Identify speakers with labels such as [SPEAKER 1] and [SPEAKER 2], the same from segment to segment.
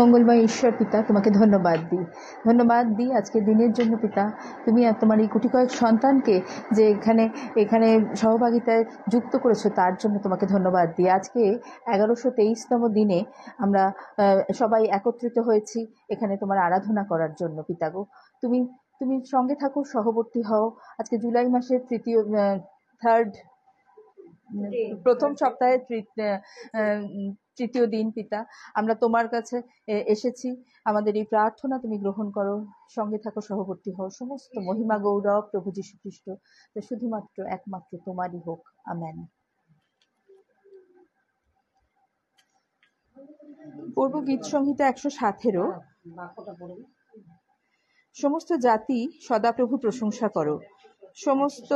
[SPEAKER 1] মঙ্গলময় ঈশ্বর পিতা তোমাকে ধন্যবাদ দিই ধন্যবাদ দিই আজকে দিনের জন্য পিতা তুমি আর তোমার এই কুটি কয়েক সন্তানকে যে এখানে এখানে সহভাগিতায় যুক্ত করেছো তার জন্য তোমাকে ধন্যবাদ দিই আজকে এগারোশো তেইশতম দিনে আমরা সবাই একত্রিত হয়েছি এখানে তোমার আরাধনা করার জন্য পিতাগো তুমি তুমি সঙ্গে থাকো সহবর্তী হও আজকে জুলাই মাসের তৃতীয় থার্ড প্রথম সপ্তাহে তৃতীয় দিন পিতা আমরা তোমার কাছে এসেছি আমাদের এই প্রার্থনা তুমি গ্রহণ করো সঙ্গে থাকো সহবর্তী হও সমস্ত মহিমা গৌরব প্রভু যীশু খ্রিস্ট শুধুমাত্র একমাত্র তোমারই হোক আমেন পূর্ব গীত সংহিতা একশো সাতেরো সমস্ত জাতি সদাপ্রভু প্রশংসা করো সমস্ত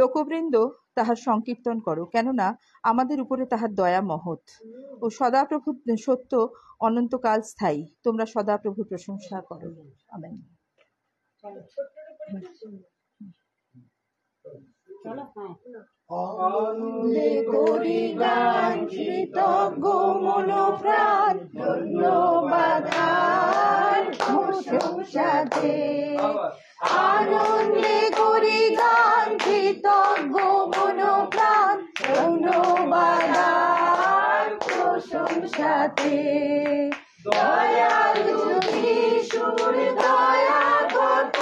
[SPEAKER 1] লোকবৃন্দ তাহার সংকীর্তন করো কেননা আমাদের উপরে তাহার দয়া মহৎ ও সদাপ্রভু সত্য অনন্তকাল স্থায়ী তোমরা সদাপ্রভু প্রশংসা করো আমেন
[SPEAKER 2] অন্ধে করি গান কৃতজ্ঞ মনোপ্রাণ
[SPEAKER 3] ধন্যবাদ সাথে আনন্দে করি গান কৃতজ্ঞ মন প্রাণ ধন্যবাদ প্রশংসাতে দয়াল সুর দয়া কত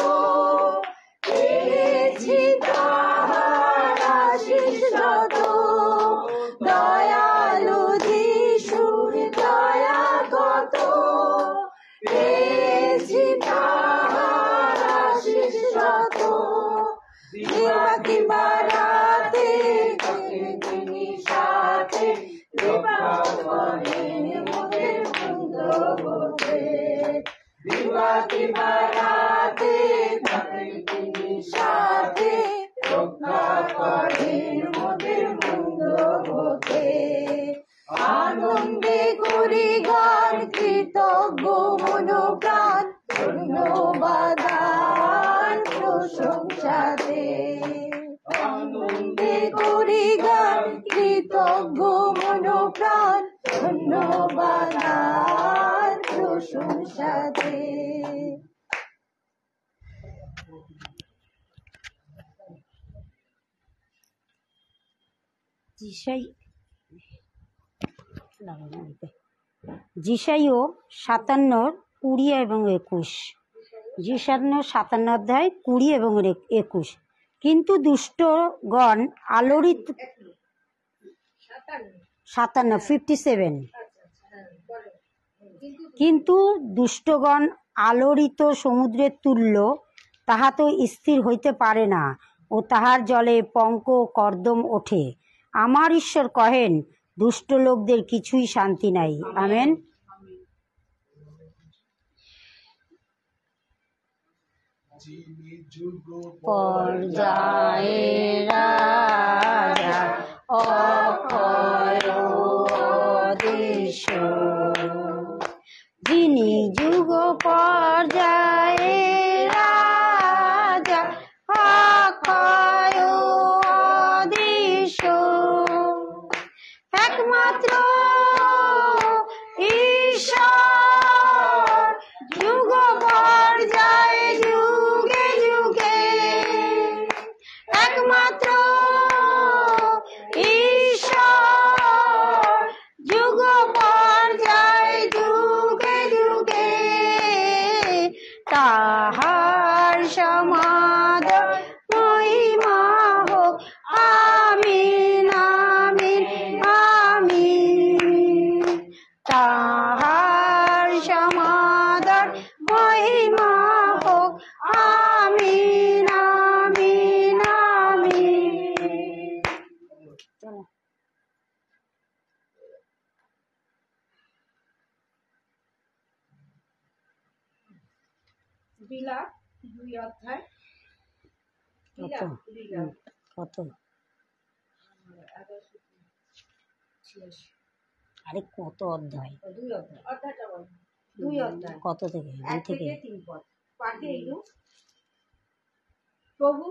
[SPEAKER 3] পেয়েছি বিবাতি বারাতে থাকেন সাথে রক্ষা করেন হতে আনন্দে করি গান কৃতজ্ঞ মন প্রাণ ধন্যবাদ প্রশংসাতে আনন্দে করি গান কৃতজ্ঞ মন ধন্যবাদ সংসারে
[SPEAKER 4] জিসাই জিসাইও সাতান্ন কুড়ি এবং একুশ জিসান্ন সাতান্ন অধ্যায় কুড়ি এবং একুশ কিন্তু দুষ্টগণ আলোড়িত সাতান্ন ফিফটি সেভেন কিন্তু দুষ্টগণ আলোড়িত সমুদ্রের তুল্য তাহা তো স্থির হইতে পারে না ও তাহার জলে পঙ্ক কর্দম ওঠে আমার ঈশ্বর কহেন দুষ্ট লোকদের কিছুই শান্তি নাই আমেন
[SPEAKER 5] পর্যায়েরা
[SPEAKER 4] অধ্যায় কত থেকে দুই থেকে
[SPEAKER 2] প্রভু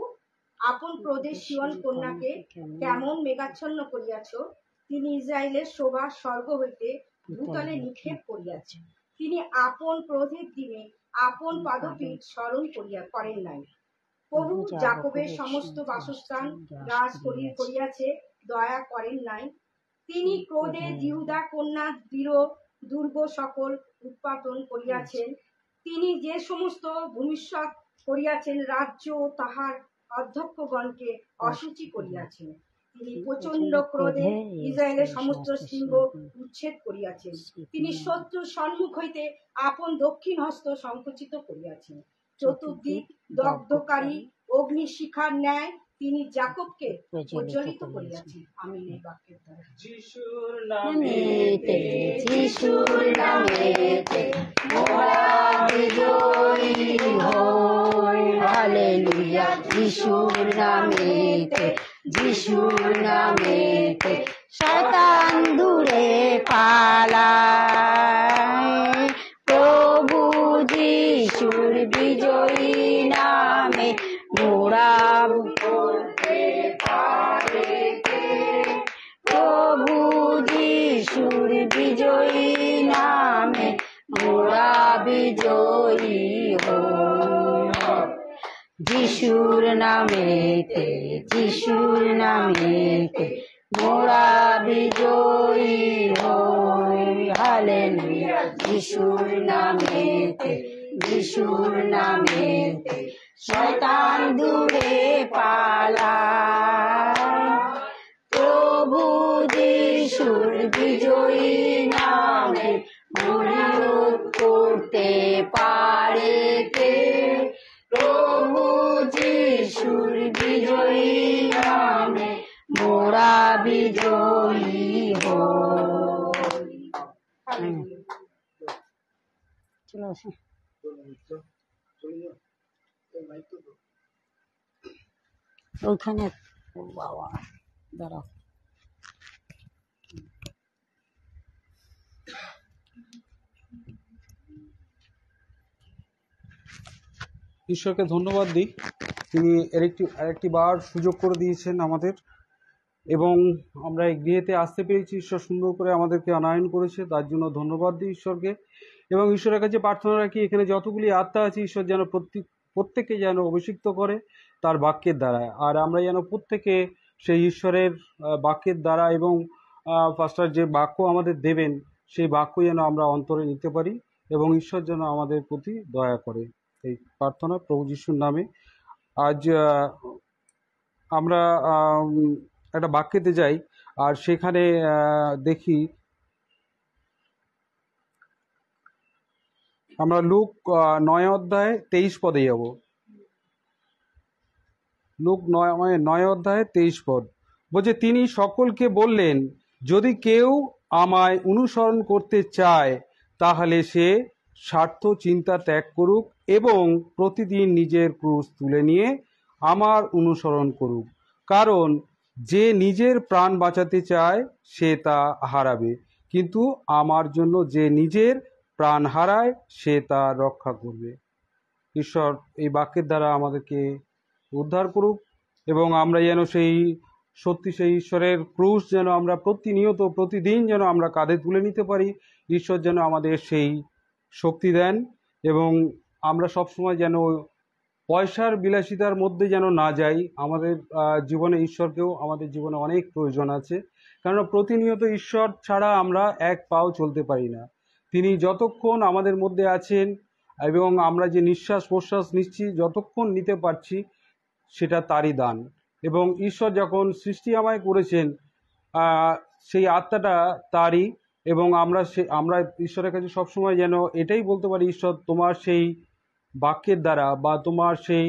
[SPEAKER 2] আপন প্রদেশ সিয়ন কন্যাকে কেমন মেঘাচ্ছন্ন করিয়াছ তিনি ইসরায়েলের শোভা স্বর্গ হইতে ভূতলে নিক্ষেপ করিয়াছেন তিনি আপন ক্রোধের দিনে আপন পাদপীঠ স্মরণ করিয়া করেন নাই প্রভু জাকবের সমস্ত বাসস্থান রাজ করিয়াছে দয়া করেন নাই তিনি ক্রোধে জিহুদা কন্যা দৃঢ় দুর্গ সকল উৎপাদন করিয়াছেন তিনি যে সমস্ত ভবিষ্যৎ করিয়াছেন রাজ্য তাহার অধ্যক্ষগণকে অসুচি করিয়াছেন তিনি প্রচন্ড ক্রোধে ইসরায়েলের সমস্ত শৃঙ্গ উচ্ছেদ করিয়াছেন তিনি শত্রুর সম্মুখ হইতে আপন দক্ষিণ হস্ত সংকুচিত করিয়াছেন চতুর্দিক দগ্ধকারী অগ্নিশিখার ন্যায় তিনি জাকবকে প্রজ্বলিত করিয়াছেন আমি এই বাক্যের
[SPEAKER 6] দ্বারা যিশুর নামেতে
[SPEAKER 3] যিশুর নামেতে শয়তান দূরে পালা জয়ী হো যিশুর নামেতে যিশুর নামেতে মোরা বিজয়ী হো হালেলুয়া যিশুর নামেতে যিশুর নামেতে শয়তান দূরে পালা প্রভু যিশুর বিজয়ী নাম হতে পারে কে প্রভু যিশুর বিজয়ী নামে মোরা বিজয়ী
[SPEAKER 4] চলে ওখানে বাবা দাঁড়াও
[SPEAKER 7] ঈশ্বরকে ধন্যবাদ দিই তিনি আরেকটি আরেকটি বার সুযোগ করে দিয়েছেন আমাদের এবং আমরা এই গৃহেতে আসতে পেরেছি ঈশ্বর সুন্দর করে আমাদেরকে অনায়ন করেছে তার জন্য ধন্যবাদ দিই ঈশ্বরকে এবং ঈশ্বরের কাছে প্রার্থনা রাখি এখানে যতগুলি আত্মা আছে ঈশ্বর যেন প্রত্যেক প্রত্যেকে যেন অভিষিক্ত করে তার বাক্যের দ্বারা আর আমরা যেন প্রত্যেকে সেই ঈশ্বরের বাক্যের দ্বারা এবং পাস্টার যে বাক্য আমাদের দেবেন সেই বাক্য যেন আমরা অন্তরে নিতে পারি এবং ঈশ্বর যেন আমাদের প্রতি দয়া করে এই প্রার্থনা প্রভু যিশুর নামে আজ আমরা একটা বাক্যেতে যাই আর সেখানে দেখি আমরা লুক নয় অধ্যায় তেইশ পদে যাব লুক নয় মানে নয় অধ্যায় তেইশ পদ বলছে তিনি সকলকে বললেন যদি কেউ আমায় অনুসরণ করতে চায় তাহলে সে স্বার্থ চিন্তা ত্যাগ করুক এবং প্রতিদিন নিজের ক্রুশ তুলে নিয়ে আমার অনুসরণ করুক কারণ যে নিজের প্রাণ বাঁচাতে চায় সে তা হারাবে কিন্তু আমার জন্য যে নিজের প্রাণ হারায় সে তা রক্ষা করবে ঈশ্বর এই বাক্যের দ্বারা আমাদেরকে উদ্ধার করুক এবং আমরা যেন সেই সত্যি সেই ঈশ্বরের ক্রুশ যেন আমরা প্রতিনিয়ত প্রতিদিন যেন আমরা কাঁধে তুলে নিতে পারি ঈশ্বর যেন আমাদের সেই শক্তি দেন এবং আমরা সবসময় যেন পয়সার বিলাসিতার মধ্যে যেন না যাই আমাদের জীবনে ঈশ্বরকেও আমাদের জীবনে অনেক প্রয়োজন আছে কারণ প্রতিনিয়ত ঈশ্বর ছাড়া আমরা এক পাও চলতে পারি না তিনি যতক্ষণ আমাদের মধ্যে আছেন এবং আমরা যে নিঃশ্বাস প্রশ্বাস নিচ্ছি যতক্ষণ নিতে পারছি সেটা তারই দান এবং ঈশ্বর যখন সৃষ্টি আমায় করেছেন সেই আত্মাটা তারই এবং আমরা সে আমরা ঈশ্বরের কাছে সবসময় যেন এটাই বলতে পারি ঈশ্বর তোমার সেই বাক্যের দ্বারা বা তোমার সেই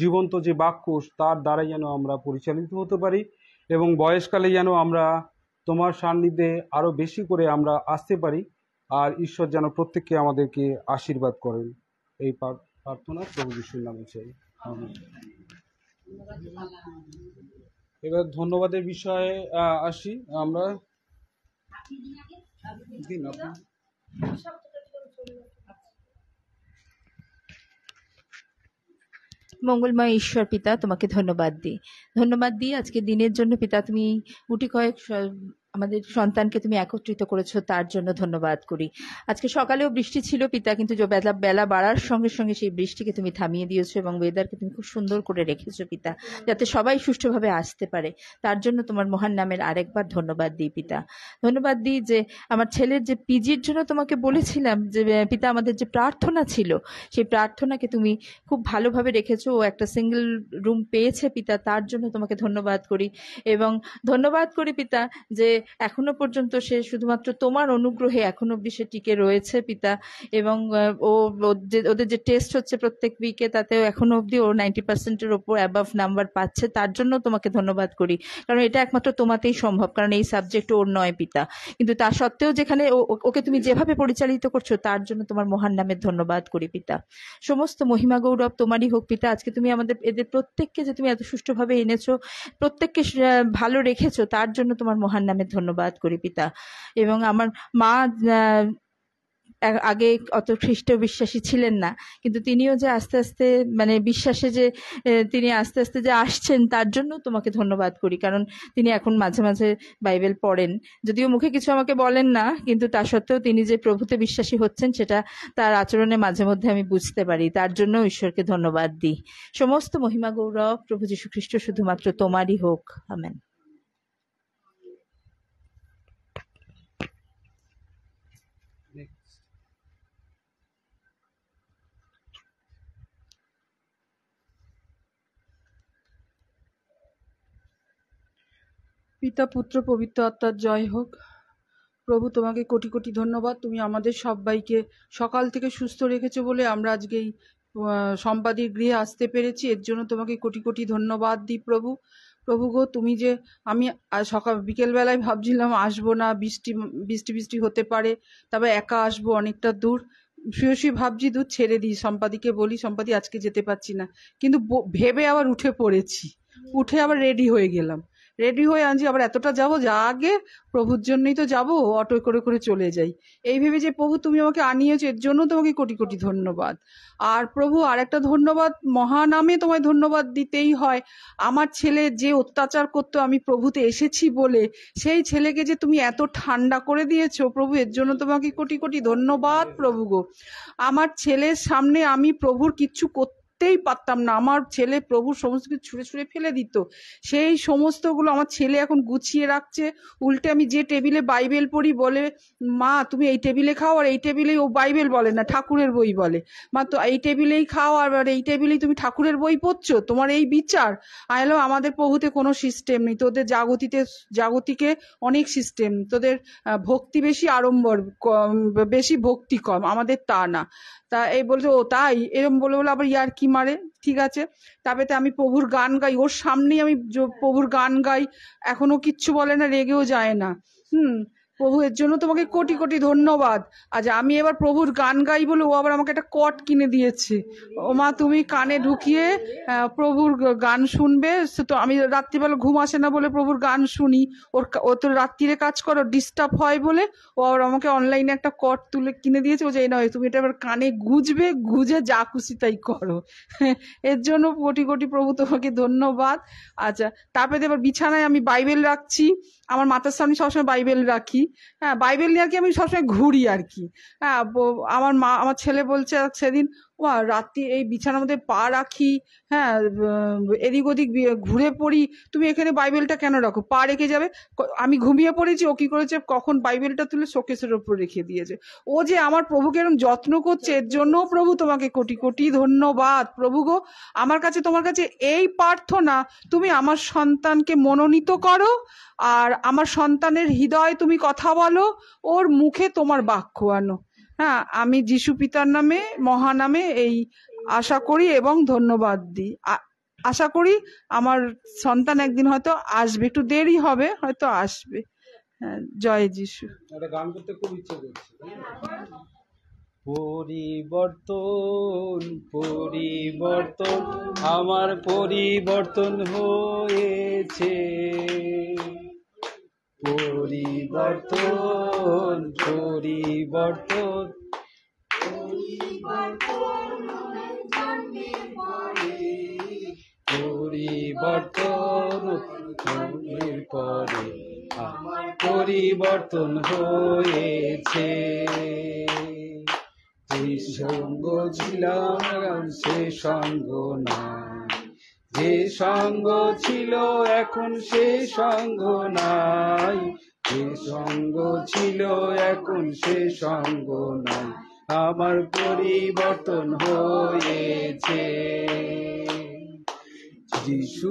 [SPEAKER 7] জীবন্ত যে বাক্য তার দ্বারা যেন আমরা পরিচালিত হতে পারি এবং বয়সকালে যেন আমরা তোমার সান্নিধ্যে আরও বেশি করে আমরা আসতে পারি আর ঈশ্বর যেন প্রত্যেককে আমাদেরকে আশীর্বাদ করেন এই প্রার্থনা প্রভু যিশুর নামে চাই এবার ধন্যবাদের বিষয়ে আসি আমরা
[SPEAKER 8] দিন
[SPEAKER 1] মঙ্গলময় ঈশ্বর পিতা তোমাকে ধন্যবাদ দিই ধন্যবাদ দিই আজকে দিনের জন্য পিতা তুমি গুটি কয়েক আমাদের সন্তানকে তুমি একত্রিত করেছো তার জন্য ধন্যবাদ করি আজকে সকালেও বৃষ্টি ছিল পিতা কিন্তু বেলা বেলা বাড়ার সঙ্গে সঙ্গে সেই বৃষ্টিকে তুমি থামিয়ে দিয়েছো এবং ওয়েদারকে তুমি খুব সুন্দর করে রেখেছো পিতা যাতে সবাই সুষ্ঠুভাবে আসতে পারে তার জন্য তোমার মহান নামের আরেকবার ধন্যবাদ দিই পিতা ধন্যবাদ দিই যে আমার ছেলের যে পিজির জন্য তোমাকে বলেছিলাম যে পিতা আমাদের যে প্রার্থনা ছিল সেই প্রার্থনাকে তুমি খুব ভালোভাবে রেখেছো ও একটা সিঙ্গেল রুম পেয়েছে পিতা তার জন্য তোমাকে ধন্যবাদ করি এবং ধন্যবাদ করি পিতা যে এখনো পর্যন্ত সে শুধুমাত্র তোমার অনুগ্রহে এখনো অব্দি সে টিকে রয়েছে পিতা এবং ও ওদের যে টেস্ট হচ্ছে প্রত্যেক উইকে তাতেও এখনো অবধি ও নাইনটি পার্সেন্টের ওপর অ্যাবাভ নাম্বার পাচ্ছে তার জন্য তোমাকে ধন্যবাদ করি কারণ এটা একমাত্র তোমাতেই সম্ভব কারণ এই সাবজেক্ট ওর নয় পিতা কিন্তু তা সত্ত্বেও যেখানে ওকে তুমি যেভাবে পরিচালিত করছো তার জন্য তোমার মহান নামে ধন্যবাদ করি পিতা সমস্ত মহিমা গৌরব তোমারই হোক পিতা আজকে তুমি আমাদের এদের প্রত্যেককে যে তুমি এত সুষ্ঠুভাবে এনেছো প্রত্যেককে ভালো রেখেছো তার জন্য তোমার মহান নামে ধন্যবাদ করি পিতা এবং আমার মা আগে অত খ্রিস্ট বিশ্বাসী ছিলেন না কিন্তু তিনিও যে আস্তে আস্তে মানে বিশ্বাসে যে তিনি আস্তে আস্তে যে আসছেন তার জন্য তোমাকে ধন্যবাদ করি কারণ তিনি এখন মাঝে মাঝে বাইবেল পড়েন যদিও মুখে কিছু আমাকে বলেন না কিন্তু তা সত্ত্বেও তিনি যে প্রভুতে বিশ্বাসী হচ্ছেন সেটা তার আচরণে মাঝে মধ্যে আমি বুঝতে পারি তার জন্য ঈশ্বরকে ধন্যবাদ দিই সমস্ত মহিমা গৌরব প্রভু যীশু খ্রিস্ট শুধুমাত্র তোমারই হোক আমেন
[SPEAKER 6] পিতা পুত্র পবিত্র আত্মার জয় হোক প্রভু তোমাকে কোটি কোটি ধন্যবাদ তুমি আমাদের সবাইকে সকাল থেকে সুস্থ রেখেছো বলে আমরা আজকে এই সম্পাদির গৃহে আসতে পেরেছি এর জন্য তোমাকে কোটি কোটি ধন্যবাদ দিই প্রভু প্রভু গো তুমি যে আমি সকাল বিকেলবেলায় ভাবছিলাম আসবো না বৃষ্টি বৃষ্টি বৃষ্টি হতে পারে তবে একা আসবো অনেকটা দূর শুয়ে শুয়ে ভাবছি দূর ছেড়ে দিই সম্পাদিকে বলি সম্পাদি আজকে যেতে পারছি না কিন্তু ভেবে আবার উঠে পড়েছি উঠে আবার রেডি হয়ে গেলাম রেডি হয়ে আনছি আবার এতটা যাব যা আগে প্রভুর জন্যই তো যাবো অটো করে করে চলে যাই এই ভেবে যে প্রভু তুমি আমাকে আনিয়েছো এর জন্য তোমাকে কোটি কোটি ধন্যবাদ আর প্রভু আর একটা ধন্যবাদ মহানামে তোমায় ধন্যবাদ দিতেই হয় আমার ছেলে যে অত্যাচার করতো আমি প্রভুতে এসেছি বলে সেই ছেলেকে যে তুমি এত ঠান্ডা করে দিয়েছো প্রভু এর জন্য তোমাকে কোটি কোটি ধন্যবাদ হ্যাঁ। প্রভু গো আমার ছেলের সামনে আমি প্রভুর কিচ্ছু করতে থাকতেই পারতাম না আমার ছেলে প্রভু সমস্ত কিছু ছুঁড়ে ছুঁড়ে ফেলে দিত সেই সমস্তগুলো আমার ছেলে এখন গুছিয়ে রাখছে উল্টে আমি যে টেবিলে বাইবেল পড়ি বলে মা তুমি এই টেবিলে খাও আর এই টেবিলেই ও বাইবেল বলে না ঠাকুরের বই বলে মা তো এই টেবিলেই খাও আর এই টেবিলেই তুমি ঠাকুরের বই পড়ছো তোমার এই বিচার আইলো আমাদের প্রভুতে কোনো সিস্টেম নেই তোদের জাগতিতে জাগতিকে অনেক সিস্টেম তোদের ভক্তি বেশি আড়ম্বর বেশি ভক্তি কম আমাদের তা না তা এই বলছে ও তাই এরম বলে বলে আবার ইয়ার কি মারে ঠিক আছে তারপরে আমি প্রভুর গান গাই ওর সামনেই আমি প্রভুর গান গাই এখনও কিচ্ছু বলে না রেগেও যায় না হুম প্রভু এর জন্য তোমাকে কোটি কোটি ধন্যবাদ আজ আমি এবার প্রভুর গান গাই বলে ও আবার আমাকে একটা কট কিনে দিয়েছে ও মা তুমি কানে ঢুকিয়ে প্রভুর গান শুনবে তো আমি রাত্রিবেলা ঘুম আসে না বলে প্রভুর গান শুনি ওর ও তো রাত্রিরে কাজ করো ডিস্টার্ব হয় বলে ও আবার আমাকে অনলাইনে একটা কট তুলে কিনে দিয়েছে ও যে নয় তুমি এটা এবার কানে গুজবে গুজে যা খুশি তাই করো এর জন্য কোটি কোটি প্রভু তোমাকে ধন্যবাদ আচ্ছা তারপরে এবার বিছানায় আমি বাইবেল রাখছি আমার মাথার সামনে সবসময় বাইবেল রাখি হ্যাঁ বাইবেল নিয়ে আর কি আমি সবসময় ঘুরি আর কি হ্যাঁ আমার মা আমার ছেলে বলছে সেদিন ওয়া রাত্রি এই বিছানার মধ্যে পা রাখি হ্যাঁ এদিক ওদিক ঘুরে পড়ি তুমি এখানে বাইবেলটা কেন রাখো পা রেখে যাবে আমি ঘুমিয়ে পড়েছি ও কি করেছে কখন বাইবেলটা তুলে শোকেসের ওপর রেখে দিয়েছে ও যে আমার প্রভুকে এরম যত্ন করছে এর জন্য প্রভু তোমাকে কোটি কোটি ধন্যবাদ প্রভু গো আমার কাছে তোমার কাছে এই প্রার্থনা তুমি আমার সন্তানকে মনোনীত করো আর আমার সন্তানের হৃদয় তুমি কথা বলো ওর মুখে তোমার বাক্য আনো হ্যাঁ আমি যিশু পিতার নামে মহানামে এই আশা করি এবং ধন্যবাদ দিই আশা করি আমার সন্তান একদিন হয়তো আসবে একটু দেরি হবে হয়তো আসবে হ্যাঁ জয় যিশু
[SPEAKER 7] গান করতে খুব ইচ্ছে পরিবর্তন পরিবর্তন আমার পরিবর্তন হয়েছে পরিবর্তন পরিবর্তন
[SPEAKER 3] পরিবর্তন
[SPEAKER 7] জন্মের পরে পরিবর্তন হয়েছে যে সঙ্গ ছিলাম সে সঙ্গ না যে সঙ্গ ছিল এখন সে সঙ্গ নাই যে সঙ্গ ছিল এখন সে সঙ্গ নাই আমার পরিবর্তন হয়েছে যিশু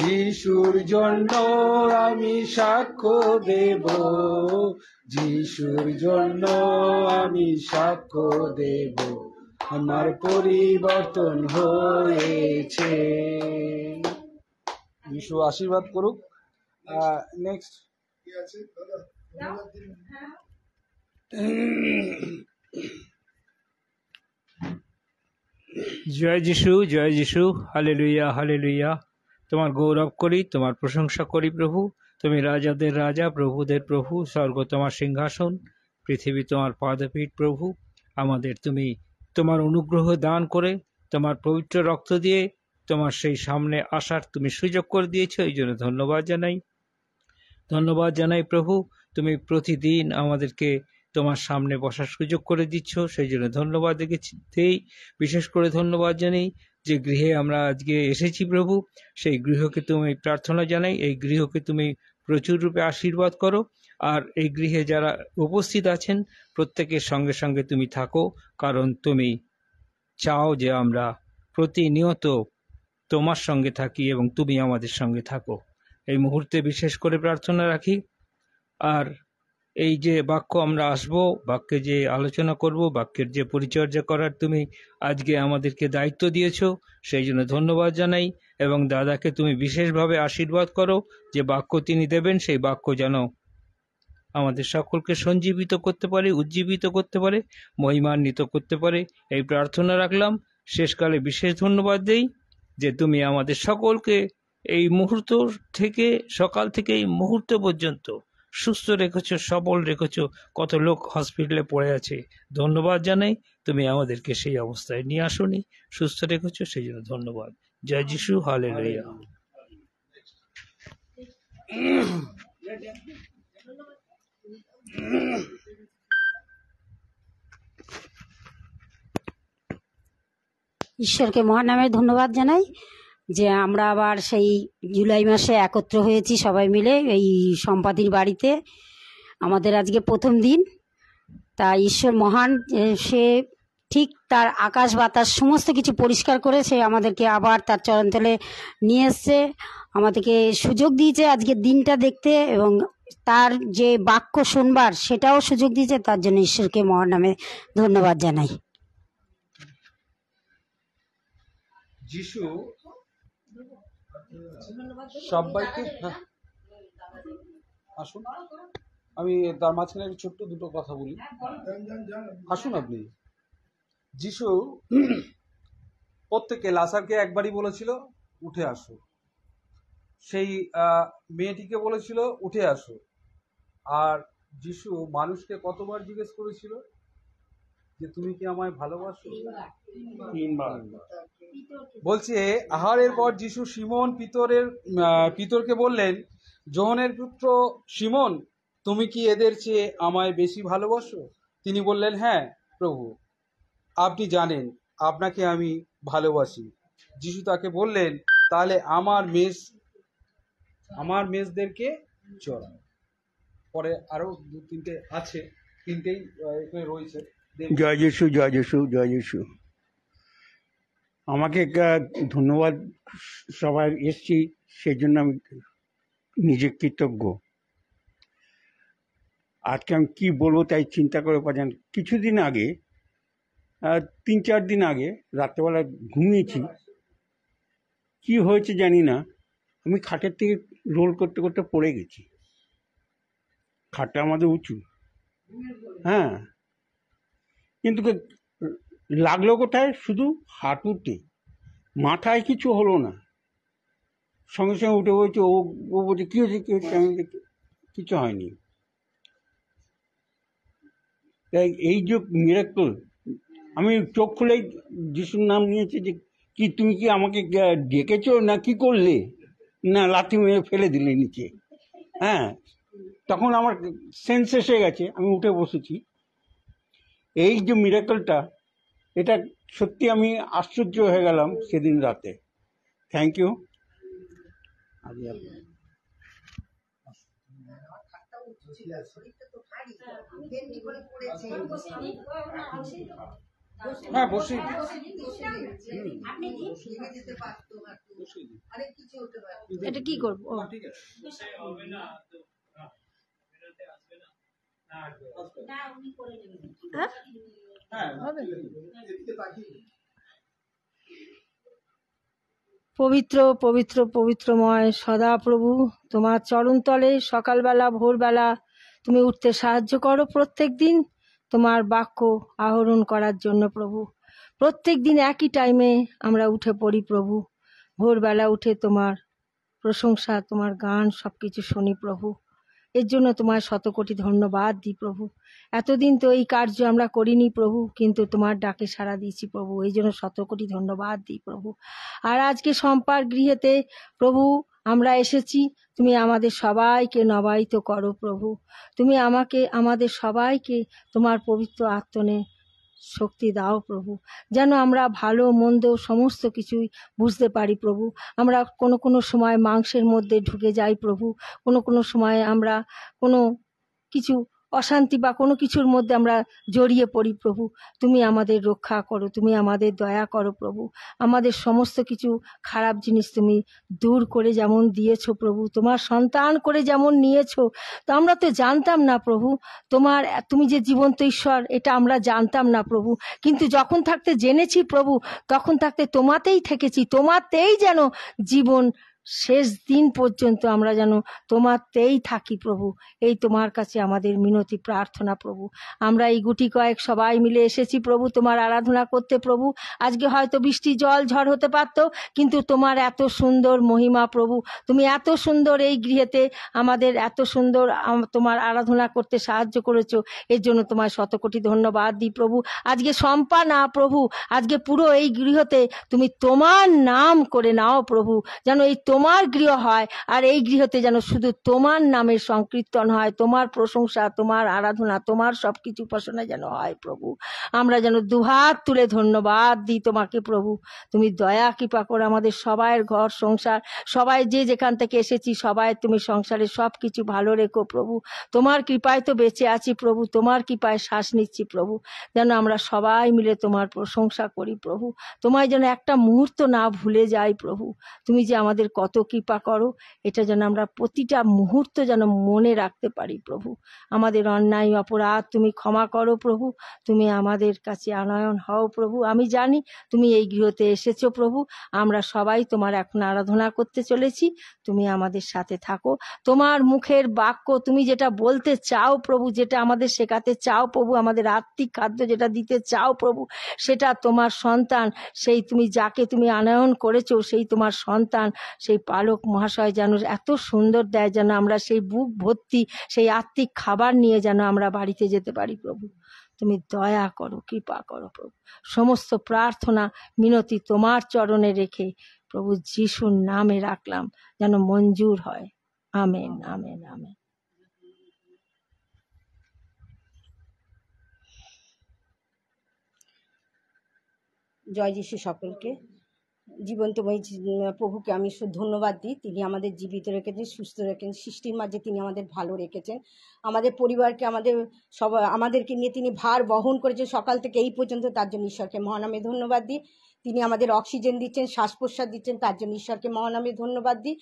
[SPEAKER 7] যিশুর জন্য আমি সাক্ষ্য দেব যিশুর জন্য আমি সাক্ষ্য দেব আমার পরিবর্তন হয়েছে বিশু আশীর্বাদ করুক
[SPEAKER 9] নেক্সট জয় যিশু জয় যিশু হালে লুইয়া হালে লুইয়া তোমার গৌরব করি তোমার প্রশংসা করি প্রভু তুমি রাজাদের রাজা প্রভুদের প্রভু স্বর্গ তোমার সিংহাসন পৃথিবী তোমার পাদপীঠ প্রভু আমাদের তুমি তোমার অনুগ্রহ দান করে তোমার পবিত্র রক্ত দিয়ে তোমার সেই সামনে আসার তুমি সুযোগ করে দিয়েছ এই জন্য ধন্যবাদ জানাই ধন্যবাদ জানাই প্রভু তুমি প্রতিদিন আমাদেরকে তোমার সামনে বসার সুযোগ করে দিচ্ছ সেই জন্য ধন্যবাদ দেই বিশেষ করে ধন্যবাদ জানাই যে গৃহে আমরা আজকে এসেছি প্রভু সেই গৃহকে তুমি প্রার্থনা জানাই এই গৃহকে তুমি প্রচুর রূপে আশীর্বাদ করো আর এই গৃহে যারা উপস্থিত আছেন প্রত্যেকের সঙ্গে সঙ্গে তুমি থাকো কারণ তুমি চাও যে আমরা প্রতিনিয়ত তোমার সঙ্গে থাকি এবং তুমি আমাদের সঙ্গে থাকো এই মুহূর্তে বিশেষ করে প্রার্থনা রাখি আর এই যে বাক্য আমরা আসব বাক্যে যে আলোচনা করব বাক্যের যে পরিচর্যা করার তুমি আজকে আমাদেরকে দায়িত্ব দিয়েছ সেই জন্য ধন্যবাদ জানাই এবং দাদাকে তুমি বিশেষভাবে আশীর্বাদ করো যে বাক্য তিনি দেবেন সেই বাক্য যেন আমাদের সকলকে সঞ্জীবিত করতে পারে উজ্জীবিত করতে পারে মহিমান্বিত করতে পারে এই প্রার্থনা রাখলাম শেষকালে বিশেষ ধন্যবাদ দেই যে তুমি আমাদের সকলকে এই মুহূর্ত থেকে সকাল থেকে এই মুহূর্ত পর্যন্ত সুস্থ রেখেছো সবল রেখেছো কত লোক হসপিটালে পড়ে আছে ধন্যবাদ জানাই তুমি আমাদেরকে সেই অবস্থায় নিয়ে আসনি সুস্থ রেখেছো সেই জন্য ধন্যবাদ জয় যিশু হালে লইয়া
[SPEAKER 4] ঈশ্বরকে মহানামে ধন্যবাদ জানাই যে আমরা আবার সেই জুলাই মাসে একত্র হয়েছি সবাই মিলে এই সম্পাদির বাড়িতে আমাদের আজকে প্রথম দিন তা ঈশ্বর মহান সে ঠিক তার আকাশ বাতাস সমস্ত কিছু পরিষ্কার করে সে আমাদেরকে আবার তার চরণতলে নিয়ে এসছে আমাদেরকে সুযোগ দিয়েছে আজকের দিনটা দেখতে এবং তার যে বাক্য শুনবার সেটাও সুযোগ দিয়েছে তার জন্য ঈশ্বরকে মহার নামে ধন্যবাদ জানাই
[SPEAKER 8] যিশু সবাইকে হ্যাঁ।
[SPEAKER 7] আসুন আমি তার মাঝখানে ছোট্ট দুটো কথা বলি আসুন আপনি যিশু প্রত্যেকে লাসারকে একবারই বলেছিল উঠে আসুন সেই মেয়েটিকে বলেছিল উঠে আসো আর যিশু মানুষকে কতবার জিজ্ঞেস করেছিল যে তুমি কি আমায় ভালোবাসো বলছে আহারের পর যিশু সিমন পিতরের পিতরকে বললেন জোহনের পুত্র সিমন তুমি কি এদের চেয়ে আমায় বেশি ভালোবাসো তিনি বললেন হ্যাঁ প্রভু আপনি জানেন আপনাকে আমি ভালোবাসি যিশু তাকে বললেন তাহলে আমার মেষ আমার মেজদেরকে চড়াও পরে আরও দু তিনটে আছে তিনটেই এখানে রয়েছে
[SPEAKER 10] জয় যিশু জয় যিশু জয় যিশু আমাকে ধন্যবাদ সবাই এসছি সেই জন্য আমি নিজে কৃতজ্ঞ আজকে আমি কী বলবো তাই চিন্তা করে পাচ্ছেন কিছুদিন আগে তিন চার দিন আগে রাত্রেবেলা ঘুমিয়েছি কি হয়েছে জানি না আমি খাটের থেকে রোল করতে করতে পড়ে গেছি খাটটা আমাদের উঁচু হ্যাঁ কিন্তু লাগলো কোথায় শুধু হাঁটুতে মাথায় কিছু হলো না সঙ্গে সঙ্গে উঠে বলছে ও ও বলছে কী হয়েছে কী হচ্ছে আমি কিছু হয়নি তাই এই যে মিরাক্কল আমি চোখ খুলেই যিশুর নাম নিয়েছি যে কি তুমি কি আমাকে ডেকেছো না কি করলে না লাথি মেরে ফেলে দিলে নিচে হ্যাঁ তখন আমার সেন্স এসে গেছে আমি উঠে বসেছি এই যে মিরাকলটা এটা সত্যি আমি আশ্চর্য হয়ে গেলাম সেদিন রাতে থ্যাংক ইউ
[SPEAKER 8] হ্যাঁ বসে এটা কি হ্যাঁ? হ্যাঁ,
[SPEAKER 11] পবিত্র পবিত্র পবিত্রময় সদা প্রভু তোমার চরণতলে সকালবেলা ভোরবেলা তুমি উঠতে সাহায্য করো প্রত্যেক দিন তোমার বাক্য আহরণ করার জন্য প্রভু প্রত্যেক দিন একই টাইমে আমরা উঠে পড়ি প্রভু ভোরবেলা উঠে তোমার প্রশংসা তোমার গান সব কিছু শুনি প্রভু এর জন্য তোমার শতকোটি ধন্যবাদ দিই প্রভু এতদিন তো এই কার্য আমরা করিনি প্রভু কিন্তু তোমার ডাকে সাড়া দিয়েছি প্রভু এই জন্য শতকোটি ধন্যবাদ দিই প্রভু আর আজকে সম্পার গৃহেতে প্রভু আমরা এসেছি তুমি আমাদের সবাইকে নবায়িত করো প্রভু তুমি আমাকে আমাদের সবাইকে তোমার পবিত্র আত্মনে শক্তি দাও প্রভু যেন আমরা ভালো মন্দ সমস্ত কিছুই বুঝতে পারি প্রভু আমরা কোনো কোনো সময় মাংসের মধ্যে ঢুকে যাই প্রভু কোনো কোনো সময় আমরা কোনো কিছু অশান্তি বা কোনো কিছুর মধ্যে আমরা জড়িয়ে পড়ি প্রভু তুমি আমাদের রক্ষা করো তুমি আমাদের দয়া করো প্রভু আমাদের সমস্ত কিছু খারাপ জিনিস তুমি দূর করে যেমন দিয়েছ প্রভু তোমার সন্তান করে যেমন নিয়েছো তো আমরা তো জানতাম না প্রভু তোমার তুমি যে জীবন্ত ঈশ্বর এটা আমরা জানতাম না প্রভু কিন্তু যখন থাকতে জেনেছি প্রভু তখন থাকতে তোমাতেই থেকেছি তোমাতেই যেন জীবন শেষ দিন পর্যন্ত আমরা যেন তোমারতেই থাকি প্রভু এই তোমার কাছে আমাদের মিনতি প্রার্থনা প্রভু আমরা এই গুটি কয়েক সবাই মিলে এসেছি প্রভু তোমার আরাধনা করতে প্রভু আজকে হয়তো বৃষ্টি জল ঝড় হতে পারত কিন্তু তোমার এত সুন্দর মহিমা প্রভু তুমি এত সুন্দর এই গৃহেতে আমাদের এত সুন্দর তোমার আরাধনা করতে সাহায্য করেছো এর জন্য তোমার শতকোটি ধন্যবাদ দিই প্রভু আজকে সম্পা না প্রভু আজকে পুরো এই গৃহতে তুমি তোমার নাম করে নাও প্রভু যেন এই তোমার গৃহ হয় আর এই গৃহতে যেন শুধু তোমার নামের সংকীর্তন হয় তোমার প্রশংসা তোমার আরাধনা তোমার সব কিছু উপাসনা যেন হয় প্রভু আমরা যেন দুহাত তুলে ধন্যবাদ দিই তোমাকে প্রভু তুমি দয়া কৃপা করে আমাদের সবাইয়ের ঘর সংসার সবাই যে যেখান থেকে এসেছি সবাই তুমি সংসারে সব কিছু ভালো রেখো প্রভু তোমার কৃপায় তো বেঁচে আছি প্রভু তোমার কৃপায় শ্বাস নিচ্ছি প্রভু যেন আমরা সবাই মিলে তোমার প্রশংসা করি প্রভু তোমায় যেন একটা মুহূর্ত না ভুলে যাই প্রভু তুমি যে আমাদের কত কৃপা করো এটা যেন আমরা প্রতিটা মুহূর্ত যেন মনে রাখতে পারি প্রভু আমাদের অন্যায় অপরাধ তুমি ক্ষমা করো প্রভু তুমি আমাদের কাছে আনয়ন হও প্রভু আমি জানি তুমি এই গৃহতে এসেছো প্রভু আমরা সবাই তোমার এখন আরাধনা করতে চলেছি তুমি আমাদের সাথে থাকো তোমার মুখের বাক্য তুমি যেটা বলতে চাও প্রভু যেটা আমাদের শেখাতে চাও প্রভু আমাদের আত্মিক খাদ্য যেটা দিতে চাও প্রভু সেটা তোমার সন্তান সেই তুমি যাকে তুমি আনয়ন করেছো সেই তোমার সন্তান সেই সেই পালক মহাশয় যেন এত সুন্দর দেয় যেন আমরা সেই বুক ভর্তি সেই আত্মিক খাবার নিয়ে যেন আমরা বাড়িতে যেতে পারি প্রভু তুমি দয়া করো কৃপা করো প্রভু সমস্ত প্রার্থনা মিনতি তোমার চরণে রেখে প্রভু যিশুর নামে রাখলাম যেন মঞ্জুর হয় আমেন আমেন আমেন
[SPEAKER 4] জয় যিশু সকলকে জীবন্তময়
[SPEAKER 2] প্রভুকে আমি ধন্যবাদ দিই তিনি আমাদের জীবিত রেখেছেন সুস্থ রেখেছেন সৃষ্টির মাঝে তিনি আমাদের ভালো রেখেছেন আমাদের পরিবারকে আমাদের সব আমাদেরকে নিয়ে তিনি ভার বহন করেছেন সকাল থেকে এই পর্যন্ত তার জন্য ঈশ্বরকে মহানামে ধন্যবাদ দিই তিনি আমাদের অক্সিজেন দিচ্ছেন শ্বাস প্রশ্বাস দিচ্ছেন তার জন্য ঈশ্বরকে মহানামে ধন্যবাদ দিই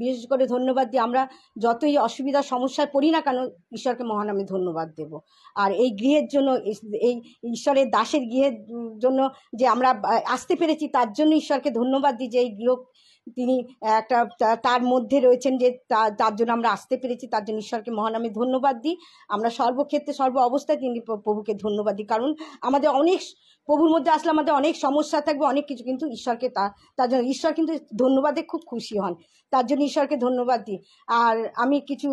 [SPEAKER 2] বিশেষ করে ধন্যবাদ দিই আমরা যতই অসুবিধা সমস্যায় পড়ি না কেন ঈশ্বরকে মহানামে ধন্যবাদ দেব আর এই গৃহের জন্য এই ঈশ্বরের দাসের গৃহের জন্য যে আমরা আসতে পেরেছি তার জন্য ঈশ্বরকে ধন্যবাদ দিই যে এই গৃহ তিনি একটা তার মধ্যে রয়েছেন যে তার জন্য আমরা আসতে পেরেছি তার জন্য ঈশ্বরকে মহান আমি ধন্যবাদ দিই আমরা সর্বক্ষেত্রে সর্ব অবস্থায় তিনি প্রভুকে ধন্যবাদ দিই কারণ আমাদের অনেক প্রভুর মধ্যে আসলে আমাদের অনেক সমস্যা থাকবে অনেক কিছু কিন্তু ঈশ্বরকে তা তার জন্য ঈশ্বর কিন্তু ধন্যবাদে খুব খুশি হন তার জন্য ঈশ্বরকে ধন্যবাদ দিই আর আমি কিছু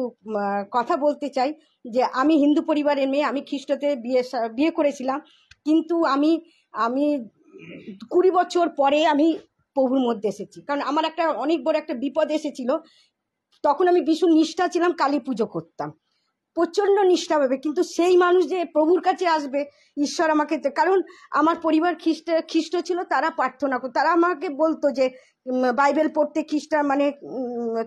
[SPEAKER 2] কথা বলতে চাই যে আমি হিন্দু পরিবারের মেয়ে আমি খ্রিস্টতে বিয়ে বিয়ে করেছিলাম কিন্তু আমি আমি কুড়ি বছর পরে আমি প্রভুর মধ্যে এসেছি কারণ আমার একটা অনেক বড় একটা বিপদ এসেছিল তখন আমি ভীষণ নিষ্ঠা ছিলাম কালী পুজো করতাম প্রচণ্ড নিষ্ঠা পাবে কিন্তু সেই মানুষ যে প্রভুর কাছে আসবে ঈশ্বর আমাকে কারণ আমার পরিবার খ্রিস্ট খ্রিস্ট ছিল তারা প্রার্থনা করত তারা আমাকে বলতো যে বাইবেল পড়তে খ্রিস্টার মানে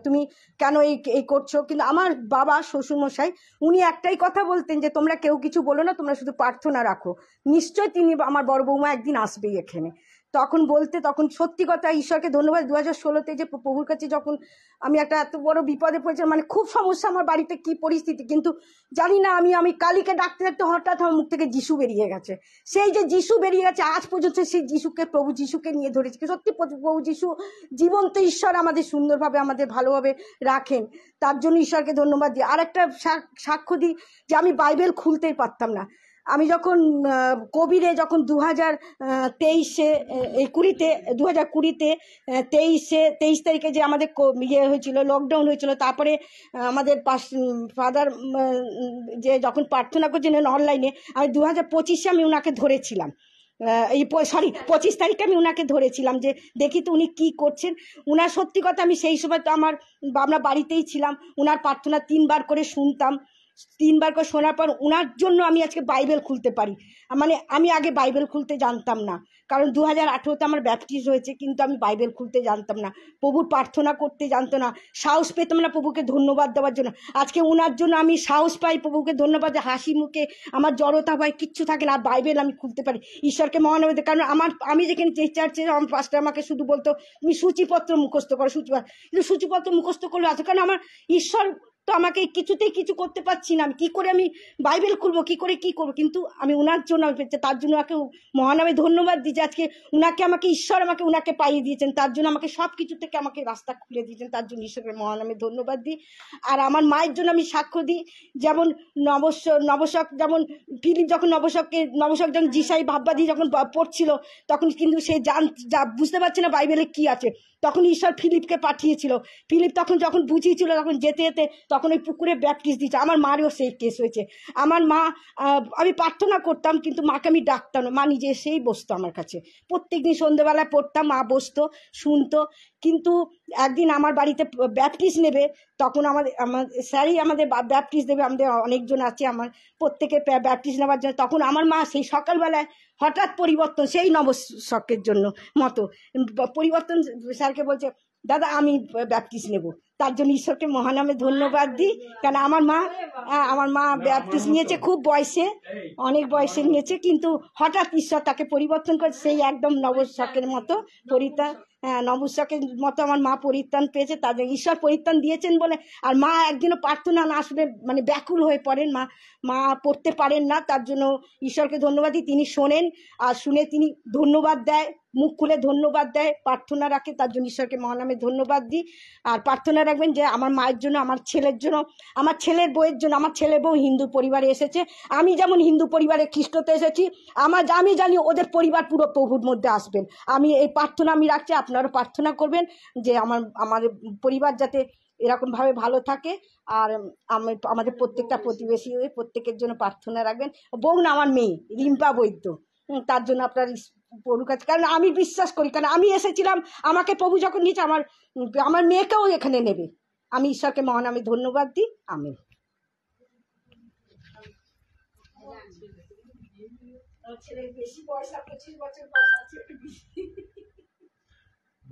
[SPEAKER 2] তুমি কেন এই এই করছো কিন্তু আমার বাবা শ্বশুরমশাই উনি একটাই কথা বলতেন যে তোমরা কেউ কিছু বলো না তোমরা শুধু প্রার্থনা রাখো নিশ্চয় তিনি আমার বড় বৌমা একদিন আসবেই এখানে তখন বলতে তখন সত্যি কথা ঈশ্বরকে ধন্যবাদ দু হাজার ষোলোতে যে প্রভুর কাছে যখন আমি একটা এত বড় বিপদে পড়েছিলাম মানে খুব সমস্যা আমার বাড়িতে কি পরিস্থিতি কিন্তু জানি না আমি আমি কালীকে ডাকতে ডাকতে হঠাৎ আমার মুখ থেকে যিশু বেরিয়ে গেছে সেই যে যিশু বেরিয়ে গেছে আজ পর্যন্ত সেই যিশুকে প্রভু যিশুকে নিয়ে ধরেছি সত্যি প্রভু যিশু জীবন্ত ঈশ্বর আমাদের সুন্দরভাবে আমাদের ভালোভাবে রাখেন তার জন্য ঈশ্বরকে ধন্যবাদ দিই আর একটা সাক্ষ্য দিই যে আমি বাইবেল খুলতেই পারতাম না আমি যখন কোভিডে যখন দু হাজার তেইশে এই কুড়িতে দু হাজার কুড়িতে তেইশে তেইশ তারিখে যে আমাদের ইয়ে হয়েছিল লকডাউন হয়েছিল তারপরে আমাদের পাস ফাদার যে যখন প্রার্থনা করছিলেন অনলাইনে আমি দু হাজার পঁচিশে আমি ওনাকে ধরেছিলাম এই সরি পঁচিশ তারিখে আমি ওনাকে ধরেছিলাম যে দেখি তো উনি কী করছেন ওনার সত্যি কথা আমি সেই সময় তো আমার আমরা বাড়িতেই ছিলাম ওনার প্রার্থনা তিনবার করে শুনতাম তিনবার করে শোনার পর ওনার জন্য আমি আজকে বাইবেল খুলতে পারি মানে আমি আগে বাইবেল খুলতে জানতাম না কারণ দু হাজার আঠেরোতে আমার ব্যাপটিস হয়েছে কিন্তু আমি বাইবেল খুলতে জানতাম না প্রভুর প্রার্থনা করতে জানতো না সাহস পেতাম না প্রভুকে ধন্যবাদ দেওয়ার জন্য আজকে ওনার জন্য আমি সাহস পাই প্রভুকে ধন্যবাদ হাসি মুখে আমার জড়তা হয় কিচ্ছু থাকে না বাইবেল আমি খুলতে পারি ঈশ্বরকে মহানবাদ কারণ আমার আমি যেখানে যে চার্চে আমার পাস্টার আমাকে শুধু বলতো তুমি সূচিপত্র মুখস্থ করো সূচিপত্র কিন্তু সূচিপত্র মুখস্থ করলে আছো কারণ আমার ঈশ্বর তো আমাকে কিছুতেই কিছু করতে পারছি না আমি কী করে আমি বাইবেল খুলবো কী করে কি করবো কিন্তু আমি ওনার জন্য আমি পেয়েছি তার জন্য ওনাকে মহানামে ধন্যবাদ দিই যে আজকে ওনাকে আমাকে ঈশ্বর আমাকে ওনাকে পাইয়ে দিয়েছেন তার জন্য আমাকে সব কিছু থেকে আমাকে রাস্তা খুলে দিয়েছেন তার জন্য ঈশ্বরের মহানামে ধন্যবাদ দিই আর আমার মায়ের জন্য আমি সাক্ষ্য দিই যেমন নবস নবশক যেমন ফিলিপ যখন নবশককে নবশক যখন জিসাই ভাববাদি যখন পড়ছিল তখন কিন্তু সে জান বুঝতে পারছে না বাইবেলে কি আছে তখন ঈশ্বর ফিলিপকে পাঠিয়েছিল ফিলিপ তখন যখন বুঝিয়েছিল তখন যেতে যেতে তখন ওই পুকুরে ব্যাপটিস দিয়েছে আমার মারও সেই কেস হয়েছে আমার মা আমি প্রার্থনা করতাম কিন্তু মাকে আমি ডাকতাম না মা নিজে এসেই বসতো আমার কাছে প্রত্যেক দিন সন্ধ্যেবেলায় পড়তাম মা বসতো শুনতো কিন্তু একদিন আমার বাড়িতে ব্যাপটিস নেবে তখন আমাদের আমার স্যারই আমাদের ব্যাপটিস দেবে আমাদের অনেকজন আছে আমার প্রত্যেকে ব্যাপটিস নেওয়ার জন্য তখন আমার মা সেই সকালবেলায় হঠাৎ পরিবর্তন সেই নবশকের জন্য মতো পরিবর্তন স্যারকে বলছে দাদা আমি ব্যাপটিস নেবো তার জন্য ঈশ্বরকে মহানামে ধন্যবাদ দিই কারণ আমার মা আমার মা ব্যাপটিস নিয়েছে খুব বয়সে অনেক বয়সে নিয়েছে কিন্তু হঠাৎ ঈশ্বর তাকে পরিবর্তন করে সেই একদম নবশকের মতো পরিতা হ্যাঁ, নবশকের মতো আমার মা পরিত্রাণ পেয়েছে তাদের ঈশ্বর পরিত্রাণ দিয়েছেন বলে আর মা একদিনও প্রার্থনা না আসলে মানে ব্যাকুল হয়ে পড়েন মা মা পড়তে পারেন না তার জন্য ঈশ্বরকে ধন্যবাদ দিই তিনি শোনেন আর শুনে তিনি ধন্যবাদ দেয় মুখ খুলে ধন্যবাদ দেয় প্রার্থনা রাখে তার জন্য ঈশ্বরকে মহানামে ধন্যবাদ দিই আর প্রার্থনা রাখবেন যে আমার মায়ের জন্য আমার ছেলের জন্য আমার ছেলের বউয়ের জন্য আমার ছেলে বউ হিন্দু পরিবারে এসেছে আমি যেমন হিন্দু পরিবারে খ্রিস্টতে এসেছি আমার আমি জানি ওদের পরিবার পুরো প্রভুর মধ্যে আসবেন আমি এই প্রার্থনা আমি রাখছি আপনার আপনারা প্রার্থনা করবেন যে আমার আমার পরিবার যাতে এরকমভাবে ভালো থাকে আর আমি আমাদের প্রত্যেকটা প্রতিবেশী প্রত্যেকের জন্য প্রার্থনা রাখবেন বউ না আমার মেয়ে রিম্পা বৈদ্য তার জন্য আপনার প্রভুর কাছে কারণ আমি বিশ্বাস করি কারণ আমি এসেছিলাম আমাকে প্রভু যখন নিচে আমার আমার মেয়েকেও এখানে নেবে আমি ঈশ্বরকে মহান আমি ধন্যবাদ দিই আমি
[SPEAKER 8] ছেলে বেশি বয়স পঁচিশ বছর বয়স আছে একটু বেশি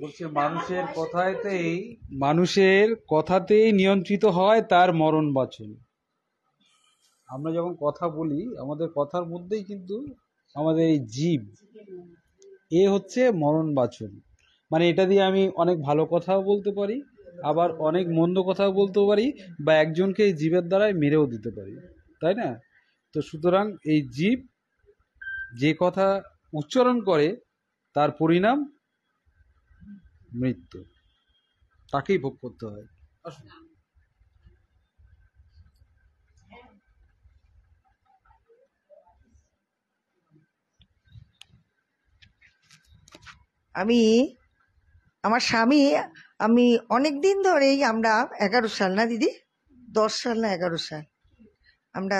[SPEAKER 10] বলছে
[SPEAKER 7] মানুষের কথাতেই মানুষের কথাতেই নিয়ন্ত্রিত হয় তার মরণ বাচন আমরা যখন কথা বলি আমাদের কথার মধ্যেই কিন্তু আমাদের এই জীব এ হচ্ছে মরণ বাচন মানে এটা দিয়ে আমি অনেক ভালো কথাও বলতে পারি আবার অনেক মন্দ কথাও বলতে পারি বা একজনকে এই জীবের দ্বারাই মেরেও দিতে পারি তাই না তো সুতরাং এই জীব যে কথা উচ্চারণ করে তার পরিণাম মৃত্যু তাকেই ভোগ করতে হয়
[SPEAKER 12] আমি আমার স্বামী আমি অনেক দিন ধরেই আমরা এগারো সাল না দিদি দশ সাল না এগারো সাল আমরা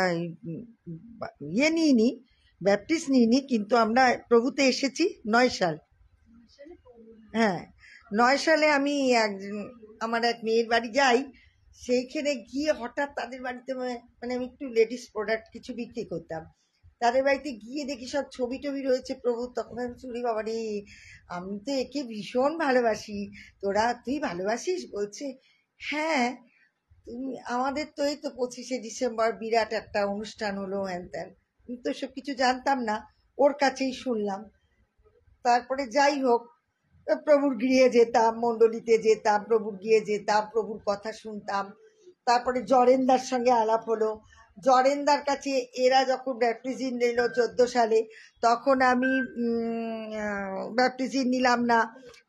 [SPEAKER 12] ইয়ে নিইনি ব্যাপটিস্ট নিইনি কিন্তু আমরা প্রভুতে এসেছি নয় সাল হ্যাঁ নয় সালে আমি এক আমার এক মেয়ের বাড়ি যাই সেইখানে গিয়ে হঠাৎ তাদের বাড়িতে মানে আমি একটু লেডিস প্রোডাক্ট কিছু বিক্রি করতাম তাদের বাড়িতে গিয়ে দেখি সব ছবি টবি রয়েছে প্রভু তখন আমি চুরি বাবা রে আমি তো একে ভীষণ ভালোবাসি তোরা তুই ভালোবাসিস বলছে হ্যাঁ তুমি আমাদের তো এই তো পঁচিশে ডিসেম্বর বিরাট একটা অনুষ্ঠান হলো হ্যান ত্যান আমি তো সব কিছু জানতাম না ওর কাছেই শুনলাম তারপরে যাই হোক প্রভুর গৃহে যেতাম মন্ডলিতে যেতাম প্রভুর গৃহে যেতাম প্রভুর কথা শুনতাম তারপরে জরেন্দার সঙ্গে আলাপ হলো জরেন্দার কাছে এরা যখন ব্যাপটিজিম নিল চোদ্দ সালে তখন আমি ব্যাপটিজিম নিলাম না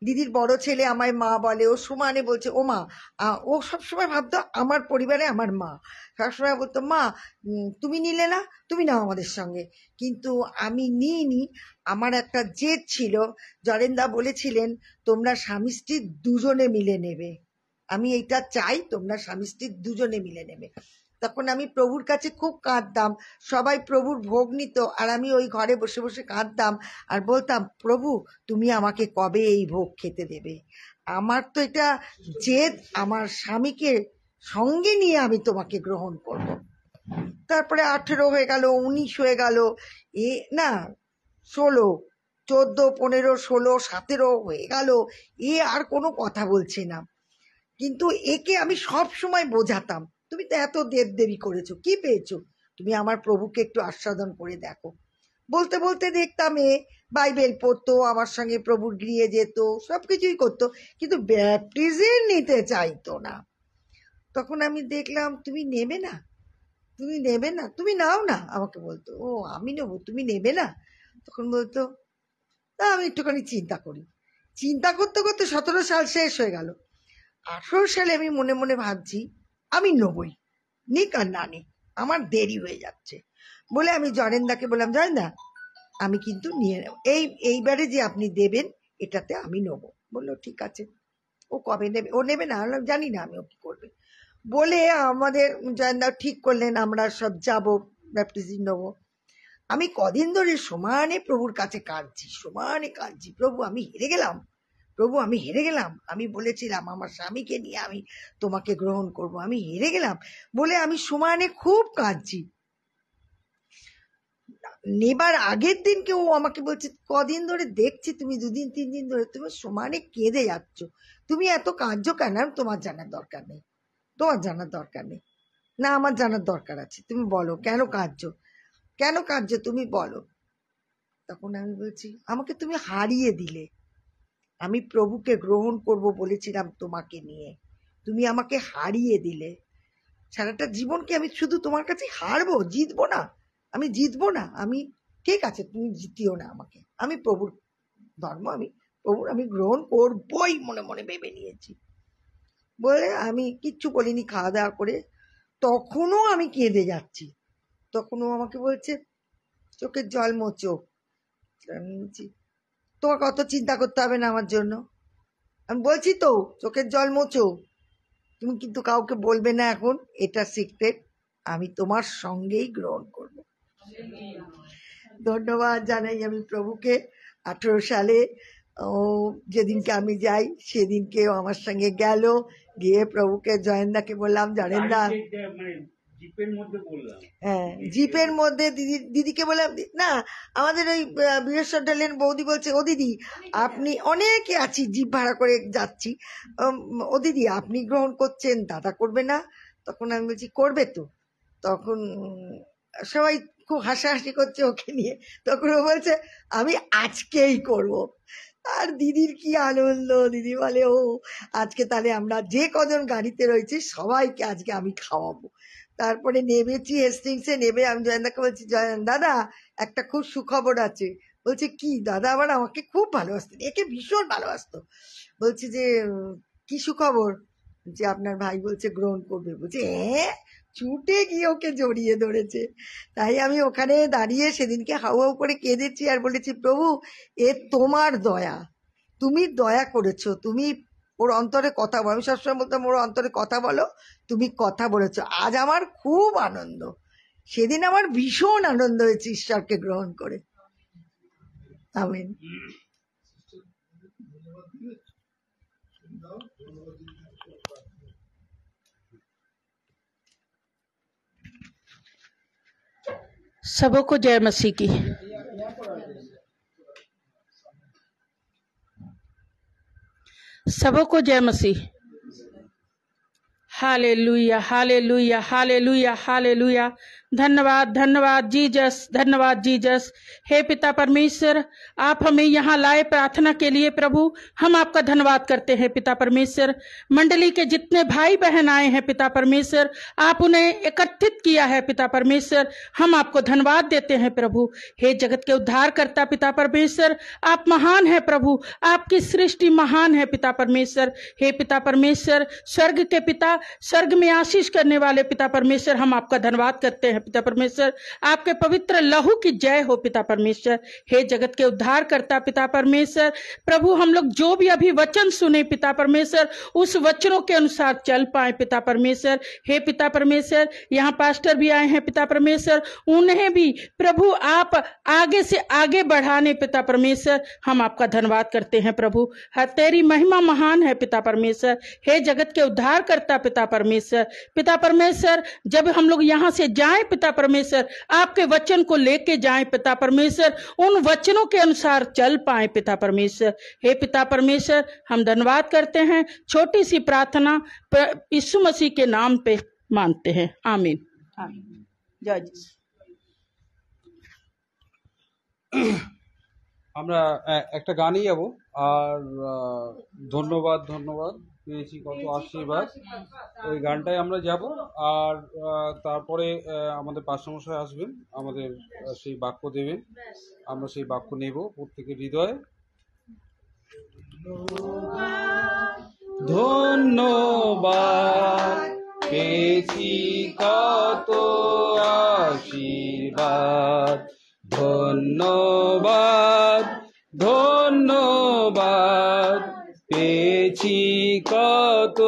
[SPEAKER 12] দিদির বড় ছেলে আমায় মা বলে ও সমানে বলছে ও মা ও সবসময় ভাবতো আমার পরিবারে আমার মা সবসময় বলতো মা তুমি নিলে না তুমি নাও আমাদের সঙ্গে কিন্তু আমি নিইনি আমার একটা জেদ ছিল জরেন্দা বলেছিলেন তোমরা স্বামী স্ত্রী দুজনে মিলে নেবে আমি এইটা চাই তোমরা স্বামী স্ত্রী দুজনে মিলে নেবে তখন আমি প্রভুর কাছে খুব কাঁদতাম সবাই প্রভুর ভোগ নিত আর আমি ওই ঘরে বসে বসে কাঁদতাম আর বলতাম প্রভু তুমি আমাকে কবে এই ভোগ খেতে দেবে আমার তো এটা জেদ আমার স্বামীকে সঙ্গে নিয়ে আমি তোমাকে গ্রহণ করব। তারপরে আঠেরো হয়ে গেল উনিশ হয়ে গেল এ না ষোলো চোদ্দো পনেরো ষোলো সতেরো হয়ে গেল এ আর কোনো কথা বলছে না কিন্তু একে আমি সব সময় বোঝাতাম তুমি তো এত দেব দেবী করেছো কি পেয়েছো তুমি আমার প্রভুকে একটু আস্বাদন করে দেখো বলতে বলতে দেখতাম এ বাইবেল পড়তো আমার সঙ্গে প্রভুর গৃহে যেত সব কিছুই করতো কিন্তু ব্যাপটিজম নিতে চাইতো না তখন আমি দেখলাম তুমি নেবে না তুমি নেবে না তুমি নাও না আমাকে বলতো ও আমি নেব তুমি নেবে না তখন বলতো তা আমি একটুখানি চিন্তা করি চিন্তা করতে করতে সতেরো সাল শেষ হয়ে গেল আঠেরো সালে আমি মনে মনে ভাবছি আমি নবই নিক আর না নিক আমার দেরি হয়ে যাচ্ছে বলে আমি জরেন্দাকে বললাম জয়েন্দা আমি কিন্তু নিয়ে নেব এই এইবারে যে আপনি দেবেন এটাতে আমি নেব বললো ঠিক আছে ও কবে নেবে ও নেবে না আমি জানি না আমি ও কী করবে বলে আমাদের জয়েন্দা ঠিক করলেন আমরা সব যাবো ব্যাপটিজিম নেবো আমি কদিন ধরে সমানে প্রভুর কাছে কাঁদছি সমানে কাঁদছি প্রভু আমি হেরে গেলাম প্রভু আমি হেরে গেলাম আমি বলেছিলাম আমার স্বামীকে নিয়ে আমি তোমাকে গ্রহণ করব আমি হেরে গেলাম বলে আমি সমানে খুব কাঁদছি নেবার আগের দিন কেউ আমাকে বলছে কদিন ধরে দেখছি তুমি দুদিন তিন দিন ধরে তুমি সমানে কেঁদে যাচ্ছ তুমি এত কার্য কেন তোমার জানার দরকার নেই তোমার জানার দরকার নেই না আমার জানার দরকার আছে তুমি বলো কেন কার্য কেন কার্য তুমি বলো তখন আমি বলছি আমাকে তুমি হারিয়ে দিলে আমি প্রভুকে গ্রহণ করব বলেছিলাম তোমাকে নিয়ে তুমি আমাকে হারিয়ে দিলে সারাটা জীবনকে আমি শুধু তোমার কাছে হারবো জিতবো না আমি জিতবো না আমি ঠিক আছে তুমি জিতিও না আমাকে আমি প্রভুর ধর্ম আমি প্রভুর আমি গ্রহণ করবই মনে মনে ভেবে নিয়েছি বলে আমি কিচ্ছু বলিনি খাওয়া দাওয়া করে তখনও আমি কেঁদে যাচ্ছি তখনও আমাকে বলছে চোখের জল মোচো আমি তোমাকে অত চিন্তা করতে হবে না আমার জন্য আমি বলছি তো চোখের জল মোচো তুমি কিন্তু কাউকে বলবে না এখন এটা সিক্রেট আমি তোমার সঙ্গেই গ্রহণ করব ধন্যবাদ জানাই আমি প্রভুকে আঠেরো সালে ও যেদিনকে আমি যাই সেদিনকে আমার সঙ্গে গেল গিয়ে প্রভুকে জয়েন্দাকে বললাম জানেন না হ্যাঁ জিপের মধ্যে দিদি দিদিকে বললাম না আমাদের ওই বীরেশ্বর ঢালেন বৌদি বলছে ও দিদি আপনি অনেকে আছি জিপ ভাড়া করে যাচ্ছি ও দিদি আপনি গ্রহণ করছেন দাদা করবে না তখন আমি বলছি করবে তো তখন সবাই খুব হাসাহাসি করছে ওকে নিয়ে তখন ও বলছে আমি আজকেই করব আর দিদির কি আনন্দ দিদি বলে ও আজকে তাহলে আমরা যে কজন গাড়িতে রয়েছে সবাইকে আজকে আমি খাওয়াবো তারপরে নেমেছি হেস্টিংসে নেমে আমি জয়নাকে বলছি জয়ন্ত দাদা একটা খুব সুখবর আছে বলছে কি দাদা আবার আমাকে খুব ভালোবাসতেন একে ভীষণ ভালোবাসতো বলছে যে কি সুখবর যে আপনার ভাই বলছে গ্রহণ করবে বলছে হ্যাঁ ছুটে গিয়ে ওকে জড়িয়ে ধরেছে তাই আমি ওখানে দাঁড়িয়ে সেদিনকে হাউ হাউ করে কেঁদেছি আর বলেছি প্রভু এ তোমার দয়া তুমি দয়া করেছো তুমি ওর অন্তরে কথা বলো আমি সবসময় বলতাম ওর অন্তরে কথা বলো তুমি কথা বলেছো আজ আমার খুব আনন্দ সেদিন আমার ভীষণ আনন্দ হয়েছে ঈশ্বরকে গ্রহণ করে আমিন
[SPEAKER 13] सबों को जय मसीह की सबों को जय मसीह हालेलुया हालेलुया हालेलुया हालेलुया धन्यवाद धन्यवाद जीजस धन्यवाद जीजस हे पिता परमेश्वर आप हमें यहाँ लाए प्रार्थना के लिए प्रभु हम आपका धन्यवाद करते हैं पिता परमेश्वर मंडली के जितने भाई बहन आए हैं पिता परमेश्वर आप उन्हें एकत्रित किया है पिता परमेश्वर हम आपको धन्यवाद देते हैं प्रभु हे जगत के उद्धार करता पिता परमेश्वर आप महान है प्रभु आपकी सृष्टि महान है पिता परमेश्वर हे पिता परमेश्वर स्वर्ग के पिता स्वर्ग में आशीष करने वाले पिता परमेश्वर हम आपका धन्यवाद करते हैं हैं पिता परमेश्वर आपके पवित्र लहू की जय हो पिता परमेश्वर हे जगत के उद्धार करता पिता परमेश्वर प्रभु हम लोग जो भी अभी वचन सुने पिता परमेश्वर उस वचनों के अनुसार चल पाए पिता परमेश्वर हे पिता परमेश्वर यहाँ पास्टर भी आए हैं पिता परमेश्वर उन्हें भी प्रभु आप आगे से आगे बढ़ाने पिता परमेश्वर हम आपका धन्यवाद करते हैं प्रभु तेरी महिमा महान है पिता परमेश्वर हे जगत के उद्धार करता पिता परमेश्वर पिता परमेश्वर जब हम लोग यहाँ से जाए पिता परमेश्वर आपके वचन को लेके जाए पिता परमेश्वर उन वचनों के अनुसार चल पाए पिता परमेश्वर हे पिता परमेश्वर हम धन्यवाद करते हैं छोटी सी प्रार्थना यीशु मसीह के नाम पे मानते हैं आमीन आमीन जय
[SPEAKER 7] আমরা একটা গানই और धन्यवाद धन्यवाद পেয়েছি কত আশীর্বাদ ওই
[SPEAKER 3] হ্যাঁ, গানটায় আমরা যাব
[SPEAKER 7] আর তারপরে আমাদের পাশ্বমশাই আসবেন আমাদের সেই বাক্য দেবেন আমরা সেই বাক্য নেব প্রত্যেকের হৃদয়ে ধন্যবাদ পেয়েছি কত আশীর্বাদ ধন্যবাদ ধন্যবাদ পেয়েছি কত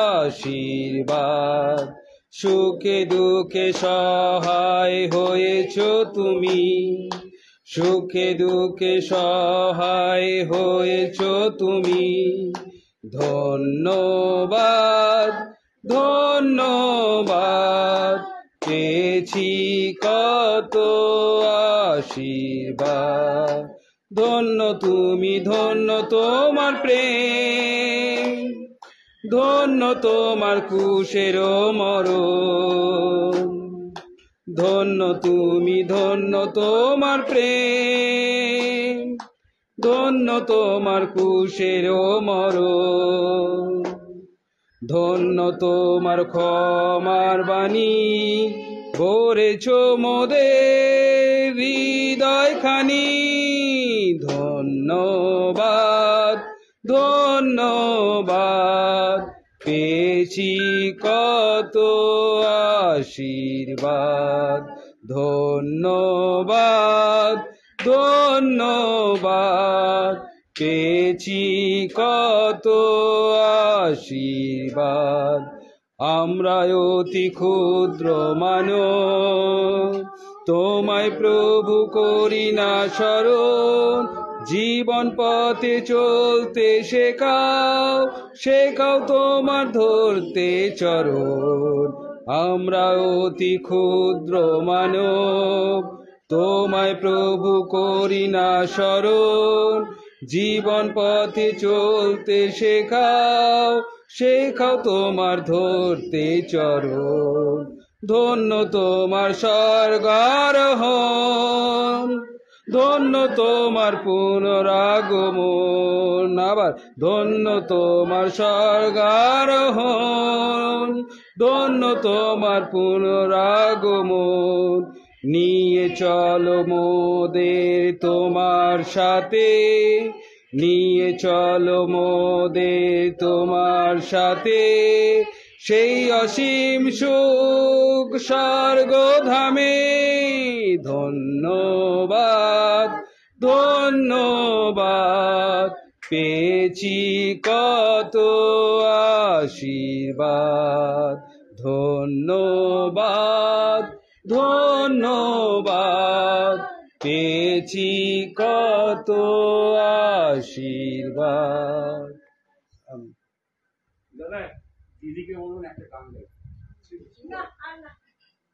[SPEAKER 7] আশীর্বাদ সুখে দুঃখে সহায় হয়েছ তুমি সুখে দুঃখে সহায় হয়েছ তুমি ধন্যবাদ ধন্যবাদ পেয়েছি কত আশীর্বাদ ধন্য তুমি ধন্য তোমার প্রেম ধন্য তোমার কুশের মর ধন্য তুমি ধন্য তোমার প্রেম ধন্য তোমার কুশের মর ধন্য তোমার ক্ষমার বাণী ভরেছ মোদে হৃদয় খানি ধন্যবাদ ধন্যবাদ পেয়েছি কত আশীর্বাদ ধন্যবাদ ধন্যবাদ পেয়েছি কত আশীর্বাদ আমরা অতি ক্ষুদ্র মানো তোমায় প্রভু করি না স্মরণ জীবন পথে চলতে শেখাও শেখাও তোমার ধরতে চরণ আমরা অতি ক্ষুদ্র মানব তোমায় প্রভু করি না স্মরণ জীবন পথে চলতে শেখাও শেখাও তোমার ধরতে চরণ ধন্য তোমার স্বর্গারোহণ ধন্য তোমার পুনরাগমন আবার ধন্য তোমার স্বর্গারোহণ ধন্য তোমার পুনরাগমন নিয়ে চলো মোদের তোমার সাথে নিয়ে চলো মোদের তোমার সাথে সেই অসীম সুখ স্বর্গধামে ধন্যবাদ ধন্যবাদ পেয়েছি কত আশীর্বাদ ধন্যবাদ ধন্যবাদ পেয়েছি কত আশীর্বাদ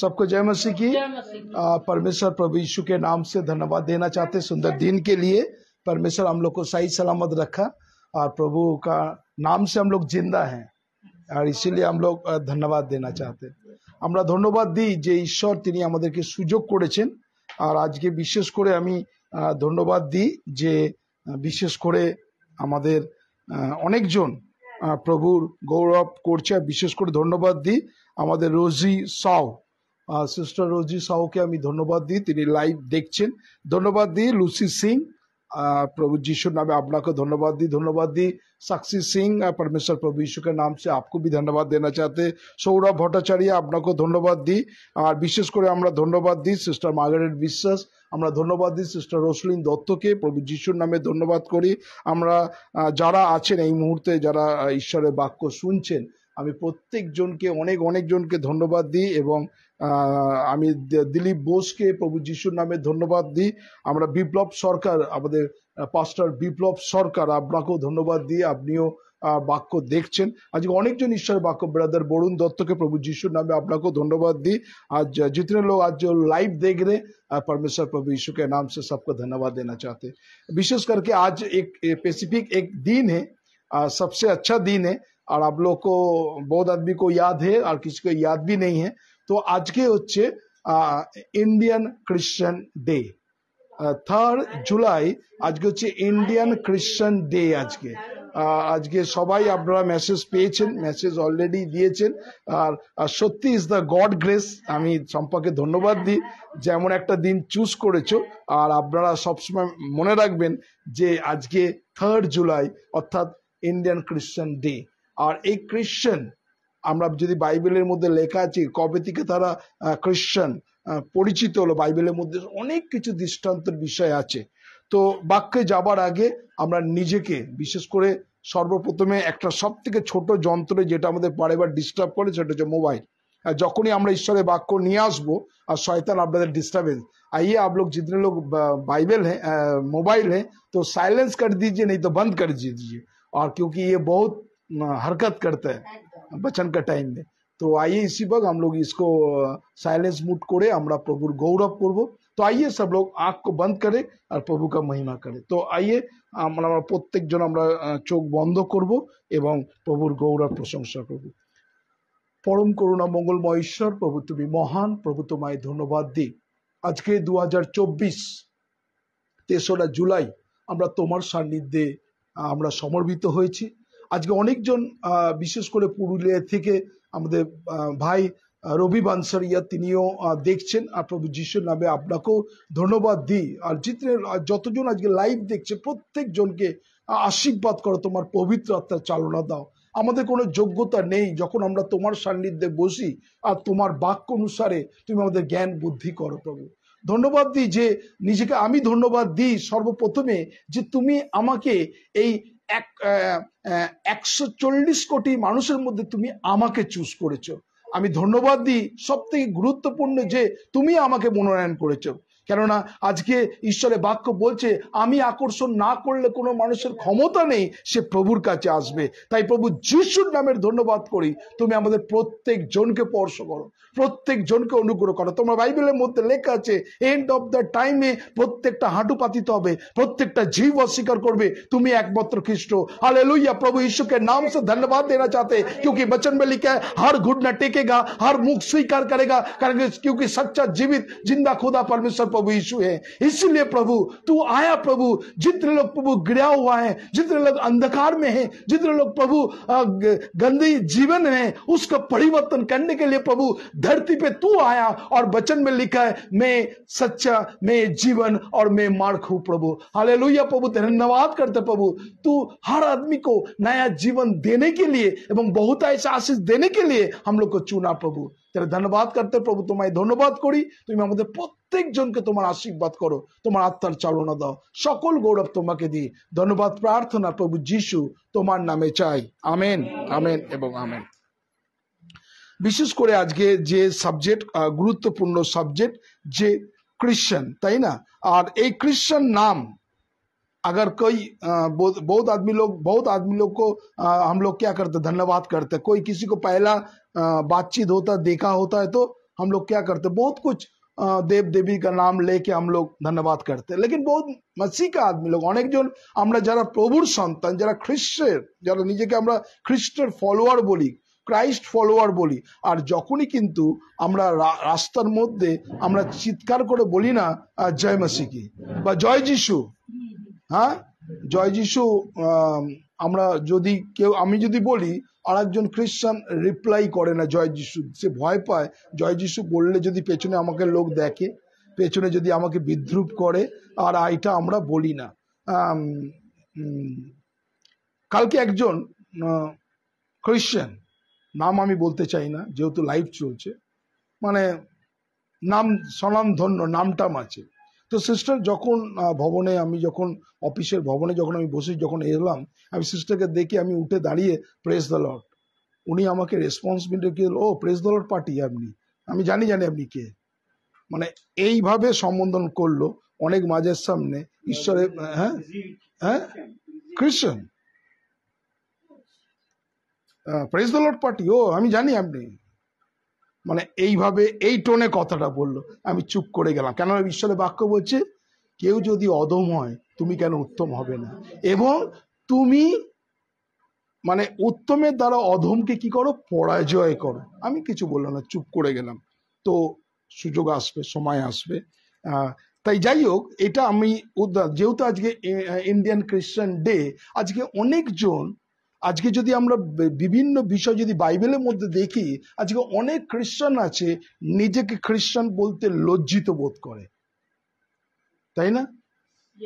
[SPEAKER 5] सबको जय मसीह की परमेश्वर प्रभु यीशु के नाम से धन्यवाद देना चाहते सुंदर दिन के लिए परमेश्वर हम लोग को सही सलामत रखा और प्रभु का नाम से हम लोग जिंदा हैं और इसीलिए हम लोग धन्यवाद देना चाहते हम धन्यवाद दी जे ईश्वर तिनी আমাদের কে সুযোগ করেছেন আর আজকে বিশেষ করে আমি ধন্যবাদ দিই যে বিশেষ করে আমাদের অনেকজন প্রভুর গৌরব করছে বিশেষ করে ধন্যবাদ দিই আমাদের রোজি সাউ সিস্টার রোজি সাহুকে আমি ধন্যবাদ দিই তিনি লাইভ দেখছেন ধন্যবাদ দিই লুসি সিং প্রভু যিশুর নামে আপনাকে ধন্যবাদ দিই ধন্যবাদ দিই दी সিং পরমেশ্বর প্রভু যিশুকে নাম সে আপকে से ধন্যবাদ भी চাতে সৌরভ ভট্টাচার্য আপনাকে ধন্যবাদ দিই আর বিশেষ করে আমরা ধন্যবাদ দিই সিস্টার মার্গারেট বিশ্বাস আমরা ধন্যবাদ দিই সিস্টার রসলিন দত্তকে প্রভু যিশুর নামে ধন্যবাদ করি আমরা যারা আছেন এই মুহূর্তে যারা ঈশ্বরের বাক্য শুনছেন আমি প্রত্যেকজনকে অনেক অনেকজনকে ধন্যবাদ দিই এবং আমি দিলীপ বোসকে প্রভু যিশুর নামে ধন্যবাদ দিই আমরা বিপ্লব সরকার আমাদের পাস্টার বিপ্লব সরকার আপনাকেও ধন্যবাদ দিয়ে আপনিও বাক্য দেখছেন আজকে অনেকজন ঈশ্বরের বাক্য ব্রাদার বরুণ দত্তকে প্রভু যিশুর নামে আপনাকেও ধন্যবাদ দিই আজ जितने লোক আজ লাইভ দেখ রে পরমেশ্বর প্রভু प्रभु নাম সে সবকে ধন্যবাদ দেনা धन्यवाद বিশেষ चाहते আজ এক आज एक स्पेसिफिक एक दिन है सबसे अच्छा আর आप लोग को আদমি आदमी को याद है और किसी को তো আজকে হচ্ছে Indian Christian Day third July আজকে হচ্ছে ইন্ডিয়ান ক্রিশ্চান ডে আজকে আজকে সবাই আপনারা মেসেজ পেয়েছেন মেসেজ অলরেডি দিয়েছেন আর সত্যি ইজ দ্য গড গ্রেস আমি সম্পর্কে ধন্যবাদ দিই যেমন একটা দিন চুজ করেছো আর আপনারা সবসময় মনে রাখবেন যে আজকে থার্ড জুলাই অর্থাৎ ইন্ডিয়ান ক্রিশ্চান ডে আর এই খ্রিশ্চান আমরা যদি বাইবেলের মধ্যে লেখা আছে কবে থেকে তারা খ্রিশ্চান পরিচিত হলো বাইবেলের মধ্যে অনেক কিছু দৃষ্টান্তের বিষয় আছে তো বাক্যে যাবার আগে আমরা নিজেকে বিশেষ করে সর্বপ্রথমে একটা সব থেকে ছোট যন্ত্র যেটা আমাদের বারেবার ডিস্টার্ব করে সেটা হচ্ছে মোবাইল আর যখনই আমরা ঈশ্বরের বাক্য নিয়ে আসবো আর শয়তান আপনাদের ডিস্টার্বেন্স আইয়ে आप लोग লোক বাইবেল হ্যাঁ মোবাইল হ্যাঁ তো সাইলেন্স साइलेंस कर নেই তো বন্ধ बंद कर दीजिए আর क्योंकि ये ইয়ে বহুত हरकत करते हैं बचन का टाइम में তো आइए इसी वक्त हम लोग इसको साइलेंस मूड করে আমরা প্রভুর গৌরব করব তো আইয়ে সব লোক আঁখ কো বন্ধ করে আর প্রভুকে মহিমা করে তো আইয়ে আমরা প্রত্যেকজন আমরা চোখ বন্ধ করব এবং প্রভুর গৌরব প্রশংসা করব পরম করুণা মঙ্গলময় ঈশ্বর প্রভু তুমি মহান প্রভু তোমায় ধন্যবাদ দিই আজকে দু হাজার চব্বিশ তেসরা জুলাই আমরা তোমার সান্নিধ্যে আমরা সমর্পিত হয়েছি আজকে অনেকজন বিশেষ করে পুরুলিয়া থেকে আমাদের ভাই রবি বানসারিয়া তিনিও দেখছেন প্রভু যিশুর নামে আপনাকেও ধন্যবাদ দিই আর চিত্রের যতজন আজকে লাইভ দেখছে প্রত্যেকজনকে আশীর্বাদ করো তোমার পবিত্র আত্মার চালনা দাও আমাদের কোনো যোগ্যতা নেই যখন আমরা তোমার সান্নিধ্যে বসি আর তোমার বাক্য অনুসারে তুমি আমাদের জ্ঞান বুদ্ধি করো প্রভু ধন্যবাদ দিই যে নিজেকে আমি ধন্যবাদ দিই সর্বপ্রথমে যে তুমি আমাকে এই এক একশো চল্লিশ কোটি মানুষের মধ্যে তুমি আমাকে চুজ করেছো আমি ধন্যবাদ দিই সব থেকে গুরুত্বপূর্ণ যে তুমি আমাকে মনোনয়ন করেছো কেননা আজকে ঈশ্বরের বাক্য বলছে আমি আকর্ষণ না করলে কোনো মানুষের ক্ষমতা নেই সে প্রভুর কাছে আসবে তাই প্রভু যিশুর নামের ধন্যবাদ করি তুমি আমাদের প্রত্যেক জনকে স্পর্শ করো প্রত্যেক জনকে অনুগ্রহ করো তোমার বাইবেলের মধ্যে লেখা আছে এন্ড অফ দ্য টাইমে প্রত্যেকটা হাঁটু পাতিতে হবে প্রত্যেকটা জীব অস্বীকার করবে তুমি একমাত্র খ্রিস্ট আলে লুইয়া প্রভু ঈশ্বরকে নাম সে ধন্যবাদ धन्यवाद চাতে কিউকি বচন মে में হর ঘুটনা টেকেগা হর মুখ স্বীকার করেগা কারণ কিউকি সচ্চা জীবিত জিন্দা খোদা পরমেশ্বর प्रभु यीशु है इसलिए प्रभु तू आया प्रभु जितने लोग प्रभु गिरा हुआ है जितने लोग अंधकार में है जितने लोग प्रभु गंदे जीवन है उसका परिवर्तन करने के लिए प्रभु धरती पे तू आया और वचन में लिखा है मैं सच्चा मैं जीवन और मैं मार्ग हूं प्रभु हाले प्रभु धन्यवाद करते प्रभु तू हर आदमी को नया जीवन देने के लिए एवं बहुत ऐसा आशीष देने के लिए हम लोग को चुना प्रभु তাহলে ধন্যবাদ করতে প্রভু তোমায় ধন্যবাদ করি তুমি আমাদের প্রত্যেকজনকে তোমার আশীর্বাদ করো তোমার আত্মার চালনা দাও সকল গৌরব তোমাকে দিই ধন্যবাদ প্রার্থনা প্রভু যিশু তোমার নামে চাই আমেন আমেন এবং আমেন বিশেষ করে আজকে যে সাবজেক্ট গুরুত্বপূর্ণ সাবজেক্ট যে খ্রিশ্চান তাই না আর এই খ্রিশ্চান নাম अगर कोई बहुत आदमी लोग बहुत आदमी लोग को आ, हम लोग क्या करते धन्यवाद करते कोई किसी को पहला बातचीत होता देखा होता है तो हम लोग क्या करते बहुत कुछ देव देवी का नाम लेके हम लोग धन्यवाद करते लेकिन बहुत मसीह का आदमी लोग अनेक जन हमारा जरा प्रभुर संतान जरा ख्रीस्टर जरा निजेके हमारा ख्रीस्टर फॉलोअर बोली क्राइस्ट ফলোয়ার बोली আর যখনই কিন্তু আমরা রাস্তার মধ্যে আমরা চিৎকার করে বলি না জয় মাসিকি বা জয় হ্যাঁ জয় যিশু আমরা যদি কেউ আমি যদি বলি আর একজন খ্রিস্টান রিপ্লাই করে না জয় যিশু সে ভয় পায় জয় যিশু বললে যদি পেছনে আমাকে লোক দেখে পেছনে যদি আমাকে বিদ্রুপ করে আর এটা আমরা বলি না কালকে একজন খ্রিশ্চান নাম আমি বলতে চাই না যেহেতু লাইভ চলছে মানে নাম স্বনামধন্য নামটাম আছে তো সিস্টার যখন ভবনে আমি যখন অফিসের ভবনে যখন আমি বসে যখন এলাম আমি সিস্টারকে দেখে আমি উঠে দাঁড়িয়ে প্রেস দ্য লর্ড উনি আমাকে রেসপন্সিবিলিটি কি ও প্রেস দ্য লর্ড পার্টি আপনি আমি জানি জানি আপনি কে মানে এইভাবে সম্বোধন করলো অনেক মাঝের সামনে ঈশ্বরের হ্যাঁ হ্যাঁ খ্রিস্টান প্রেস দ্য লর্ড পার্টি ও আমি জানি আপনি মানে এইভাবে এই টোনে কথাটা বললো আমি চুপ করে গেলাম কেননা ঈশ্বরের বাক্য বলছে কেউ যদি অদম হয় তুমি কেন উত্তম হবে না এবং তুমি মানে উত্তমের দ্বারা অধমকে কি করো পরাজয় করো আমি কিছু বললাম না চুপ করে গেলাম তো সুযোগ আসবে সময় আসবে তাই যাই হোক এটা আমি যেহেতু আজকে ইন্ডিয়ান ক্রিশ্চান ডে আজকে অনেকজন आज के जो विभिन्न विषय जो বাইবেলের मध्य देखी आज के अनेक আছে নিজেকে খ্রিস্টান বলতে লজ্জিত বোধ করে তাই ना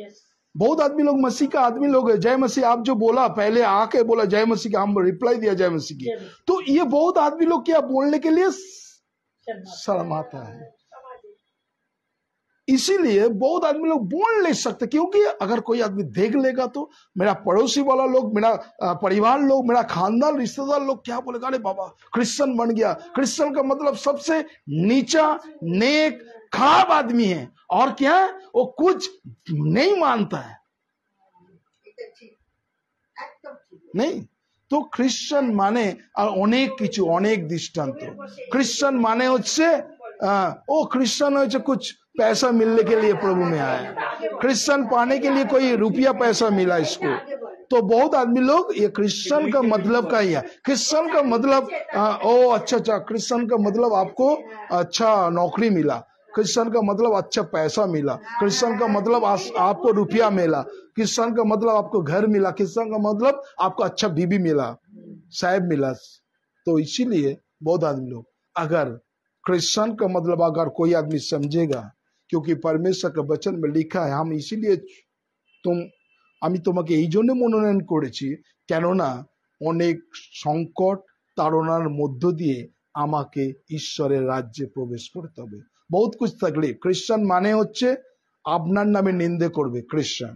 [SPEAKER 5] yes. बहुत आदमी लोग मसीह का आदमी लोग है जय मसीह आप जो बोला पहले आके बोला जय मसीह का हम रिप्लाई दिया जय मसीह की तो ये बहुत आदमी लोग क्या बोलने के लिए शर्माता है इसीलिए बहुत आदमी लोग बोल नहीं सकते क्योंकि अगर कोई आदमी देख लेगा तो मेरा पड़ोसी वाला लोग मेरा परिवार लोग मेरा खानदान रिश्तेदार लोग क्या बोलेगा अरे बाबा क्रिश्चियन बन गया क्रिश्चियन का मतलब सबसे नीचा नेक खराब आदमी है और क्या है वो कुछ नहीं मानता है नहीं तो क्रिश्चियन माने और अनेक किचु अनेक दृष्टान्त क्रिश्चियन माने हो ओ क्रिश्चियन हो कुछ पैसा मिलने के लिए प्रभु में आया क्रिश्चियन पाने के लिए कोई रुपया पैसा मिला इसको तो बहुत आदमी लोग ये क्रिश्चियन का मतलब का ही है क्रिश्चियन का मतलब आ, हाँ, ओ अच्छा अच्छा क्रिश्चियन का मतलब आपको अच्छा नौकरी मिला क्रिश्चियन का मतलब अच्छा पैसा मिला क्रिश्चियन का मतलब आ, आपको रुपया मिला क्रिश्चियन का मतलब आपको घर मिला क्रिश्चियन का मतलब आपको अच्छा बीबी मिला साहेब मिला तो इसीलिए बहुत आदमी लोग अगर क्रिश्चियन का मतलब अगर कोई आदमी समझेगा क्योंकि परमेश्वर का वचन में लिखा है हम इसीलिए तुम আমি তোমাকে এই জন্য মনোনয়ন করেছি কেননা অনেক সংকট তাড়নার মধ্য দিয়ে আমাকে ঈশ্বরের রাজ্যে প্রবেশ করতে হবে বহুত কিছু থাকলে খ্রিস্টান মানে হচ্ছে আপনার নামে নিন্দে করবে খ্রিস্টান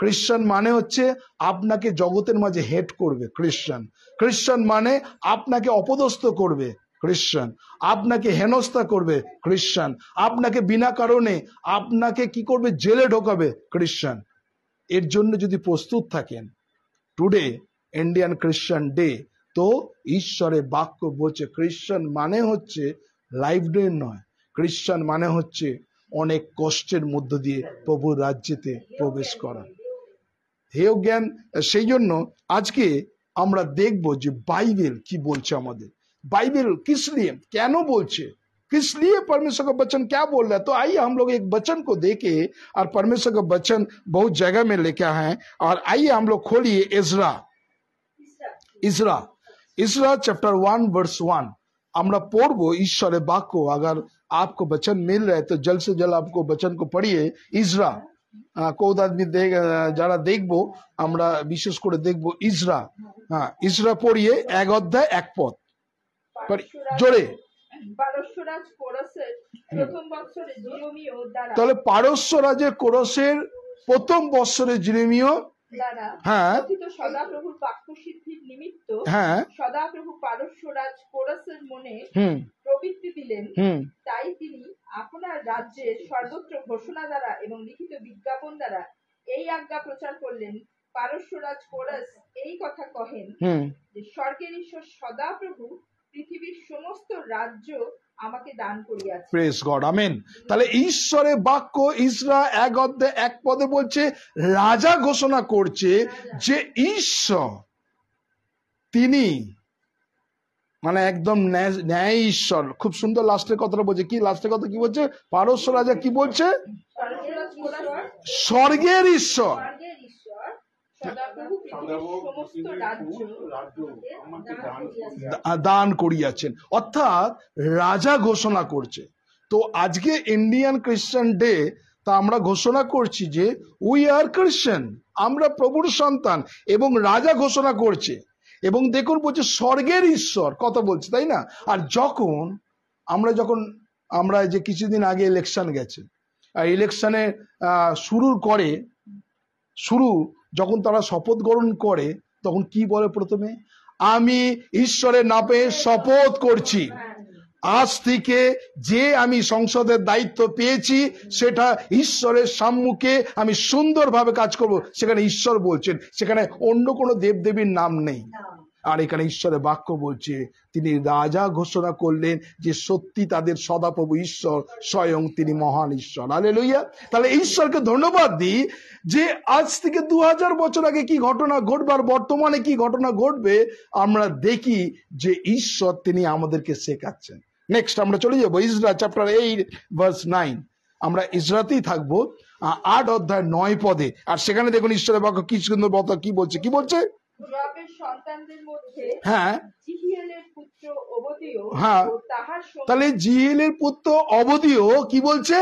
[SPEAKER 5] খ্রিস্টান মানে হচ্ছে আপনাকে জগতের মাঝে হেট করবে খ্রিস্টান খ্রিস্টান মানে আপনাকে অপদস্থ করবে খ্রিস্টান আপনাকে হেনস্থা করবে খ্রিস্টান আপনাকে বিনা কারণে আপনাকে কি করবে জেলে ঢোকাবে খ্রিস্টান এর জন্য যদি প্রস্তুত থাকেন টুডে ইন্ডিয়ান খ্রিস্টান ডে তো ঈশ্বরে বাক্য বলছে খ্রিস্টান মানে হচ্ছে লাইফ ডে নয় খ্রিস্টান মানে হচ্ছে অনেক কষ্টের মধ্য দিয়ে প্রভুর রাজ্যেতে প্রবেশ করা হেয় জ্ঞান সেই জন্য আজকে আমরা দেখব যে বাইবেল কি বলছে আমাদের बाइबिल किस लिए नो बोलचे किस लिए परमेश्वर का वचन क्या बोल रहा है तो आइए हम लोग एक वचन को देखे और परमेश्वर का वचन बहुत जगह में लेके आए और आइए हम लोग खोलिए Ezra Ezra Ezra chapter one verse one আমরা ईश्वर बाग को अगर आपको वचन मिल रहा है तो जल्द से जल्द आपको वचन को पढ़िए को आदमी देख जरा দেখবো हमारा विशेष को দেখবো इजरा हाँ इजरा पढ़िए एक अध्याय एक पथ জোরে তাহলে পারস্য রাজের কোরসের প্রথম বৎসরে জিরেমিও হ্যাঁ
[SPEAKER 8] সদাপ্রভুর বাক্য সিদ্ধির নিমিত্ত হ্যাঁ সদাপ্রভু পারস্যরাজ মনে প্রবৃত্তি দিলেন তাই তিনি আপনার রাজ্যের সর্বত্র ঘোষণা দ্বারা এবং লিখিত বিজ্ঞাপন দ্বারা এই আজ্ঞা প্রচার করলেন পারস্যরাজ কোরস এই কথা কহেন যে স্বর্গের ঈশ্বর সদাপ্রভু পৃথিবীর সমস্ত রাজ্য আমাকে দান করিয়াছে
[SPEAKER 5] প্রেস গড আমেন তাহলে ঈশ্বরের বাক্য ইসরা এক অধ্যায় এক পদে বলছে রাজা ঘোষণা করছে যে ঈশ্বর তিনি মানে একদম ন্যায় ঈশ্বর খুব সুন্দর লাস্টের কথাটা বলছে কি লাস্টের কথা কি বলছে পারস্য রাজা কি বলছে স্বর্গের ঈশ্বর দান করিয়াছেন অর্থাৎ রাজা ঘোষণা করছে তো আজকে ইন্ডিয়ান খ্রিস্টান ডে তা আমরা ঘোষণা করছি যে উই আর খ্রিস্টান আমরা প্রভুর সন্তান এবং রাজা ঘোষণা করছে এবং দেখুন বলছে স্বর্গের ঈশ্বর কথা বলছে তাই না আর যখন আমরা যখন আমরা যে কিছুদিন আগে ইলেকশন গেছে ইলেকশনে শুরুর করে শুরু যখন তারা শপথ গ্রহণ করে তখন কি বলে প্রথমে আমি ঈশ্বরের নাপে শপথ করছি আজ থেকে যে আমি সংসদের দায়িত্ব পেয়েছি সেটা ঈশ্বরের সম্মুখে আমি সুন্দরভাবে কাজ করব সেখানে ঈশ্বর বলছেন সেখানে অন্য কোনো দেবদেবীর নাম নেই আর এখানে ঈশ্বরের বাক্য বলছে তিনি রাজা ঘোষণা করলেন যে সত্যি তাদের সদাপ্রভু ঈশ্বর স্বয়ং তিনি মহান ঈশ্বর আলে লইয়া তাহলে ঈশ্বরকে ধন্যবাদ দিই যে আজ থেকে দু বছর আগে কি ঘটনা ঘটবার বর্তমানে কি ঘটনা ঘটবে আমরা দেখি যে ঈশ্বর তিনি আমাদেরকে শেখাচ্ছেন নেক্সট আমরা চলে যাবো Ezra chapter eight verse nine আমরা ইসরাতেই থাকবো আট অধ্যায় নয় পদে আর সেখানে দেখুন ঈশ্বরের বাক্য কি সুন্দর কি বলছে কি বলছে
[SPEAKER 8] হ্যাঁ, হ্যাঁ। তাহলে জিহিল
[SPEAKER 5] এর পুত্র অবধিও কি বলছে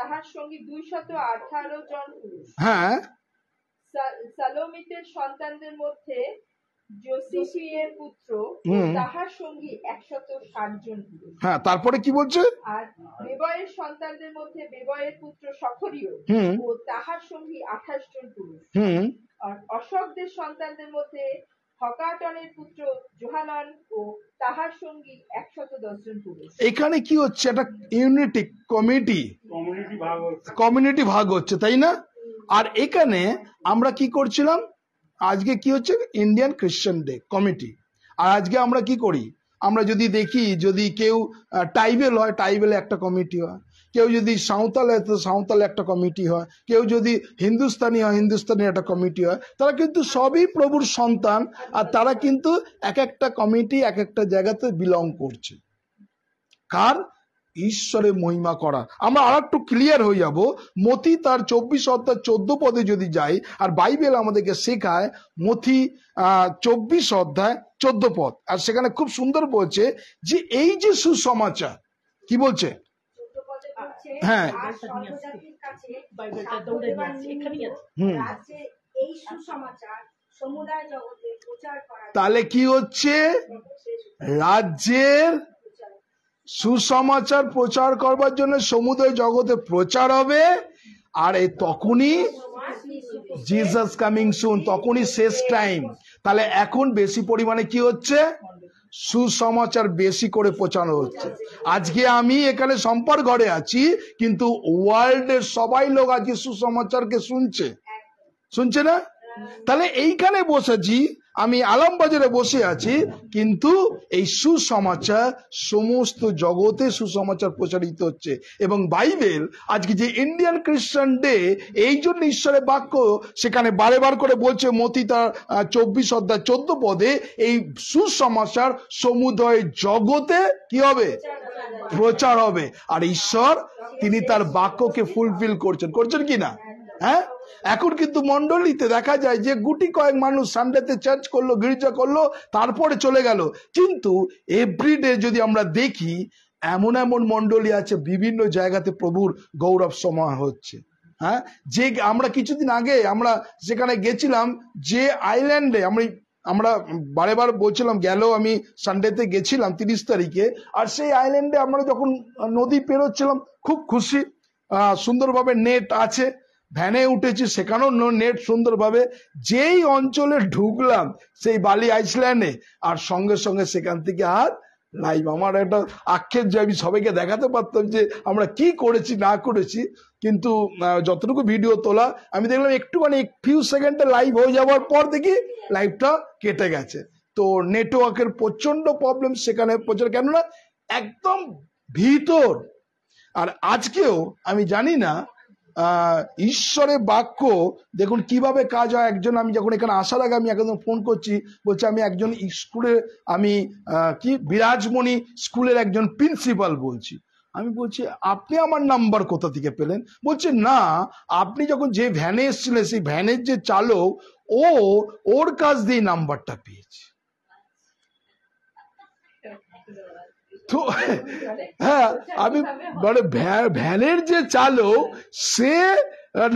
[SPEAKER 1] তাহার সঙ্গে দুই শত আঠারো জন হ্যাঁ সালমিতের সন্তানদের মধ্যে
[SPEAKER 5] হ্যাঁ তারপরে কি বলছে
[SPEAKER 8] আর সন্তানদের মধ্যে পুত্র সখরীয় ও তাহার সঙ্গী আঠাশ জন পুরুষ আর অশোকদের সন্তানদের মধ্যে হকাটনের পুত্র জোহানন ও তাহার সঙ্গী একশত পুরুষ
[SPEAKER 5] এখানে কি হচ্ছে একটা ইউনিটি কমিটি কমিউনিটি ভাগ হচ্ছে তাই না আর এখানে আমরা কি করছিলাম আজকে কি হচ্ছে ইন্ডিয়ান ক্রিশ্চান ডে কমিটি আর আজকে আমরা কি করি আমরা যদি দেখি যদি কেউ ট্রাইবেল হয় ট্রাইবেলে একটা কমিটি হয় কেউ যদি সাঁওতাল হয় তো একটা কমিটি হয় কেউ যদি হিন্দুস্তানি হয় হিন্দুস্তানি একটা কমিটি হয় তারা কিন্তু সবই প্রভুর সন্তান আর তারা কিন্তু এক একটা কমিটি এক একটা জায়গাতে বিলং করছে কার ঈশ্বরের মহিমা করা আমরা আর একটু ক্লিয়ার হয়ে যাব মতি তার চব্বিশ অধ্যায় চোদ্দ পদে যদি যাই আর বাইবেল আমাদেরকে শেখায় মথি চব্বিশ অধ্যায় চোদ্দ পদ আর সেখানে খুব সুন্দর বলছে যে এই যে সুসমাচার কি বলছে হ্যাঁ
[SPEAKER 2] হুম তাহলে কি হচ্ছে
[SPEAKER 5] রাজ্যের সুসমাচার প্রচার করবার জন্য সমুদয় জগতে প্রচার হবে আর এই তখনই জিজাস কামিং শুন তখনই শেষ টাইম তাহলে এখন বেশি পরিমাণে কি হচ্ছে সুসমাচার বেশি করে পৌঁছানো হচ্ছে আজকে আমি এখানে সম্পর্ক ঘরে আছি কিন্তু ওয়ার্ল্ডের সবাই লোক আজকে সুসমাচারকে শুনছে শুনছে না তাহলে এইখানে বসেছি আমি বাজারে বসে আছি কিন্তু এই সুসমাচার সমস্ত জগতে সুসমাচার প্রচারিত হচ্ছে এবং বাইবেল আজকে যে ইন্ডিয়ান খ্রিস্টান ডে এই জন্য ঈশ্বরের বাক্য সেখানে বারে বার করে বলছে মতি তার চব্বিশ অধ্যায় চোদ্দ পদে এই সুসমাচার সমুদয় জগতে কি হবে প্রচার হবে আর ঈশ্বর তিনি তার বাক্যকে ফুলফিল করছেন করছেন কি না হ্যাঁ এখন কিন্তু মন্ডলীতে দেখা যায় যে গুটি কয়েক মানুষ সানডেতে চার্চ করলো গির্জা করলো তারপরে চলে গেল কিন্তু এভরিডে যদি আমরা দেখি এমন এমন মন্ডলী আছে বিভিন্ন জায়গাতে প্রভুর গৌরব সময় হচ্ছে হ্যাঁ যে আমরা কিছুদিন আগে আমরা সেখানে গেছিলাম যে আইল্যান্ডে আমি আমরা বারে বার বলছিলাম গেল আমি সানডেতে গেছিলাম তিরিশ তারিখে আর সেই আইল্যান্ডে আমরা যখন নদী পেরোচ্ছিলাম খুব খুশি সুন্দরভাবে নেট আছে ভ্যানে উঠেছি সেখানেও নেট সুন্দরভাবে যেই অঞ্চলে ঢুকলাম সেই বালি আইসল্যান্ডে আর সঙ্গে সঙ্গে সেখান থেকে আর লাইভ আমার একটা আক্ষেপ যে আমি সবাইকে দেখাতে পারতাম যে আমরা কি করেছি না করেছি কিন্তু যতটুকু ভিডিও তোলা আমি দেখলাম একটুখানি ফিউ সেকেন্ডে লাইভ হয়ে যাওয়ার পর দেখি লাইভটা কেটে গেছে তো নেটওয়ার্কের প্রচন্ড প্রবলেম সেখানে প্রচুর কেননা একদম ভিতর আর আজকেও আমি জানি না ঈশ্বরের বাক্য দেখুন কিভাবে কাজ হয় একজন আমি যখন এখানে আসার আগে আমি একজন ফোন করছি বলছি আমি একজন স্কুলের আমি কি বিরাজমণি স্কুলের একজন প্রিন্সিপাল বলছি আমি বলছি আপনি আমার নাম্বার কোথা থেকে পেলেন বলছে না আপনি যখন যে ভ্যানে এসেছিলেন সেই ভ্যানের যে চালক ও ওর কাছ দিয়ে নাম্বারটা পেয়েছে তো হ্যাঁ,
[SPEAKER 3] হ্যাঁ আমি মানে
[SPEAKER 5] ভ্যানের যে চালক সে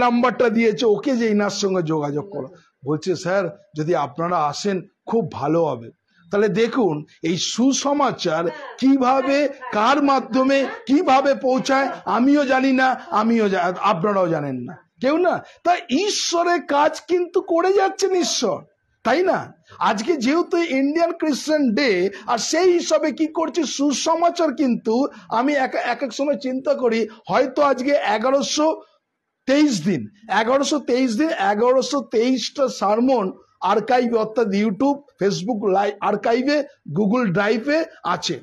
[SPEAKER 5] নাম্বারটা দিয়েছে ওকে যে ইনার সঙ্গে যোগাযোগ করো বলছে স্যার যদি আপনারা আসেন খুব ভালো হবে তাহলে দেখুন এই সুসমাচার হ্যাঁ, হ্যাঁ, কিভাবে কার মাধ্যমে কিভাবে পৌঁছায় আমিও জানি না আমিও আপনারাও জানেন না কেউ না তা ঈশ্বরের কাজ কিন্তু করে যাচ্ছেন ঈশ্বর তাই না আজকে যেহেতু ইন্ডিয়ান ক্রিশ্চিয়ান ডে আর সেই হিসাবে কি করছি সুসমাচার কিন্তু আমি এক এক সময় চিন্তা করি হয়তো আজকে এগারোশো তেইশ দিন এগারোশো তেইশ দিন এগারোশো তেইশটা সারমন আর্কাইভ অর্থাৎ ইউটিউব ফেসবুক লাইভ আর্কাইভে গুগল ড্রাইভে আছে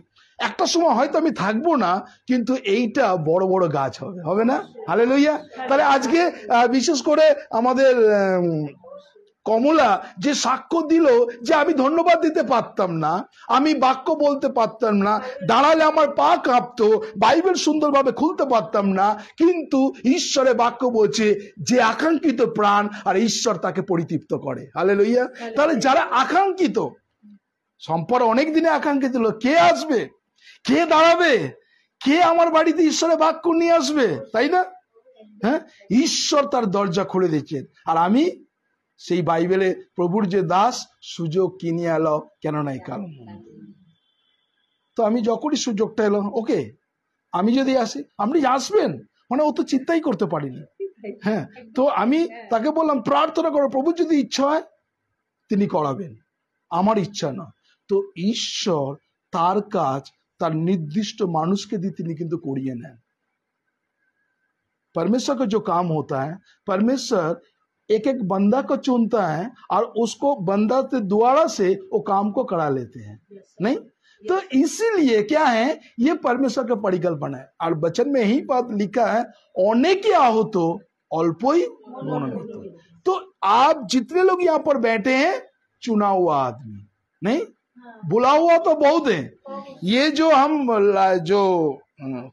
[SPEAKER 5] একটা সময় হয়তো আমি থাকবো না কিন্তু এইটা বড় বড় গাছ হবে হবে না হালে লইয়া তাহলে আজকে বিশেষ করে আমাদের কমলা যে সাক্ষ্য দিল যে আমি ধন্যবাদ দিতে পারতাম না আমি বাক্য বলতে পারতাম না দাঁড়ালে আমার পা কাঁপত বাইবেল সুন্দরভাবে খুলতে পারতাম না কিন্তু ঈশ্বরে বাক্য বলছে যে আকাঙ্ক্ষিত প্রাণ আর ঈশ্বর তাকে পরিতৃপ্ত করে হালে লইয়া তাহলে যারা আকাঙ্ক্ষিত সম্পর অনেক দিনে আকাঙ্ক্ষিত ছিল কে আসবে কে দাঁড়াবে কে আমার বাড়িতে ঈশ্বরে বাক্য নিয়ে আসবে তাই না হ্যাঁ ঈশ্বর তার দরজা খুলে দিচ্ছেন আর আমি সেই বাইবেলে প্রভুর যে দাস সুযোগ কিনিয়ে এলো কেন নাই কাল তো আমি যখনই সুযোগটা এলো ওকে আমি যদি আসি আপনি আসবেন মানে ও তো চিন্তাই করতে পারিনি হ্যাঁ তো আমি তাকে বললাম প্রার্থনা করো প্রভু যদি ইচ্ছা হয় তিনি করাবেন আমার ইচ্ছা না তো ঈশ্বর তার কাজ তার নির্দিষ্ট মানুষকে দিয়ে তিনি কিন্তু করিয়ে নেন परमेश्वर का কাম হতা হ্যাঁ পরমেশ্বর एक एक बंदा को चुनता है और उसको बंदा से द्वारा से वो काम को करा लेते हैं नहीं तो इसीलिए क्या है ये परमेश्वर का परिकल्पना है और बचन में यही बात लिखा है अनेक हो तो अल्पोई तो।, तो आप जितने लोग यहाँ पर बैठे हैं चुना हुआ आदमी नहीं हाँ। बुला हुआ तो बहुत है ये जो हम जो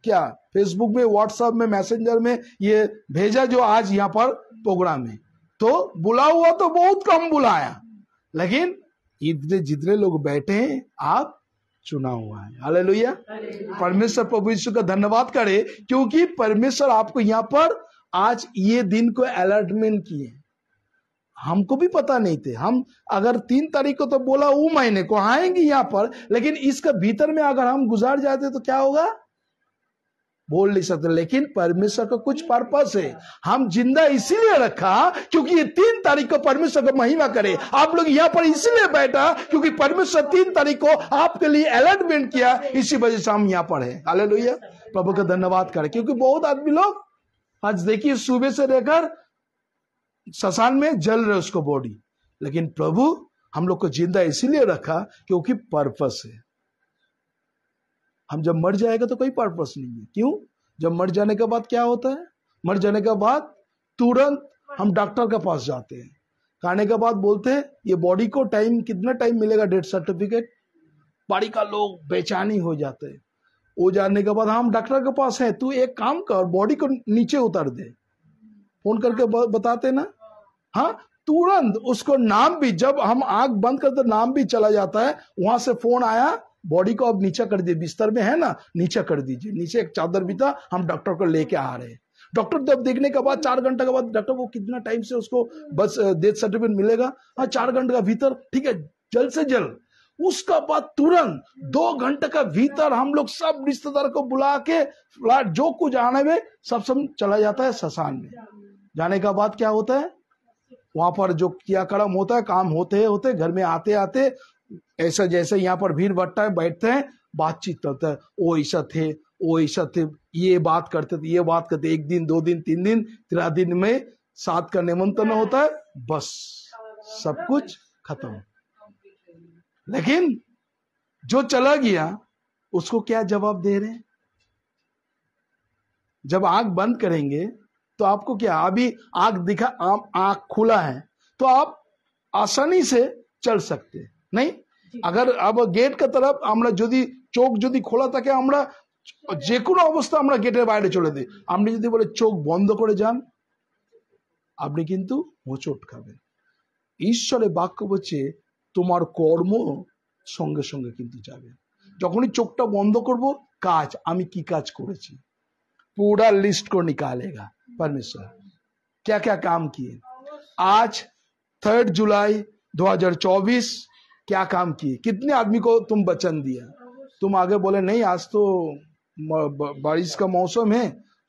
[SPEAKER 5] क्या फेसबुक में व्हाट्सएप में मैसेंजर में ये भेजा जो आज यहाँ पर प्रोग्राम है तो बुला हुआ तो बहुत कम बुलाया लेकिन इतने जितने लोग बैठे हैं आप चुना हुआ है हाल लोहिया परमेश्वर प्रभु यीशु का धन्यवाद करे क्योंकि परमेश्वर आपको यहाँ पर आज ये दिन को अलर्टमेंट किए हमको भी पता नहीं थे हम अगर तीन तारीख को तो बोला वो महीने को आएंगे यहाँ पर लेकिन इसका भीतर में अगर हम गुजार जाते तो क्या होगा बोल नहीं सकते लेकिन परमेश्वर का कुछ पर्पस है हम जिंदा इसीलिए रखा क्योंकि ये तीन तारीख को परमेश्वर को महिमा करे आप लोग यहाँ पर इसीलिए बैठा क्योंकि परमेश्वर तीन तारीख को आपके लिए अलर्टमेंट किया इसी वजह से हम यहाँ पर है लोहिया प्रभु का धन्यवाद करें क्योंकि बहुत आदमी लोग आज देखिए सुबह से लेकर शसान में जल रहे उसको बॉडी लेकिन प्रभु हम लोग को जिंदा इसीलिए रखा क्योंकि पर्पस है हम जब मर जाएगा तो कोई पर्पस नहीं है क्यों जब मर जाने के बाद क्या होता है मर जाने के बाद तुरंत हम डॉक्टर के पास जाते हैं खाने के बाद बोलते हैं ये बॉडी को टाइम कितना टाइम मिलेगा डेथ सर्टिफिकेट बॉडी का लोग बेचैनी हो जाते हैं वो जाने के बाद हाँ, हम डॉक्टर के पास है तू एक काम कर बॉडी को नीचे उतार दे फोन करके बताते ना हाँ तुरंत उसको नाम भी जब हम आंख बंद करते नाम भी चला जाता है वहां से फोन आया बॉडी को आप नीचा कर दीजिए बिस्तर में है ना नीचा कर दीजिए नीचे एक चादर भी था हम डॉक्टर को लेके आ रहे हैं डॉक्टर जब तो देखने के बाद चार घंटे के बाद डॉक्टर को कितना टाइम से उसको बस डेथ सर्टिफिकेट मिलेगा हाँ चार घंटे का भीतर ठीक है जल्द से जल्द उसका बाद तुरंत दो घंटे का भीतर हम लोग सब रिश्तेदार को बुला के फ्लैट जो कुछ आने में सब सब चला जाता है ससान में जाने का बाद क्या होता है वहां पर जो किया कड़म होता है काम होते होते घर में आते आते ऐसा जैसे यहाँ पर भीड़ बढ़ता है बैठते हैं बातचीत करते हैं वो ऐसा थे वो ऐसा थे ये बात करते थे ये बात करते एक दिन दो दिन तीन दिन तेरा दिन में सात का निमंत्रण होता है बस सब कुछ खत्म लेकिन जो चला गया उसको क्या जवाब दे रहे हैं जब आंख बंद करेंगे तो आपको क्या अभी आंख दिखा आंख खुला है तो आप आसानी से चल सकते हैं নেই আগার আবার গেট কা তরফ আমরা যদি চোখ যদি খোলা থাকে আমরা যে কোনো অবস্থা আমরা গেটের বাইরে চলে দিই আপনি যদি বলে চোখ বন্ধ করে যান আপনি কিন্তু হোঁচট খাবেন ঈশ্বরের বাক্য বলছে তোমার কর্ম সঙ্গে সঙ্গে কিন্তু যাবে যখনই চোখটা বন্ধ করব কাজ আমি কি কাজ করেছি पूरा लिस्ट को ক্যা ক্যা কাম কি আজ থার্ড জুলাই দু হাজার 2024 क्या काम किए कितने आदमी को तुम वचन दिया तुम आगे बोले नहीं आज तो बारिश का मौसम है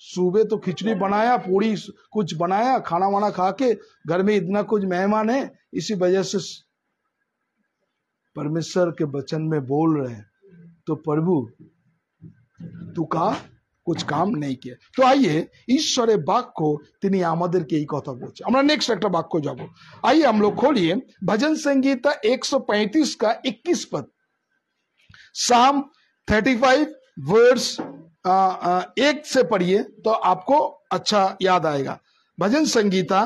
[SPEAKER 5] सुबह तो खिचड़ी बनाया पूरी कुछ बनाया खाना वाना खा के घर में इतना कुछ मेहमान है इसी वजह से परमेश्वर के वचन में बोल रहे तो प्रभु तू कहा कुछ काम नहीं किए तो आइए ईश्वर वाक्य कथा আমাদেরকে नेक्स्ट एक वाक्य আমরা आइए हम लोग खोलिए भजन संगीता 135 का 21 पद साम 35 वर्ड्स एक से पढ़िए तो आपको अच्छा याद आएगा भजन संगीता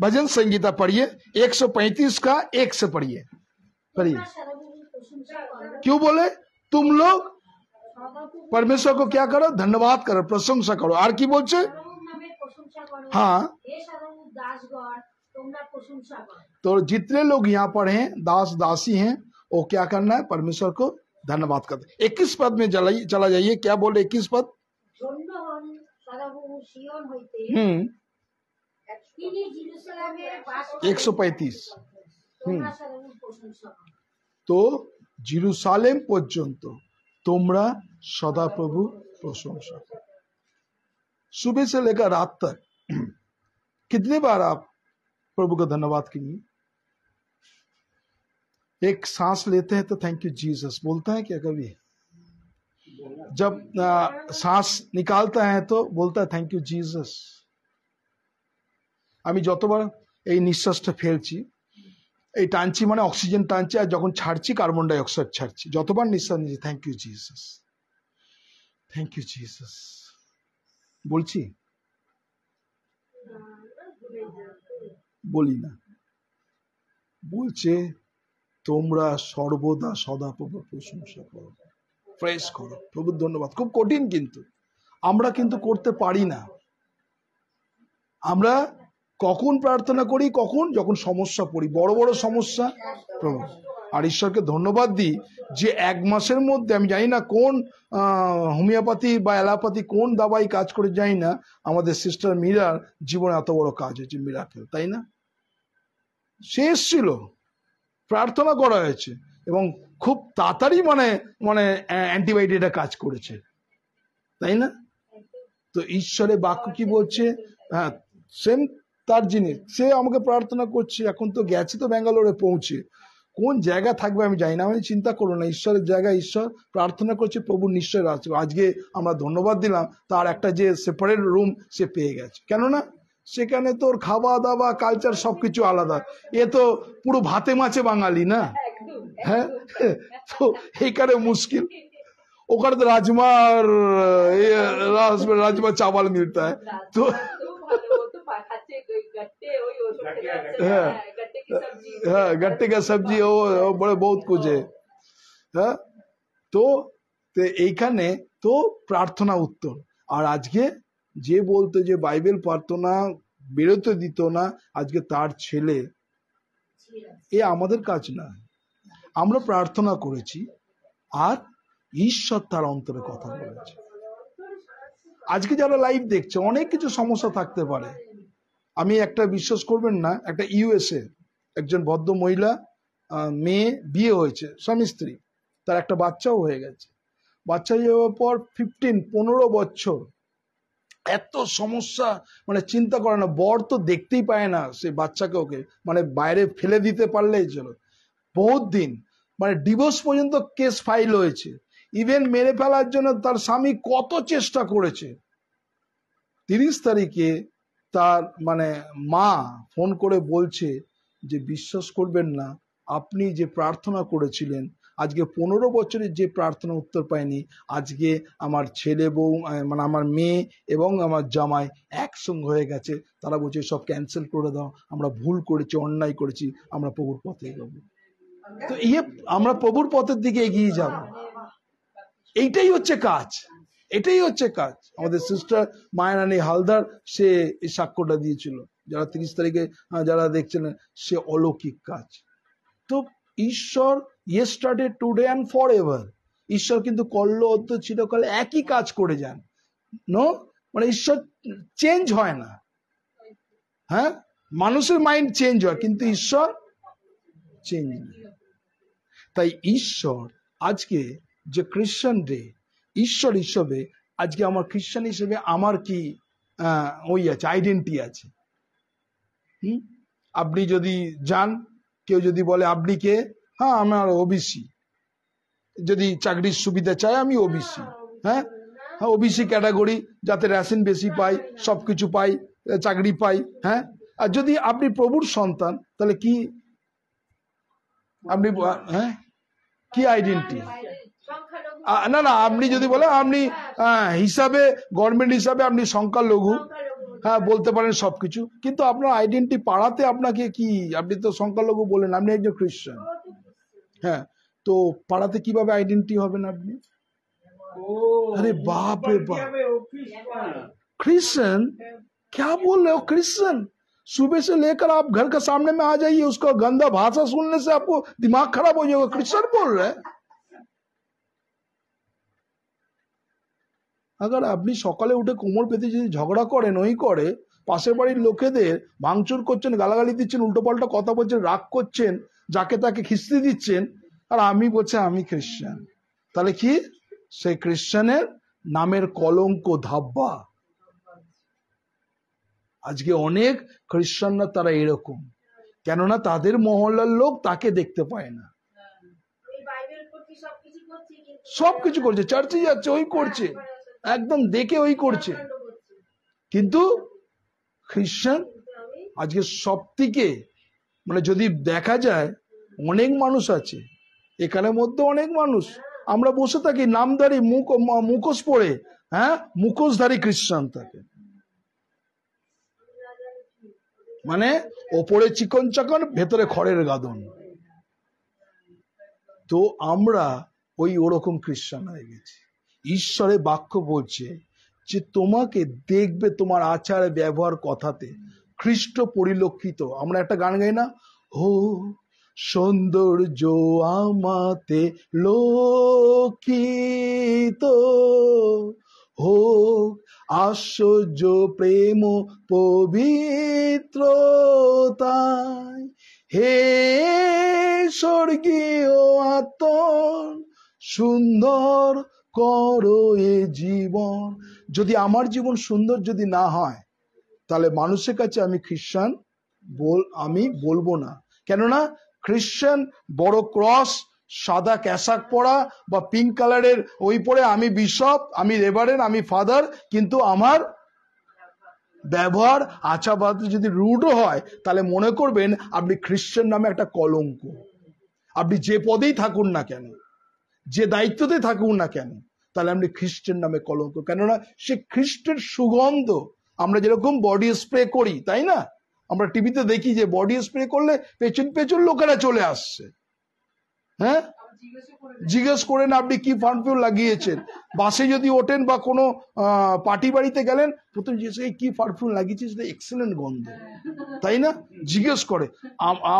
[SPEAKER 5] भजन संगीता पढ़िए 135 का एक से पढ़िए पढ़िए क्यों बोले तुम लोग परमेश्वर को क्या करो धन्यवाद करो प्रशंसा करो और की बोलते हाँ तो जितने लोग यहाँ पर हैं दास दासी हैं वो क्या करना है परमेश्वर को धन्यवाद करते इक्कीस पद में चला जाइए क्या बोले इक्कीस पद हम्म एक सौ पैतीस हम्म। तो জিরুসালেম পর্যন্ত तुम्हारा सदा प्रभु प्रशंसा सुबह से लेकर रात तक कितनी बार आप प्रभु का धन्यवाद कीजिए एक सांस लेते हैं तो थैंक यू जीसस बोलते हैं क्या कभी जब आ, सांस निकालता है तो बोलता है थैंक यू जीसस আমি যতবার এই নিঃশ্বাসটা ফেলছি এই টানছি মানে অক্সিজেন টানছি আর যখন ছাড়ছি কার্বন ডাইঅক্সাইড ছাড়ছি যতবার নিঃশ্বাস নিচ্ছি thank you Jesus thank you Jesus বলছি বলি না বলছে তোমরা সর্বদা সদা প্রশংসা করো প্রেস করো প্রভু ধন্যবাদ খুব কঠিন কিন্তু আমরা কিন্তু করতে পারি না আমরা কখন প্রার্থনা করি কখন যখন সমস্যা পড়ি বড় বড় সমস্যা প্রভু আর ঈশ্বরকে ধন্যবাদ দিই যে এক মাসের মধ্যে আমি জানি না কোন হোমিওপ্যাথি বা অ্যালোপ্যাথি কোন দাবাই কাজ করে জানি না আমাদের সিস্টার মিরার জীবনে এত বড় কাজ হয়েছে মিরাকেল তাই না শেষ ছিল প্রার্থনা করা হয়েছে এবং খুব তাড়াতাড়ি মানে মানে অ্যান্টিবায়োটিকটা কাজ করেছে তাই না তো ঈশ্বরে বাক্য কি বলছে হ্যাঁ সেম তার জিনিস সে আমাকে প্রার্থনা করছে এখন তো গেছে তো ব্যাঙ্গালোরে পৌঁছে কোন জায়গা থাকবে আমি জানি না আমি চিন্তা করো না ঈশ্বরের জায়গায় ঈশ্বর প্রার্থনা করছে প্রভু নিশ্চয় রাজ আজকে আমরা ধন্যবাদ দিলাম তার একটা যে সেপারেট রুম সে পেয়ে গেছে কেননা সেখানে তোর খাওয়া দাওয়া কালচার সব কিছু আলাদা এ তো পুরো ভাতে মাছে বাঙালি না হ্যাঁ তো এইখানে মুশকিল ওখানে তো রাজমা রাজমা চাওয়াল তো হ্যাঁ গট্টি কা সবজি ও বড় বহুত बहुत হ্যাঁ তো এইখানে তো প্রার্থনা উত্তর আর আজকে যে বলতো যে বাইবেল প্রার্থনা বেরোতে দিত না আজকে তার ছেলে এ আমাদের কাজ না আমরা প্রার্থনা করেছি আর ঈশ্বর তার অন্তরে কথা বলেছে আজকে যারা লাইভ দেখছে অনেক কিছু সমস্যা থাকতে পারে আমি একটা বিশ্বাস করবেন না একটা ইউএসএ একজন ভদ্র মহিলা মেয়ে বিয়ে হয়েছে স্বামী স্ত্রী তার একটা বাচ্চাও হয়ে গেছে বাচ্চা যাওয়ার পর ফিফটিন পনেরো বছর এত সমস্যা মানে চিন্তা করে না বর তো দেখতেই পায় না সে বাচ্চাকে ওকে মানে বাইরে ফেলে দিতে পারলেই চলো বহুত দিন মানে ডিভোর্স পর্যন্ত কেস ফাইল হয়েছে ইভেন মেরে ফেলার জন্য তার স্বামী কত চেষ্টা করেছে তিরিশ তারিখে তার মানে মা ফোন করে বলছে যে বিশ্বাস করবেন না আপনি যে প্রার্থনা করেছিলেন আজকে পনেরো বছরের যে প্রার্থনা উত্তর পায়নি আজকে আমার ছেলে বউ মানে আমার মেয়ে এবং আমার জামাই একসঙ্গে হয়ে গেছে তারা বলছে সব ক্যান্সেল করে দাও আমরা ভুল করেছি অন্যায় করেছি আমরা প্রভুর পথে এগোবো তো ইয়ে আমরা প্রভুর পথের দিকে এগিয়ে যাব এইটাই হচ্ছে কাজ এটাই হচ্ছে কাজ আমাদের সিস্টার মায়ারানী হালদার সে সাক্ষ্যটা দিয়েছিল যারা তিরিশ তারিখে যারা দেখছেন সে অলৌকিক কাজ তো ঈশ্বর yesterday today and for ever ঈশ্বর কিন্তু কল্ল অদ্য চিরকাল একই কাজ করে যান নো মানে ঈশ্বর চেঞ্জ হয় না হ্যাঁ মানুষের মাইন্ড চেঞ্জ হয় কিন্তু ঈশ্বর চেঞ্জ তাই ঈশ্বর আজকে যে খ্রিস্টান ডে ঈশ্বর হিসেবে আজকে আমার খ্রিস্টান হিসেবে আমার কি ওই আছে আইডেন্টি আছে আপনি যদি যান কেউ যদি বলে আপনি কে হ্যাঁ আমার ওবিসি যদি চাকরির সুবিধা চাই আমি ওবিসি হ্যাঁ হ্যাঁ ওবিসি ক্যাটাগরি যাতে রেশন বেশি পাই সব কিছু পাই চাকরি পাই হ্যাঁ আর যদি আপনি প্রভুর সন্তান তাহলে কি আপনি হ্যাঁ কি আইডেন্টি না না আপনি যদি বলেন আপনি হিসাবে গভর্নমেন্ট হিসাবে আপনি সংখ্যালঘু হ্যাঁ বলতে পারেন সব কিন্তু আপনার আইডেন্টি পাড়াতে আপনাকে কি আপনি তো সংখ্যালঘু বলেন আপনি একজন খ্রিস্টান হ্যাঁ তো পাড়াতে কিভাবে আইডেন্টি হবেন আপনি अरे बाप रे बाप क्रिश्चियन क्या बोल रहे हो सुबह से लेकर आप घर के सामने में आ जाइए उसका गंदा भाषा सुनने से आपको दिमाग खराब हो जाएगा क्रिश्चियन बोल रहे हैं আগার আপনি সকালে উঠে কোমর পেতে যদি ঝগড়া করেন ওই করে পাশের বাড়ির লোকেদের ভাঙচুর করছেন গালাগালি দিচ্ছেন উল্টোপাল্টা কথা বলছেন রাগ করছেন যাকে তাকে খিস্তি দিচ্ছেন আর আমি বলছে আমি খ্রিস্টান তাহলে কি সেই খ্রিস্টানের নামের কলঙ্ক ধাব্বা আজকে অনেক খ্রিস্টানরা তারা এরকম কেননা তাদের মহল্লার লোক তাকে দেখতে পায় না সবকিছু করছে চার্চে যাচ্ছে ওই করছে একদম দেখে ওই করছে কিন্তু খ্রিস্টান আজকে সব থেকে মানে যদি দেখা যায় অনেক মানুষ আছে এখানে মধ্যে অনেক মানুষ আমরা বসে থাকি নামধারী মুখ মুখোশ পরে হ্যাঁ মুখোশধারী খ্রিস্টান থাকে মানে ওপরে চিকন চাকন ভেতরে খড়ের গাদন তো আমরা ওই ওরকম খ্রিস্টান হয়ে গেছি ঈশ্বরের বাক্য বলছে যে তোমাকে দেখবে তোমার আচার ব্যবহার কথাতে খ্রিস্ট পরিলক্ষিত আমরা একটা গান গাই না হো সৌন্দর্য আমাতে লোকিত হো আশ্চর্য প্রেম পবিত্রতা হে স্বর্গীয় আত্ম সুন্দর করো এ জীবন যদি আমার জীবন সুন্দর যদি না হয় তাহলে মানুষের কাছে আমি খ্রিস্টান বল আমি বলবো না কেননা খ্রিস্টান বড় ক্রস সাদা ক্যাশাক পরা বা পিঙ্ক কালারের ওই পরে আমি বিশপ আমি রেভারেন আমি ফাদার কিন্তু আমার ব্যবহার আচাবাদ যদি রুডও হয় তাহলে মনে করবেন আপনি খ্রিস্টান নামে একটা কলঙ্ক আপনি যে পদেই থাকুন না কেন যে দায়িত্বতে থাকুক না কেন তাহলে আপনি খ্রিস্টের নামে কলঙ্ক কেননা সে খ্রিস্টের সুগন্ধ আমরা যেরকম বডি স্প্রে করি তাই না আমরা টিভিতে দেখি যে বডি স্প্রে করলে পেছন পেছন লোকেরা চলে আসছে হ্যাঁ জিজ্ঞেস করেন আপনি কি ফান ফিউল লাগিয়েছেন বাসে যদি ওঠেন বা কোনো পার্টি বাড়িতে গেলেন প্রথম জিজ্ঞেস কি ফান ফিউল লাগিয়েছিস সেটা এক্সেলেন্ট গন্ধ তাই না জিজ্ঞেস করে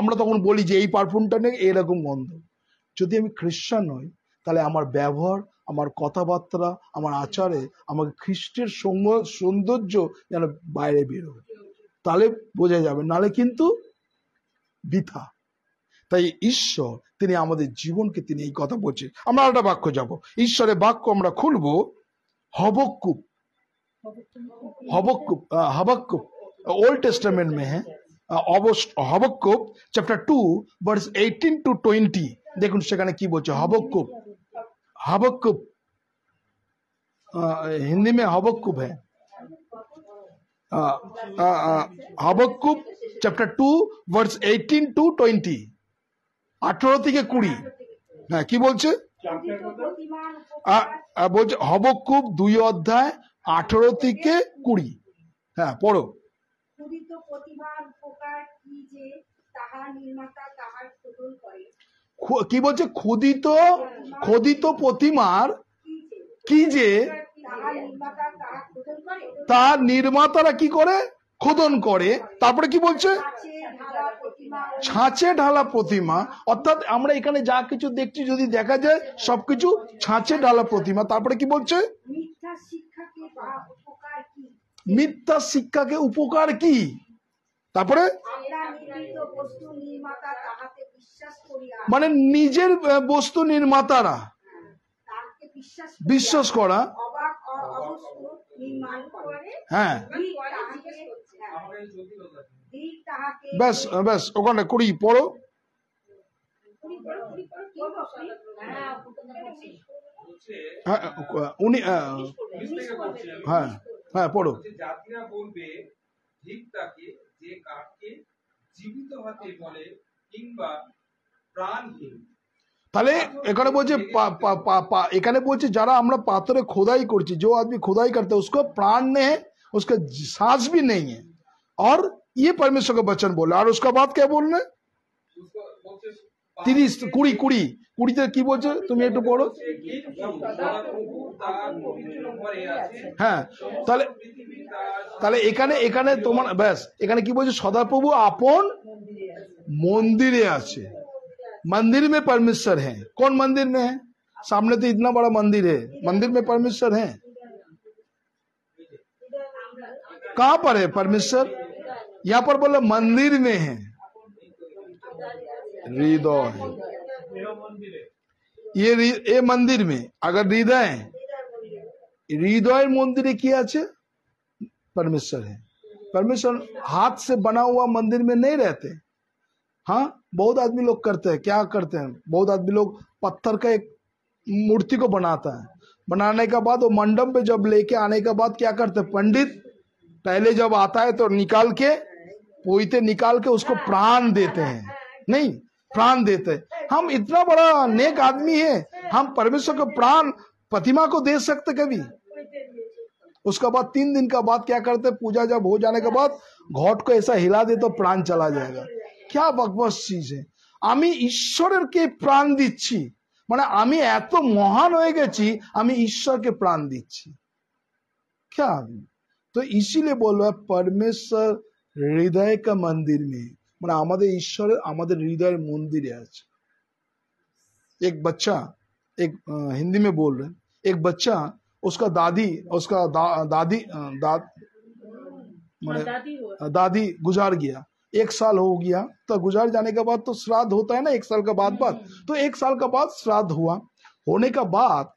[SPEAKER 5] আমরা তখন বলি যে এই পারফিউমটা নেই এরকম গন্ধ যদি আমি খ্রিস্টান হই তাহলে আমার ব্যবহার আমার কথাবার্তা আমার আচারে আমাকে খ্রিস্টের সৌন্দর্য যেন বাইরে বেরোবে তাহলে বোঝা যাবে নালে কিন্তু বৃথা তাই ঈশ্বর তিনি আমাদের জীবনকে তিনি এই কথা বলছেন আমরা একটা বাক্য যাব ঈশ্বরের বাক্য আমরা খুলব হবকুপ হবকুপ হবকুপ ওল্ড টেস্টামেন্ট মে হ্যাঁ Habakkuk chapter two verse eighteen to twenty দেখুন সেখানে কি বলছে হবকুপ हबक्कुप हिंदी में हबक्कुप है Habakkuk chapter two verse eighteen to twenty আঠেরো থেকে কুড়ি হ্যাঁ কি বলছে বলছে হবকুব দুই অধ্যায় আঠেরো থেকে কুড়ি হ্যাঁ পড়ো
[SPEAKER 8] প্রতিভার প্রকার কি যে তাহা নির্মাতা তাহার করে
[SPEAKER 5] কি বলছে ক্ষুদিত খোদিত প্রতিমার কি যে তার নির্মাতারা কি করে খোদন করে তারপরে কি বলছে ছাঁচে ঢালা প্রতিমা অর্থাৎ আমরা এখানে যা কিছু দেখছি যদি দেখা যায় সবকিছু ছাঁচে ঢালা প্রতিমা তারপরে কি বলছে মিথ্যা শিক্ষাকে উপকার কি তারপরে মানে নিজের বস্তু নির্মাতারা হ্যাঁ, বিশ্বাস করা
[SPEAKER 8] হ্যাঁ, হ্যাঁ ব্যাস
[SPEAKER 5] ব্যাস ওখানে করি পড়ো উনি হ্যাঁ হ্যাঁ পড়ো
[SPEAKER 7] জাতিরা বলবে ঠিক তাকে যে কাঠকে জীবিত হাতে বলে কিংবা
[SPEAKER 5] তাহলে এখানে বলছে এখানে বলছে যারা আমরা পাথরে খোদাই করছি যে আদমি খোদাই করতে প্রাণ प्राण ने है নেই আর ইয়ে পরমেশ্বর है और আর परमेश्वर का वचन बोले তিরিশ কুড়ি কুড়ি কুড়িতে কি বলছে তুমি একটু পড়ো হ্যাঁ তাহলে তাহলে এখানে এখানে তোমার ব্যাস এখানে কি বলছে সদাপ্রভু আপন মন্দিরে আছে मंदिर में परमेश्वर है कौन मंदिर में है सामने तो इतना बड़ा मंदिर है मंदिर में परमेश्वर है कहां पर है परमेश्वर यहां पर बोला मंदिर में है हृदय ये ये मंदिर में अगर हृदय हृदय मंदिर কি परमेश्वर है परमेश्वर हाथ से बना हुआ मंदिर में नहीं रहते हाँ बहुत आदमी लोग करते हैं क्या करते हैं बहुत आदमी लोग पत्थर का एक मूर्ति को बनाता है बनाने के बाद वो मंडप पे जब लेके आने के बाद क्या करते हैं पंडित पहले जब आता है तो निकाल के पोईते निकाल के उसको प्राण देते हैं नहीं प्राण देते हैं हम इतना बड़ा नेक आदमी है हम परमेश्वर को प्राण प्रतिमा को दे सकते कभी उसका बाद तीन दिन का बाद क्या करते पूजा जब हो जाने के बाद घोट को ऐसा हिला दे तो प्राण चला जाएगा क्या বকবস चीज है আমি ঈশ্বরেরকে প্রাণ দিচ্ছি মানে আমি এত মহান হয়ে গেছি আমি ঈশ্বরকে প্রাণ দিচ্ছি क्या तो इसीलिए बोल रहा है परमेश्वर হৃদয় का मंदिर में মানে আমাদের ঈশ্বরের আমাদের হৃদয়ের মন্দিরে আছে एक बच्चा एक हिंदी में बोल रहे एक बच्चा उसका दादी उसका दा, दादी दा, दादी गुजार गया एक साल हो गया तो गुजार जाने के बाद तो श्राद्ध होता है ना एक साल के बाद बाद हम्म। तो एक साल के बाद श्राद्ध हुआ होने के बाद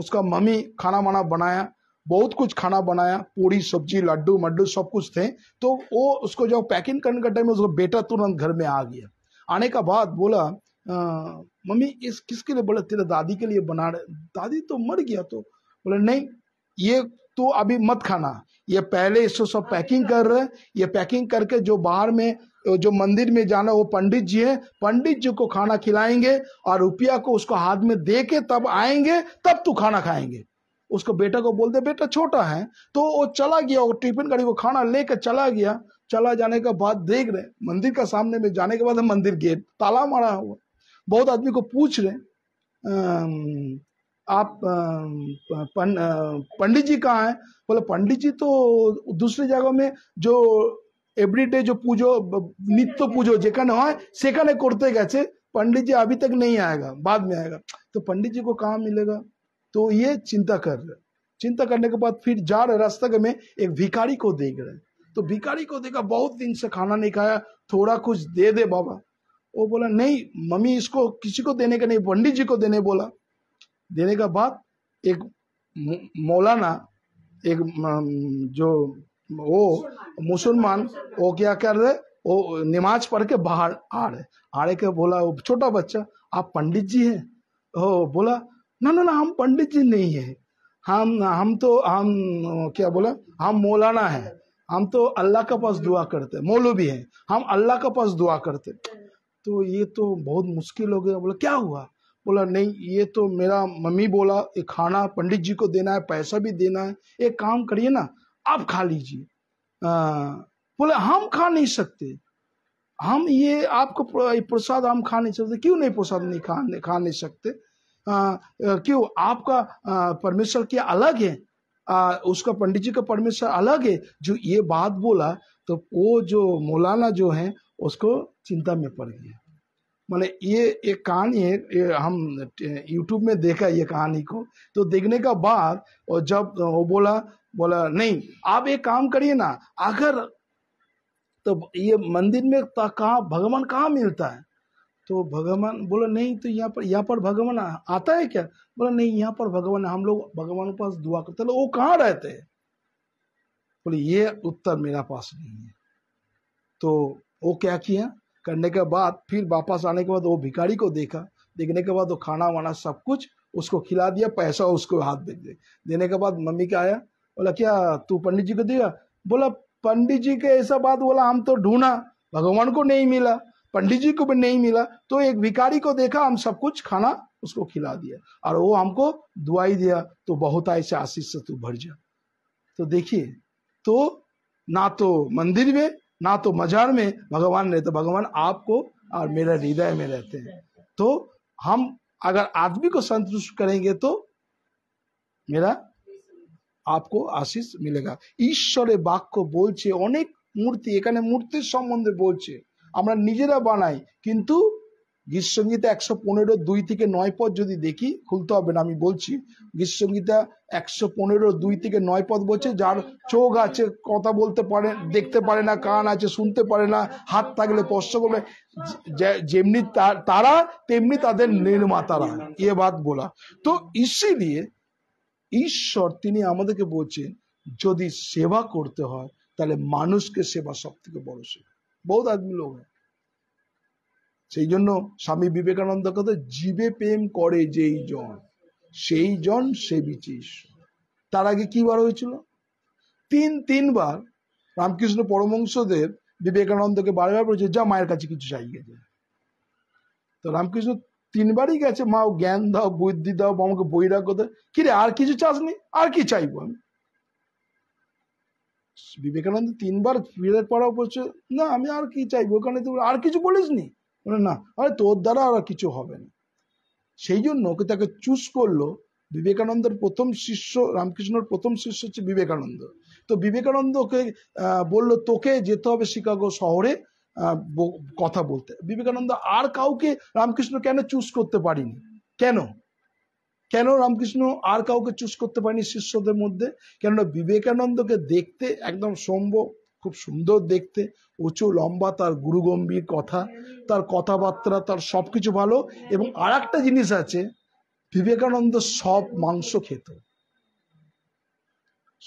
[SPEAKER 5] उसका मम्मी खाना वाना बनाया बहुत कुछ खाना बनाया पूरी सब्जी लड्डू मड्डू सब कुछ थे तो वो उसको जब पैकिंग करने का टाइम उसका बेटा तुरंत घर में आ गया आने का बाद बोला मम्मी इस किसके लिए बोला तेरे दादी के लिए बना रहे दादी तो मर गया तो बोले नहीं ये तू तो अभी मत खाना ये पहले इसको सब पैकिंग हाँ, अच्छा। कर रहे ये पैकिंग करके जो बाहर में जो मंदिर में जाना वो पंडित जी है पंडित जी को खाना खिलाएंगे और रुपया को उसको हाथ में दे के तब आएंगे तब तू खाना खाएंगे उसको बेटा को बोल दे बेटा छोटा है तो वो चला गया वो टिफिन गाड़ी को खाना लेकर चला गया चला जाने के बाद देख रहे मंदिर का सामने में जाने के बाद मंदिर गेट ताला मारा हुआ बहुत आदमी को पूछ रहे आप पंडित जी कहाँ हैं बोले पंडित जी तो दूसरी जगह में जो एवरीडे जो पूजो नित्य पूजो যেখানে হয় সেখানে पंडित जी अभी तक नहीं आएगा बाद में आएगा तो पंडित जी को कहाँ मिलेगा तो ये चिंता कर रहे चिंता करने के बाद फिर जा रहे रास्ते में एक भिखारी को देख रहे तो भिखारी को देखा बहुत दिन से खाना नहीं खाया थोड़ा कुछ दे दे बाबा वो बोला नहीं मम्मी इसको किसी को देने का नहीं पंडित जी को देने बोला देने का बाद एक मौलाना एक जो वो मुसलमान वो क्या कर रहे वो नमाज पढ़ के बाहर आ रहे आ रहे के बोला वो छोटा बच्चा आप पंडित जी हैं ओ बोला ना ना ना हम पंडित जी नहीं है हम हम तो हम क्या बोला हम मौलाना है हम तो अल्लाह के पास दुआ करते भी है हम अल्लाह के पास दुआ करते तो ये तो बहुत मुश्किल हो गया बोला क्या हुआ बोला नहीं ये तो मेरा मम्मी बोला ये खाना पंडित जी को देना है पैसा भी देना है एक काम करिए ना आप खा लीजिए बोले हम खा नहीं सकते हम ये आपको प्रसाद हम खा नहीं सकते क्यों नहीं प्रसाद नहीं खा नहीं, खा नहीं सकते आ, क्यों आपका परमेश्वर क्या अलग है आ, उसका पंडित जी का परमेश्वर अलग है जो ये बात बोला तो वो जो मौलाना जो है उसको चिंता में पड़ गया मतलब ये एक कहानी है ये हम यूट्यूब में देखा ये कहानी को तो देखने का बाद और जब वो बोला बोला नहीं आप एक काम करिए ना अगर तो ये मंदिर में कहा भगवान कहाँ मिलता है तो भगवान बोला नहीं तो यहाँ पर यहाँ पर भगवान आता है क्या बोला नहीं यहाँ पर भगवान हम लोग भगवान के पास दुआ करते वो कहाँ रहते हैं बोले ये उत्तर मेरा पास नहीं है तो वो क्या किया करने के बाद फिर वापस आने के बाद वो भिखारी को देखा देखने के बाद वो खाना वाना सब कुछ उसको खिला दिया पैसा उसको हाथ भेज दे देने के बाद मम्मी का आया बोला क्या तू पंडित जी को दिया बोला पंडित जी के ऐसा बात बोला हम तो ढूंढा भगवान को नहीं मिला पंडित जी को भी नहीं मिला तो एक भिकारी को देखा हम सब कुछ खाना उसको खिला दिया और वो हमको दुआई दिया तो बहुत ऐसे आशीष से तू भर जा तो देखिए तो ना तो मंदिर में ना तो मजार में भगवान रहते भगवान आपको और मेरा हृदय में रहते हैं तो हम अगर आदमी को संतुष्ट करेंगे तो मेरा आपको আশিস মিলেগা ঈশ্বরের বাক্য বলছে অনেক মূর্তি এখানে মূর্তির সম্বন্ধে বলছে আমরা নিজেরা বানাই কিন্তু গীতসঙ্গীতা একশো পনেরো দুই থেকে নয় পদ যদি দেখি খুলতে হবে না আমি বলছি গীতসঙ্গীতা একশো পনেরো দুই থেকে নয় পদ বলছে যার চোখ আছে কথা বলতে পারে দেখতে পারে না কান আছে শুনতে পারে না হাত থাকলে স্পর্শ করবে যেমনি তারা তেমনি তাদের নির্মাতারা এ বাদ বলা তো দিয়ে ঈশ্বর তিনি আমাদেরকে বলছেন যদি সেবা করতে হয় তাহলে মানুষকে সেবা সব থেকে বড় সেবা বহুত আদমি লোক হয় সেই জন্য স্বামী বিবেকানন্দ কথা জীবে প্রেম করে যেই জন সেই জন সে বিচিস তার আগে কি বার হয়েছিল তিন তিনবার রামকৃষ্ণ পরমংসদের বিবেকানন্দকে বারবার বলেছে যা মায়ের কাছে কিছু চাই গেছে তো রামকৃষ্ণ তিনবারই গেছে মা জ্ঞান দাও বুদ্ধি দাও আমাকে বৈরাগ্য দাও রে আর কিছু চাস নেই আর কি চাইবো আমি বিবেকানন্দ তিনবার ফিরে পড়া বলছে না আমি আর কি চাইবো ওখানে তুমি আর কিছু বলিস নি বলে না আরে তোর দ্বারা আর কিছু হবে না সেই জন্য ওকে তাকে চুজ করলো বিবেকানন্দের প্রথম শিষ্য রামকৃষ্ণর প্রথম শিষ্য হচ্ছে বিবেকানন্দ তো বিবেকানন্দকে বললো তোকে যেতে হবে শিকাগো শহরে কথা বলতে বিবেকানন্দ আর কাউকে রামকৃষ্ণ কেন চুজ করতে পারিনি কেন কেন রামকৃষ্ণ আর কাউকে চুজ করতে পারিনি শিষ্যদের মধ্যে কেননা বিবেকানন্দকে দেখতে একদম সম্ভব খুব সুন্দর দেখতে উঁচু লম্বা তার গুরুগম্ভীর কথা তার কথাবার্তা তার সব কিছু ভালো এবং আর একটা জিনিস আছে বিবেকানন্দ সব মাংস খেত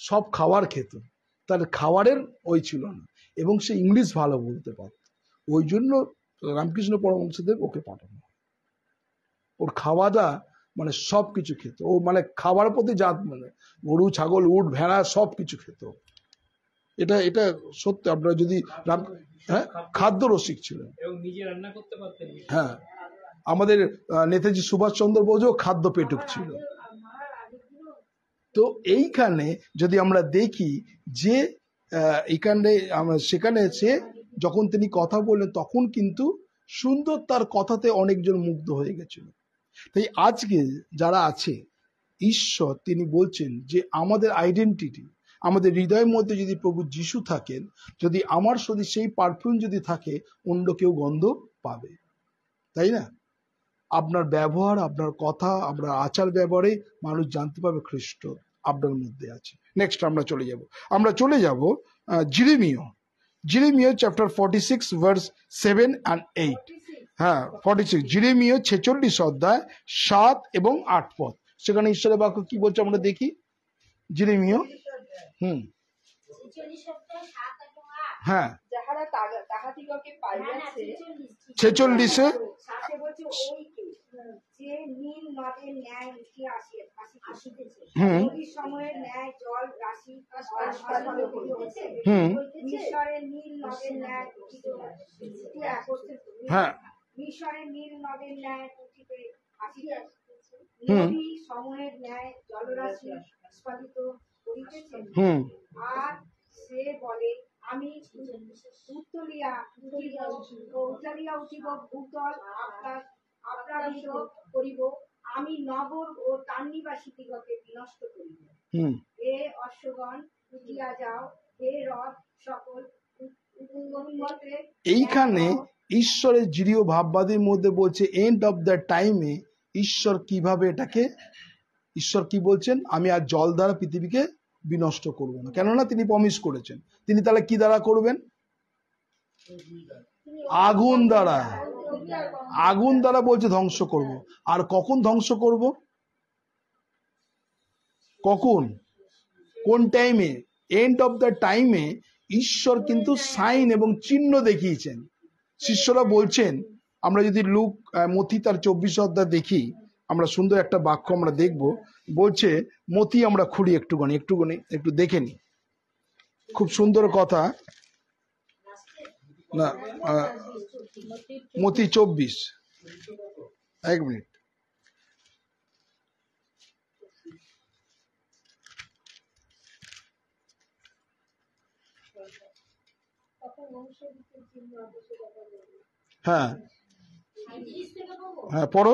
[SPEAKER 5] সব খাবার খেত তার খাবারের ওই ছিল না এবং সে ইংলিশ ভালো বলতে পারত ওই জন্য রামকৃষ্ণ পরমংশদেব ওকে পাঠানো ওর খাওয়াটা মানে সব কিছু খেত ও মানে খাবার প্রতি জাত মানে গরু ছাগল উট ভেড়া সব কিছু খেত এটা এটা সত্যি আপনারা যদি হ্যাঁ খাদ্য রসিক ছিলেন হ্যাঁ আমাদের নেতাজি সুভাষচন্দ্র বোসও খাদ্য পেটুক ছিল তো এইখানে যদি আমরা দেখি যে এখানে সেখানে সে যখন তিনি কথা বললেন তখন কিন্তু সুন্দর তার কথাতে অনেকজন মুগ্ধ হয়ে গেছিল তাই আজকে যারা আছে ঈশ্বর তিনি বলছেন যে আমাদের আইডেন্টিটি আমাদের হৃদয়ের মধ্যে যদি প্রভু যিশু থাকেন যদি আমার যদি সেই পারফিউম যদি থাকে অন্য কেউ গন্ধ পাবে তাই না আপনার ব্যবহার আপনার কথা আপনার আচার ব্যবহারে মানুষ জানতে পাবে খ্রিস্ট আপনার মধ্যে আছে নেক্সট আমরা চলে যাব আমরা চলে যাব Jeremiah Jeremiah chapter forty six verse seven and eight হ্যাঁ ফর্টি সিক্স জিরিমিও ছেচল্লিশ অধ্যায় সাত এবং আট পথ সেখানে ঈশ্বরের বাক্য কি বলছে আমরা দেখি জিরিমিও হুম হ্যাঁ ছেচল্লিশে
[SPEAKER 8] হ্যাঁ সময়ের ন্যায় জলরাশি হুম আর সে বলে আমি উঠিব ভূতল আপনার করিব আমি নগর ও দিগকে বিনষ্ট করিব হে অশ্বগণ উঠিয়া যাও হে সকল
[SPEAKER 5] এইখানে ঈশ্বরের জিরীয় ভাববাদীর মধ্যে বলছে এন্ড অফ দ্য টাইমে ঈশ্বর কিভাবে এটাকে ঈশ্বর কি বলছেন আমি আর জল দ্বারা পৃথিবীকে বিনষ্ট করবো না কেননা তিনি প্রমিস করেছেন তিনি তাহলে কি দ্বারা করবেন আগুন দ্বারা আগুন দ্বারা বলছে ধ্বংস করব আর কখন ধ্বংস করব কখন কোন টাইমে এন্ড অফ দ্য টাইমে ঈশ্বর কিন্তু সাইন এবং চিহ্ন দেখিয়েছেন শিষ্যরা বলছেন আমরা যদি লুক মথি তার চব্বিশ অধ্যায় দেখি আমরা সুন্দর একটা বাক্য আমরা দেখব বলছে মতি আমরা খুঁড়ি একটুখানি একটুখানি একটু দেখে নি খুব সুন্দর কথা না মতি চব্বিশ এক মিনিট
[SPEAKER 8] হ্যাঁ হ্যাঁ পড়ো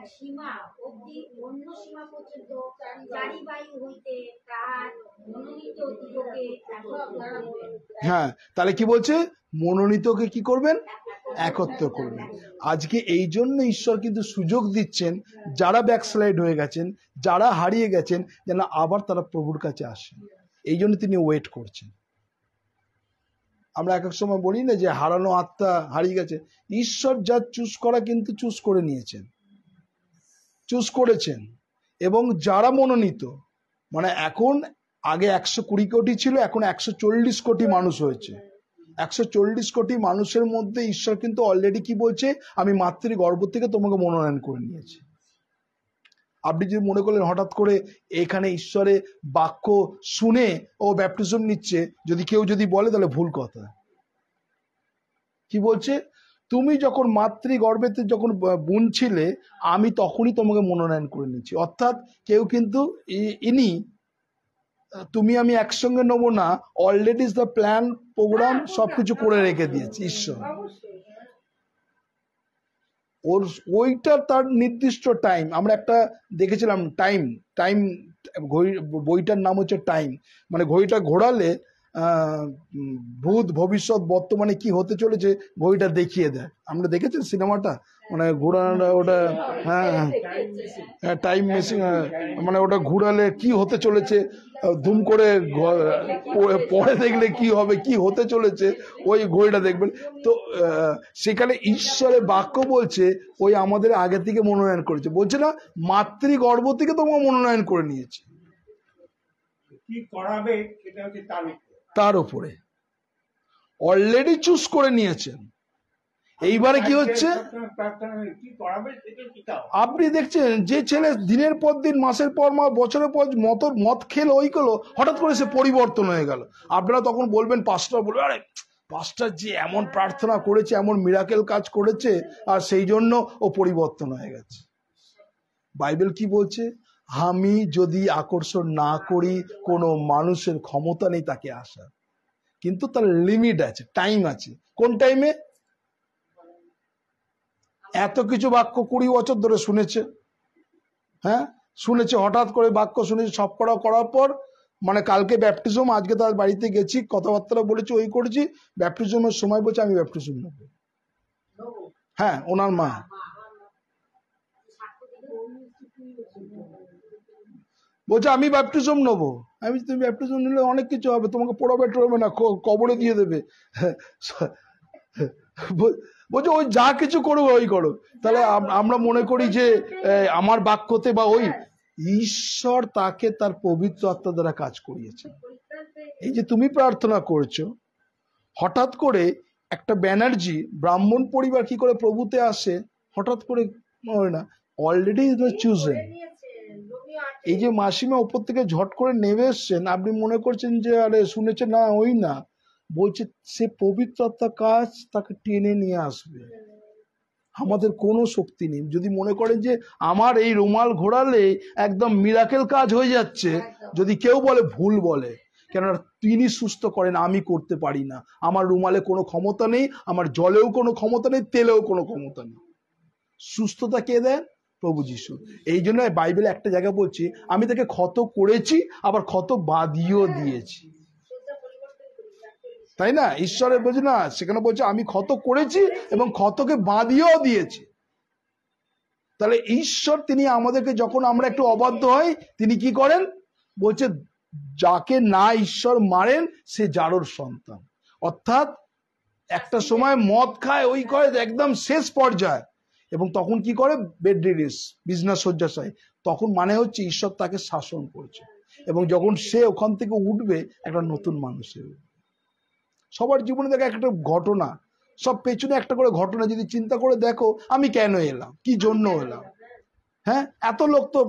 [SPEAKER 8] এক সীমা অবধি অন্য সীমা পর্যন্ত চারিবায়ু হইতে তাহার মনোনীত দিগকে
[SPEAKER 5] হ্যাঁ তাহলে কি বলছে মনোনীতকে কি করবেন একত্র করবেন আজকে এই জন্য ঈশ্বর কিন্তু সুযোগ দিচ্ছেন যারা ব্যাকস্লাইড হয়ে গেছেন যারা হারিয়ে গেছেন যেন আবার তারা প্রভুর কাছে আসেন এই জন্য তিনি ওয়েট করছেন আমরা এক এক সময় বলি না যে হারানো আত্মা হারিয়ে গেছে ঈশ্বর যা চুজ করা কিন্তু চুজ করে নিয়েছেন চুজ করেছেন এবং যারা মনোনীত মানে এখন আগে একশো কুড়ি কোটি ছিল এখন একশো চল্লিশ কোটি মানুষ হয়েছে একশো চল্লিশ কোটি মানুষের মধ্যে ঈশ্বর কিন্তু অলরেডি কি বলছে আমি মাতৃ গর্ব থেকে তোমাকে মনোনয়ন করে নিয়েছি আপনি যদি মনে করলেন হঠাৎ করে এখানে ঈশ্বরে বাক্য শুনে ও ব্যাপটিজম নিচ্ছে যদি কেউ যদি বলে তাহলে ভুল কথা কি বলছে তুমি যখন মাতৃগর্ভেতে যখন বোন ছিলে আমি তখনই তোমাকে মনোনয়ন করে নিচ্ছি অর্থাৎ কেউ কিন্তু ইনি তুমি আমি একসঙ্গে নেব না অলরেডি দ্য প্ল্যান প্রোগ্রাম সব কিছু করে রেখে দিয়েছি ঈশ্বর ওর ওইটা তার নির্দিষ্ট টাইম আমরা একটা দেখেছিলাম টাইম টাইম ঘড়ি বইটার নাম হচ্ছে টাইম মানে ঘড়িটা ঘোরালে ভূত ভবিষ্যৎ বর্তমানে কি হতে চলেছে বইটা দেখিয়ে দেয় আমরা দেখেছেন সিনেমাটা মানে ঘোরানোটা ওটা হ্যাঁ হ্যাঁ টাইম হ্যাঁ, মেশিন মানে ওটা ঘুরালে কি হতে চলেছে ধুম করে পরে দেখলে কি হবে কি হতে চলেছে ওই ঘড়িটা দেখবেন তো সেখানে ঈশ্বরের বাক্য বলছে ওই আমাদের আগে থেকে মনোনয়ন করেছে বলছে না মাতৃগর্ভ থেকে তোমাকে মনোনয়ন করে নিয়েছে
[SPEAKER 10] কি করাবে সেটা হচ্ছে তার
[SPEAKER 5] তার উপরে অলরেডি চুজ করে নিয়েছেন এইবারে কি হচ্ছে আপনি দেখছেন যে ছেলে দিনের পর দিন মাসের পর মাস বছরের পর মত মত খেলো ওই করলো হঠাৎ করে সে পরিবর্তন হয়ে গেল আপনারা তখন বলবেন পাঁচটা বলবে আরে পাঁচটা যে এমন প্রার্থনা করেছে এমন মিরাকেল কাজ করেছে আর সেই জন্য ও পরিবর্তন হয়ে গেছে বাইবেল কি বলছে আমি যদি আকর্ষণ না করি কোনো মানুষের ক্ষমতা নেই তাকে আসা কিন্তু তার লিমিট আছে টাইম আছে কোন টাইমে এত কিছু বাক্য কুড়ি বছর ধরে শুনেছে হ্যাঁ শুনেছে হঠাৎ করে বাক্য শুনেছে সব করা করার পর মানে কালকে ব্যাপটিজম আজকে তার বাড়িতে গেছি কথাবার্তা বলেছি ওই করেছি ব্যাপটিজমের সময় বলছে আমি ব্যাপটিজম নেব হ্যাঁ ওনার মা বলছে আমি ব্যাপটিজম নেবো আমি তুমি ব্যাপটিজম নিলে অনেক কিছু হবে তোমাকে পড়াবে টড়াবে না কবরে দিয়ে দেবে বলছে ওই যা কিছু করো ওই করো তাহলে আমরা মনে করি যে আমার বাক্যতে বা ওই ঈশ্বর তাকে তার পবিত্র আত্মা দ্বারা কাজ করিয়েছে এই যে তুমি প্রার্থনা করছো হঠাৎ করে একটা ব্যানার্জি ব্রাহ্মণ পরিবার কি করে প্রভুতে আসে হঠাৎ করে হয় না অলরেডি ইজ চুজেন এই যে মাসিমা উপর থেকে ঝট করে নেমে এসছেন আপনি মনে করছেন যে আরে শুনেছে না ওই না বলছে সে পবিত্রতা কাজ তাকে টেনে নিয়ে আসবে আমাদের কোনো শক্তি নেই যদি মনে করেন যে আমার এই রুমাল ঘোরালে একদম মিরাকেল কাজ হয়ে যাচ্ছে যদি কেউ বলে ভুল বলে কেননা তিনি সুস্থ করেন আমি করতে পারি না আমার রুমালে কোনো ক্ষমতা নেই আমার জলেও কোনো ক্ষমতা নেই তেলেও কোনো ক্ষমতা নেই সুস্থতা কে দেন প্রভু যিশু এই জন্য বাইবেলে একটা জায়গা বলছি আমি তাকে ক্ষত করেছি আবার ক্ষত বাদিও দিয়েছি তাই না ঈশ্বরের বলছে না সেখানে বলছে আমি ক্ষত করেছি এবং ক্ষতকে বাঁধিয়েও দিয়েছি তাহলে ঈশ্বর তিনি আমাদেরকে যখন আমরা একটু অবাধ্য হই তিনি কি করেন বলছে যাকে না ঈশ্বর মারেন সে জারোর সন্তান অর্থাৎ একটা সময় মদ খায় ওই করে একদম শেষ পর্যায়ে এবং তখন কি করে বেড রিলিজ বিজনেস শয্যাশায় তখন মানে হচ্ছে ঈশ্বর তাকে শাসন করছে এবং যখন সে ওখান থেকে উঠবে একটা নতুন মানুষ হবে সবার জীবনে দেখা একটা ঘটনা সব পেছনে একটা করে ঘটনা যদি চিন্তা করে দেখো আমি কেন এলাম কি জন্য এলাম হ্যাঁ এত লোক তো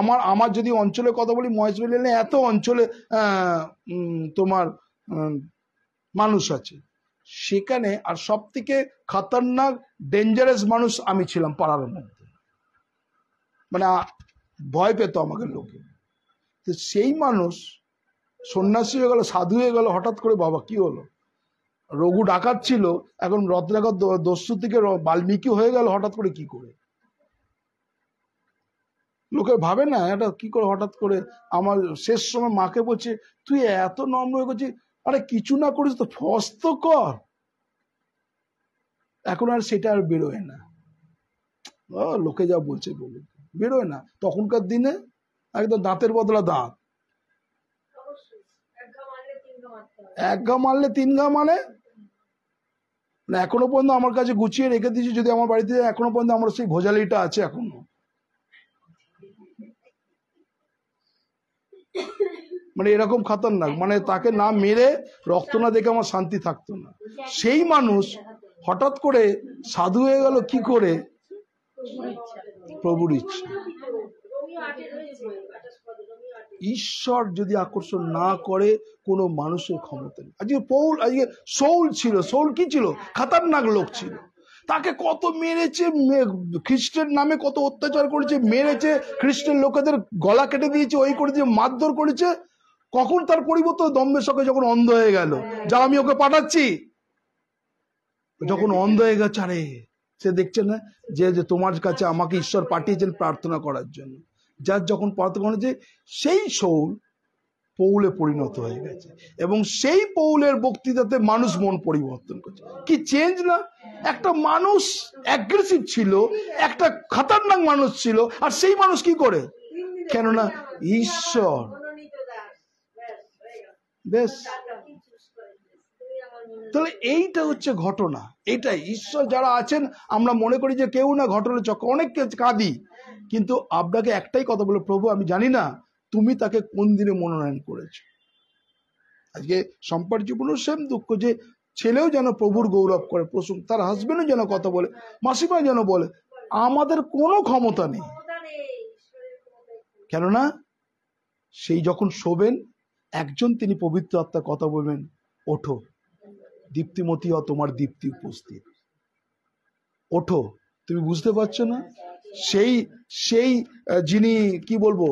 [SPEAKER 5] আমার আমার যদি অঞ্চলে কথা বলি মহেশ এত অঞ্চলে তোমার মানুষ আছে সেখানে আর সব থেকে খতরনাক ডেঞ্জারাস মানুষ আমি ছিলাম পাড়ার মধ্যে মানে ভয় পেত আমাকে লোকে তো সেই মানুষ সন্ন্যাসী হয়ে গেল সাধু হয়ে গেল হঠাৎ করে বাবা কি হলো রঘু ডাকাত ছিল এখন রত্নাকর দস্যু থেকে বাল্মীকি হয়ে গেল হঠাৎ করে কি করে লোকে ভাবে না এটা কি করে হঠাৎ করে আমার শেষ সময় মাকে বলছে তুই এত নম্র হয়ে গেছিস আরে কিছু না করিস তো ফস তো কর এখন আর সেটা আর বেরোয় না লোকে যা বলছে বলুন বেরোয় না তখনকার দিনে একদম দাঁতের বদলা দাঁত এক গা মারলে তিন গা মানে এখনো পর্যন্ত আমার কাছে গুছিয়ে রেখে দিয়েছি যদি আমার বাড়িতে এখনো পর্যন্ত আমার সেই ভোজালিটা আছে এখনো মানে এরকম খাতারনাক মানে তাকে না মেরে রক্ত না দেখে আমার শান্তি থাকতো না সেই মানুষ হঠাৎ করে সাধু হয়ে গেল কি করে প্রভুর ইচ্ছা ঈশ্বর যদি আকর্ষণ না করে কোনো মানুষের ক্ষমতা নেই আজকে পৌল আজকে সৌল ছিল সৌল কি ছিল খাতারনাক লোক ছিল তাকে কত মেরেছে খ্রিস্টের নামে কত অত্যাচার করেছে মেরেছে খ্রিস্টের লোকেদের গলা কেটে দিয়েছে ওই করেছে মারধর করেছে কখন তার পরিবর্তন দম্বের সঙ্গে যখন অন্ধ হয়ে গেল যা আমি ওকে পাঠাচ্ছি যখন অন্ধ হয়ে গেছে আরে সে দেখছে না যে যে তোমার কাছে আমাকে ঈশ্বর পাঠিয়েছেন প্রার্থনা করার জন্য যার যখন প্রার্থনা যে সেই সৌল পৌলে পরিণত হয়ে গেছে এবং সেই পৌলের বক্তৃতাতে মানুষ মন পরিবর্তন করছে কি চেঞ্জ না একটা মানুষ অ্যাগ্রেসিভ ছিল একটা খাতারনাক মানুষ ছিল আর সেই মানুষ কি করে কেননা ঈশ্বর বেশ তাহলে এইটা হচ্ছে ঘটনা এটাই ঈশ্বর যারা আছেন আমরা মনে করি যে কেউ না ঘটনা চক্র অনেক কাঁদি কিন্তু আপনাকে একটাই কথা বলে প্রভু আমি জানি না তুমি তাকে কোন দিনে মনোনয়ন করেছো আজকে সম্পার জীবনও সেম দুঃখ যে ছেলেও যেন প্রভুর গৌরব করে প্রসঙ্গ তার হাজবেন্ডও যেন কথা বলে মাসিমা যেন বলে আমাদের কোনো ক্ষমতা নেই কেননা সেই যখন শোবেন একজন তিনি পবিত্র আত্মা কথা বলবেন ওঠো দীপ্তিমতি হ তোমার দীপ্তি উপস্থিত ওঠো তুমি বুঝতে পারছো না সেই সেই যিনি কি বলবো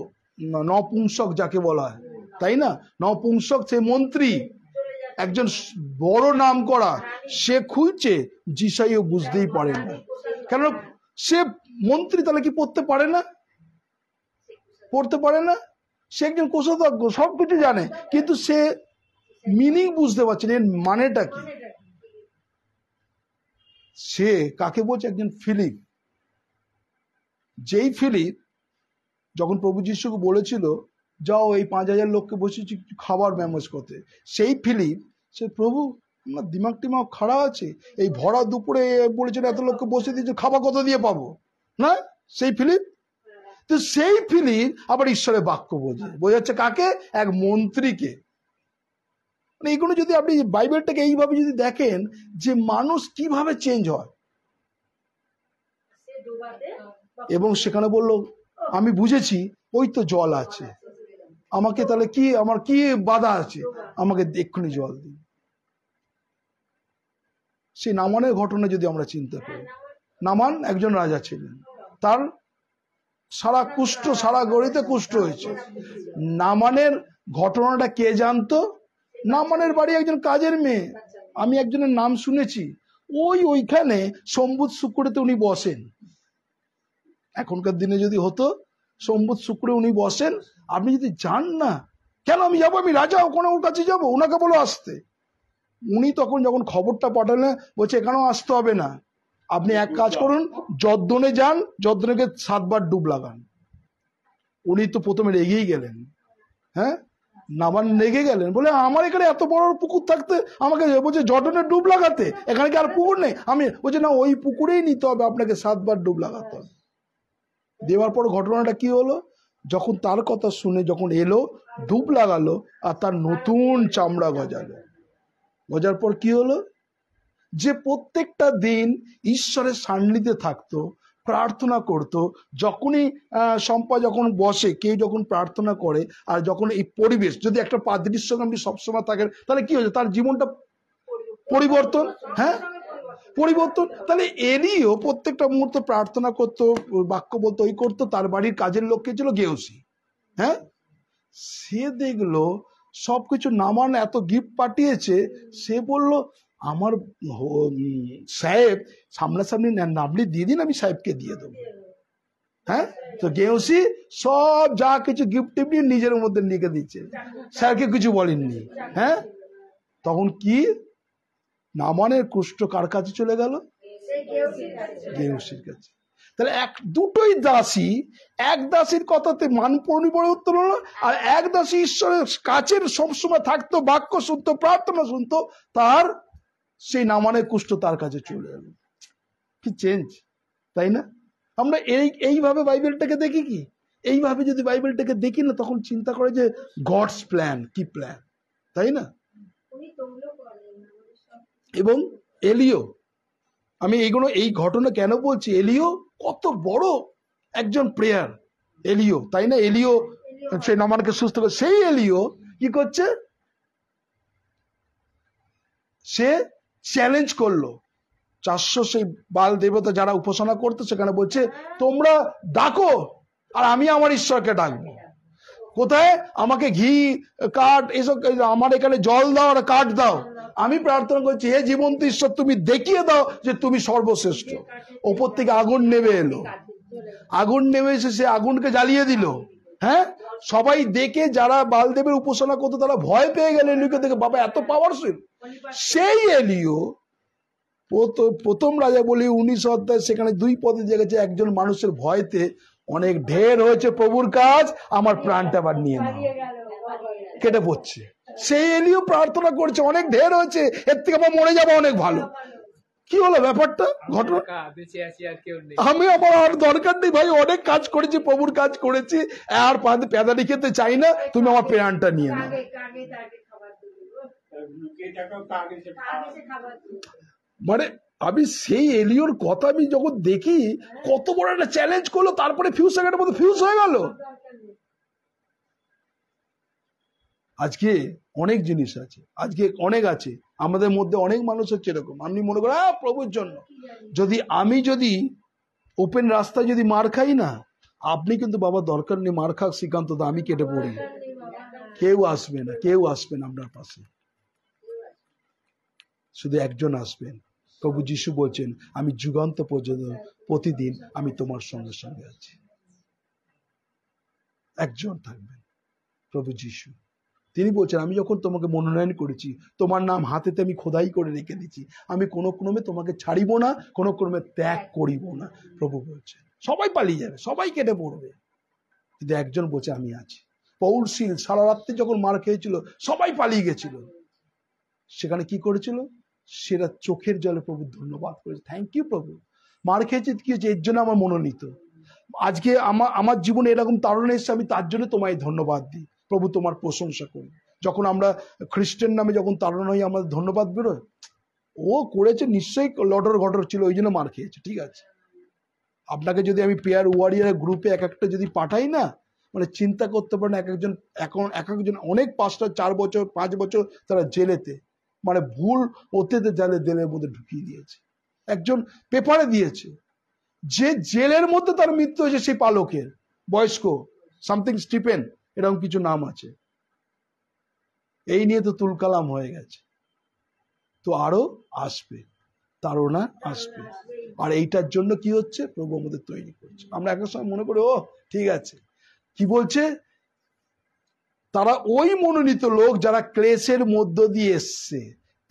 [SPEAKER 5] নপুংসক যাকে বলা হয় তাই না নপুংসক সেই মন্ত্রী একজন বড় নাম করা সে খুঁজছে জিসাইও বুঝতেই পারে না কেন সে মন্ত্রী তাহলে কি পড়তে পারে না পড়তে পারে না সে একজন কোষজ্ঞ সব কিছু জানে কিন্তু সে মিনিং বুঝতে পারছে না মানেটা কি সে কাকে বলছে একজন ফিলিপ যেই ফিলিপ যখন প্রভু যিশুকে বলেছিল যাও এই পাঁচ হাজার লোককে বসেছি খাবার ম্যামেজ করতে সেই ফিলিপ সে প্রভু আমার দিমাগ টিমাগ খারাপ আছে এই ভরা দুপুরে বলেছিল এত লোককে বসে দিয়েছে খাবার কত দিয়ে পাবো না সেই ফিলিপ তো সেই ফিলিং আবার ঈশ্বরের বাক্য বোঝে বোঝাচ্ছে কাকে এক মন্ত্রীকে মানে এইগুলো যদি আপনি বাইবেলটাকে এইভাবে যদি দেখেন যে মানুষ কিভাবে চেঞ্জ হয় এবং সেখানে বলল আমি বুঝেছি ওই তো জল আছে আমাকে তাহলে কি আমার কি বাধা আছে আমাকে এক্ষুনি জল দিন সেই নামানের ঘটনা যদি আমরা চিন্তা করি নামান একজন রাজা ছিলেন তার সারা কুষ্ঠ সারা গড়িতে কুষ্ঠ হয়েছে নামানের ঘটনাটা কে জানতো নামানের বাড়ি একজন কাজের মেয়ে আমি একজনের নাম শুনেছি ওই ওইখানে সম্বুদ শুক্রেতে উনি বসেন এখনকার দিনে যদি হতো সম্বুদ শুক্রে উনি বসেন আপনি যদি যান না কেন আমি যাবো আমি রাজা ওখানে ওর কাছে যাবো ওনাকে বলো আসতে উনি তখন যখন খবরটা পাঠালেন বলছে এখানেও আসতে হবে না আপনি এক কাজ করুন যদ্দনে যান যদ্দনেকে সাতবার ডুব লাগান উনি তো প্রথমে রেগেই গেলেন হ্যাঁ নামান রেগে গেলেন বলে আমার এখানে এত বড় পুকুর থাকতে আমাকে বলছে জটনে ডুব লাগাতে এখানে কি আর পুকুর নেই আমি বলছে না ওই পুকুরেই নিতে হবে আপনাকে সাতবার ডুব লাগাতে হবে দেওয়ার পর ঘটনাটা কি হলো যখন তার কথা শুনে যখন এলো ডুব লাগালো আর তার নতুন চামড়া গজালো গজার পর কি হলো যে প্রত্যেকটা দিন ঈশ্বরের সান্নিধ্যে থাকতো প্রার্থনা করত যখনই সম্পা যখন বসে কেউ যখন প্রার্থনা করে আর যখন এই পরিবেশ যদি একটা পাদ্রির সঙ্গে আপনি সবসময় থাকেন তাহলে কি হয়েছে তার জীবনটা পরিবর্তন হ্যাঁ পরিবর্তন তাহলে এরইও প্রত্যেকটা মুহূর্ত প্রার্থনা করতো বাক্য বলতো ওই করতো তার বাড়ির কাজের লক্ষ্যে ছিল গেউসি হ্যাঁ সে দেখলো সবকিছু নামান এত গিফট পাঠিয়েছে সে বলল আমার সাহেব সামনাসামনি নেন না আপনি দিয়ে দিন আমি সাহেবকে দিয়ে দেবো হ্যাঁ তো গেউসি সব যা কিছু গিফট টিপনি নিজের মধ্যে লিখে দিচ্ছে স্যারকে কিছু বলেননি হ্যাঁ তখন কি নামানের কুষ্ঠ কার কাছে চলে গেল গেউসির কাছে তাহলে এক দুটোই দাসী এক দাসীর কথাতে মানপূর্ণি পরিবর্তন হলো আর এক দাসী ঈশ্বরের কাছের সবসময় থাকতো বাক্য শুনতো প্রার্থনা শুনতো তার সেই নামানে কুষ্ঠ তার কাছে চলে এলো কি চেঞ্জ তাই না আমরা এই এইভাবে বাইবেলটাকে দেখি কি এইভাবে যদি বাইবেলটাকে দেখি না তখন চিন্তা করে যে গডস প্ল্যান কি প্ল্যান তাই না এবং এলিও আমি এইগুলো এই ঘটনা কেন বলছি এলিও কত বড় একজন প্রেয়ার এলিও তাই না এলিও সে নামানকে সুস্থ করে সেই এলিও কি করছে সে চ্যালেঞ্জ করলো চারশো সেই বাল দেবতা যারা উপাসনা করতো সেখানে বলছে তোমরা ডাকো আর আমি আমার ঈশ্বরকে ডাকবো কোথায় আমাকে ঘি কাঠ এসব আমার এখানে জল দাও আর কাঠ দাও আমি প্রার্থনা করছি হে জীবন্ত ঈশ্বর তুমি দেখিয়ে দাও যে তুমি সর্বশ্রেষ্ঠ ওপর থেকে আগুন নেমে এলো আগুন নেমে এসে সে আগুনকে জ্বালিয়ে দিল হ্যাঁ সবাই দেখে যারা বালদেবের উপাসনা করতো তারা ভয় পেয়ে গেল এলিওকে দেখে বাবা এত পাওয়ারফুল সেই এলিও প্রথম রাজা বলি উনিশ অধ্যায় সেখানে দুই পদে জেগেছে একজন মানুষের ভয়তে অনেক ঢের হয়েছে প্রভুর কাজ আমার প্রাণটা আবার নিয়ে
[SPEAKER 8] নেওয়া
[SPEAKER 5] কেটে পড়ছে সেই এলিও প্রার্থনা করছে অনেক ঢের হয়েছে এর থেকে আবার মরে যাবো অনেক ভালো কি হলো ব্যাপারটা ঘটনা
[SPEAKER 9] আমি আমার আর
[SPEAKER 5] দরকার নেই ভাই অনেক কাজ করেছি প্রভুর কাজ করেছি আর পেদানি খেতে চাই না তুমি আমার প্রাণটা নিয়ে নাও মানে আমি সেই এলিওর কথা আমি যখন দেখি কত বড় একটা চ্যালেঞ্জ করলো তারপরে ফিউজ সেকেন্ডের মধ্যে ফিউজ হয়ে গেল আজকে অনেক জিনিস আছে আজকে অনেক আছে আমাদের মধ্যে অনেক মানুষ হচ্ছে এরকম আপনি মনে করেন প্রভুর জন্য যদি আমি যদি ওপেন রাস্তায় যদি মার খাই না আপনি কিন্তু বাবা দরকার নেই মার খাক শ্রীকান্ত আমি কেটে পড়ি কেউ আসবে না কেউ আসবেন আপনার পাশে শুধু একজন আসবেন প্রভু যিশু বলছেন আমি যুগান্ত পর্যন্ত প্রতিদিন আমি তোমার সঙ্গে সঙ্গে আছি একজন থাকবেন প্রভু যিশু তিনি বলছেন আমি যখন তোমাকে মনোনয়ন করেছি তোমার নাম হাতেতে আমি খোদাই করে রেখে দিচ্ছি আমি কোনো ক্রমে তোমাকে ছাড়িব না কোনো ক্রমে ত্যাগ করিব না প্রভু বলছে সবাই পালিয়ে যাবে সবাই কেটে পড়বে কিন্তু একজন বলছে আমি আছি পৌরশীল সারা রাত্রে যখন মার খেয়েছিল সবাই পালিয়ে গেছিল সেখানে কি করেছিল সেটা চোখের জলে প্রভু ধন্যবাদ করেছে থ্যাংক ইউ প্রভু মার খেয়েছে কি হচ্ছে এর জন্য আমার মনোনীত আজকে আমার আমার জীবনে এরকম তারণে এসছে আমি তার জন্য তোমায় ধন্যবাদ দিই প্রভু তোমার প্রশংসা করি যখন আমরা খ্রিস্টান নামে যখন তাড়ানো হই আমাদের ধন্যবাদ বেরোয় ও করেছে নিশ্চয়ই লটর ঘটর ছিল ওই জন্য মার খেয়েছে ঠিক আছে আপনাকে যদি আমি পেয়ার ওয়ারিয়ার গ্রুপে এক একটা যদি পাঠাই না মানে চিন্তা করতে পারেন এক একজন এখন এক একজন অনেক পাঁচটা চার বছর পাঁচ বছর তারা জেলেতে মানে ভুল অতীতে জালে জেলের মধ্যে ঢুকিয়ে দিয়েছে একজন পেপারে দিয়েছে যে জেলের মধ্যে তার মৃত্যু হয়েছে সেই পালকের বয়স্ক সামথিং স্টিপেন এরকম কিছু নাম আছে এই নিয়ে তো তুলকালাম হয়ে গেছে তো আরো আসবে তারা আসবে আর এইটার জন্য কি হচ্ছে প্রভু আমাদের তৈরি করছে আমরা একটা সময় মনে করি ও ঠিক আছে কি বলছে তারা ওই মনোনীত লোক যারা ক্লেশের মধ্য দিয়ে এসছে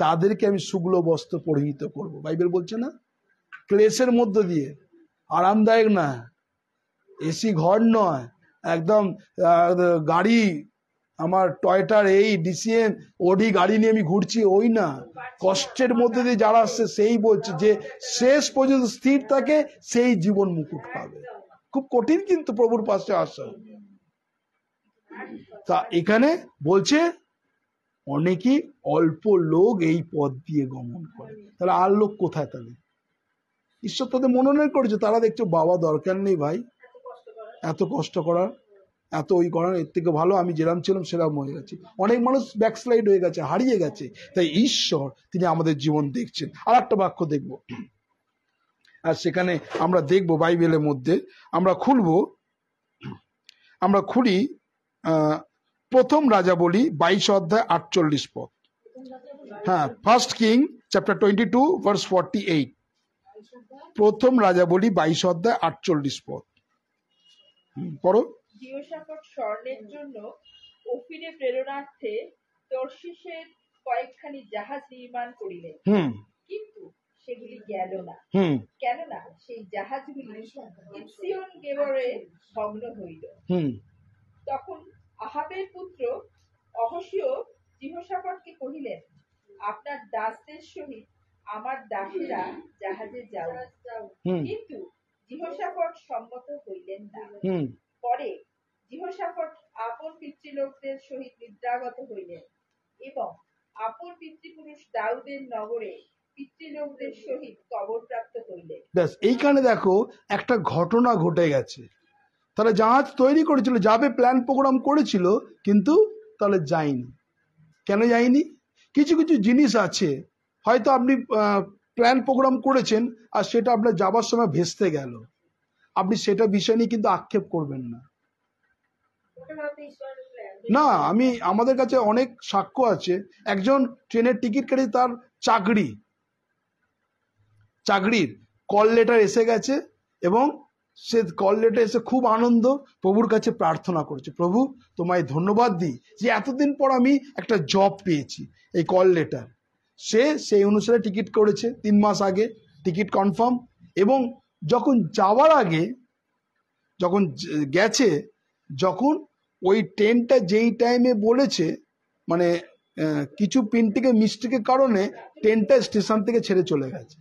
[SPEAKER 5] তাদেরকে আমি শুগ্ল বস্ত্র পরিহিত করব বাইবেল বলছে না ক্লেশের মধ্য দিয়ে আরামদায়ক না এসি ঘর নয় একদম গাড়ি আমার টয়টার এই ডিসিএন ওডি গাড়ি নিয়ে আমি ঘুরছি ওই না কষ্টের মধ্যে দিয়ে যারা আসছে সেই বলছে যে শেষ পর্যন্ত স্থির থাকে সেই জীবন মুকুট পাবে খুব কঠিন কিন্তু প্রভুর পাশে আসা তা এখানে বলছে অনেকে অল্প লোক এই পথ দিয়ে গমন করে তাহলে আর লোক কোথায় তাহলে ঈশ্বর তাদের মনোনয়ন করেছে তারা দেখছো বাবা দরকার নেই ভাই এত কষ্ট করার এত ওই করার এর থেকে ভালো আমি যেরাম ছিলাম সেরাম হয়ে গেছে অনেক মানুষ ব্যাকস্লাইড হয়ে গেছে হারিয়ে গেছে তাই ঈশ্বর তিনি আমাদের জীবন দেখছেন আর একটা বাক্য দেখব আর সেখানে আমরা দেখব বাইবেলের মধ্যে আমরা খুলব আমরা খুলি প্রথম রাজা বলি বাইশ অধ্যায় আটচল্লিশ পদ হ্যাঁ First King chapter twenty two verse forty eight প্রথম রাজা বলি বাইশ অধ্যায় আটচল্লিশ পদ পড়ো
[SPEAKER 8] স্বর্ণের জন্য ওফিরে প্রেরণার্থে তর্শিসের কয়েকখানি জাহাজ নির্মাণ করিলেন কিন্তু সেগুলি গেল না কেননা সেই জাহাজগুলি ইপসিয়ন গেবরে ভগ্ন হইল তখন আহাবের পুত্র অহসিও জিহসাকটকে কহিলেন আপনার দাসদের সহিত আমার দাসেরা জাহাজে যাও কিন্তু জিহসাফট সম্মত হইলেন না পরে জিহসাফট আপন পিতৃলোকদের সহিত নিদ্রাগত হইলেন এবং আপন পিতৃপুরুষ দাউদের নগরে পিতৃলোকদের সহিত কবর প্রাপ্ত
[SPEAKER 5] হইলেন ব্যাস এইখানে দেখো একটা ঘটনা ঘটে গেছে তাহলে জাহাজ তৈরি করেছিল যাবে প্ল্যান প্রোগ্রাম করেছিল কিন্তু তাহলে যায়নি কেন যায়নি কিছু কিছু জিনিস আছে হয়তো আপনি প্ল্যান প্রোগ্রাম করেছেন আর সেটা আপনার যাবার সময় ভেস্তে গেল আপনি সেটা বিষয় নিয়ে কিন্তু আক্ষেপ করবেন না না আমি আমাদের কাছে অনেক সাক্ষ্য আছে একজন ট্রেনের টিকিট কেটে তার চাকরি চাকরির কল লেটার এসে গেছে এবং সে কল লেটার এসে খুব আনন্দ প্রভুর কাছে প্রার্থনা করেছে প্রভু তোমায় ধন্যবাদ দিই যে এতদিন পর আমি একটা জব পেয়েছি এই কল লেটার সে সেই অনুসারে টিকিট করেছে তিন মাস আগে টিকিট কনফার্ম এবং যখন যাওয়ার আগে যখন গেছে যখন ওই ট্রেনটা যেই টাইমে বলেছে মানে কিছু পিনটিকে মিস্টেকের কারণে ট্রেনটা স্টেশন থেকে ছেড়ে চলে গেছে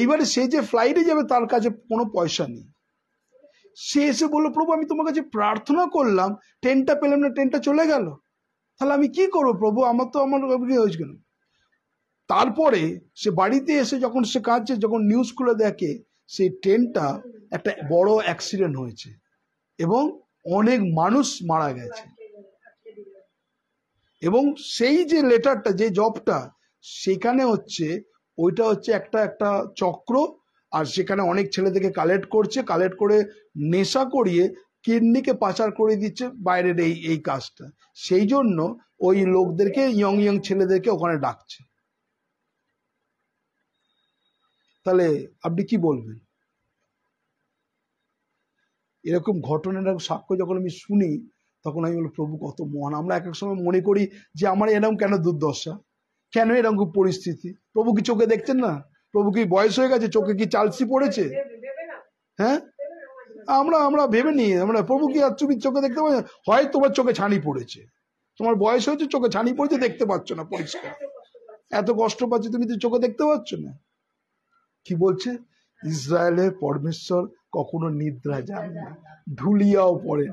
[SPEAKER 5] এইবারে সে যে ফ্লাইটে যাবে তার কাছে কোনো পয়সা নেই সে এসে বললো প্রভু আমি তোমার কাছে প্রার্থনা করলাম ট্রেনটা পেলাম না ট্রেনটা চলে গেল তাহলে আমি কি করব প্রভু আমার তো আমার কি হয়েছে কেন তারপরে সে বাড়িতে এসে যখন সে কাঁদছে যখন নিউজগুলো দেখে সেই ট্রেনটা একটা বড় অ্যাক্সিডেন্ট হয়েছে এবং অনেক মানুষ মারা গেছে এবং সেই যে লেটারটা যে জবটা সেখানে হচ্ছে ওইটা হচ্ছে একটা একটা চক্র আর সেখানে অনেক ছেলে থেকে কালেক্ট করছে কালেক্ট করে নেশা করিয়ে কিডনিকে পাচার করে দিচ্ছে বাইরের এই এই কাজটা সেই জন্য ওই লোকদেরকে ইয়ং ইয়ং ছেলেদেরকে ওখানে ডাকছে তাহলে আপনি কি বলবেন এরকম ঘটনার সাক্ষ্য যখন আমি শুনি তখন আমি বলি প্রভু কত মহান আমরা এক এক সময় মনে করি যে আমার এরকম কেন দুর্দশা কেন এরকম পরিস্থিতি প্রভু কি চোখে দেখছেন না প্রভু কি বয়স হয়ে গেছে চোখে কি চালসি পড়েছে হ্যাঁ আমরা আমরা ভেবে নিয়ে আমরা প্রভু কি আর চুপির চোখে দেখতে পাচ্ছি হয় তোমার চোখে ছানি পড়েছে তোমার বয়স হয়েছে চোখে ছানি পড়েছে দেখতে পাচ্ছ না পরিষ্কার এত কষ্ট পাচ্ছি তুমি তো চোখে দেখতে পাচ্ছ না কি বলছে ইসরায়েলের পরমেশ্বর কখনো নিদ্রা যান না ঢুলিয়াও পড়ে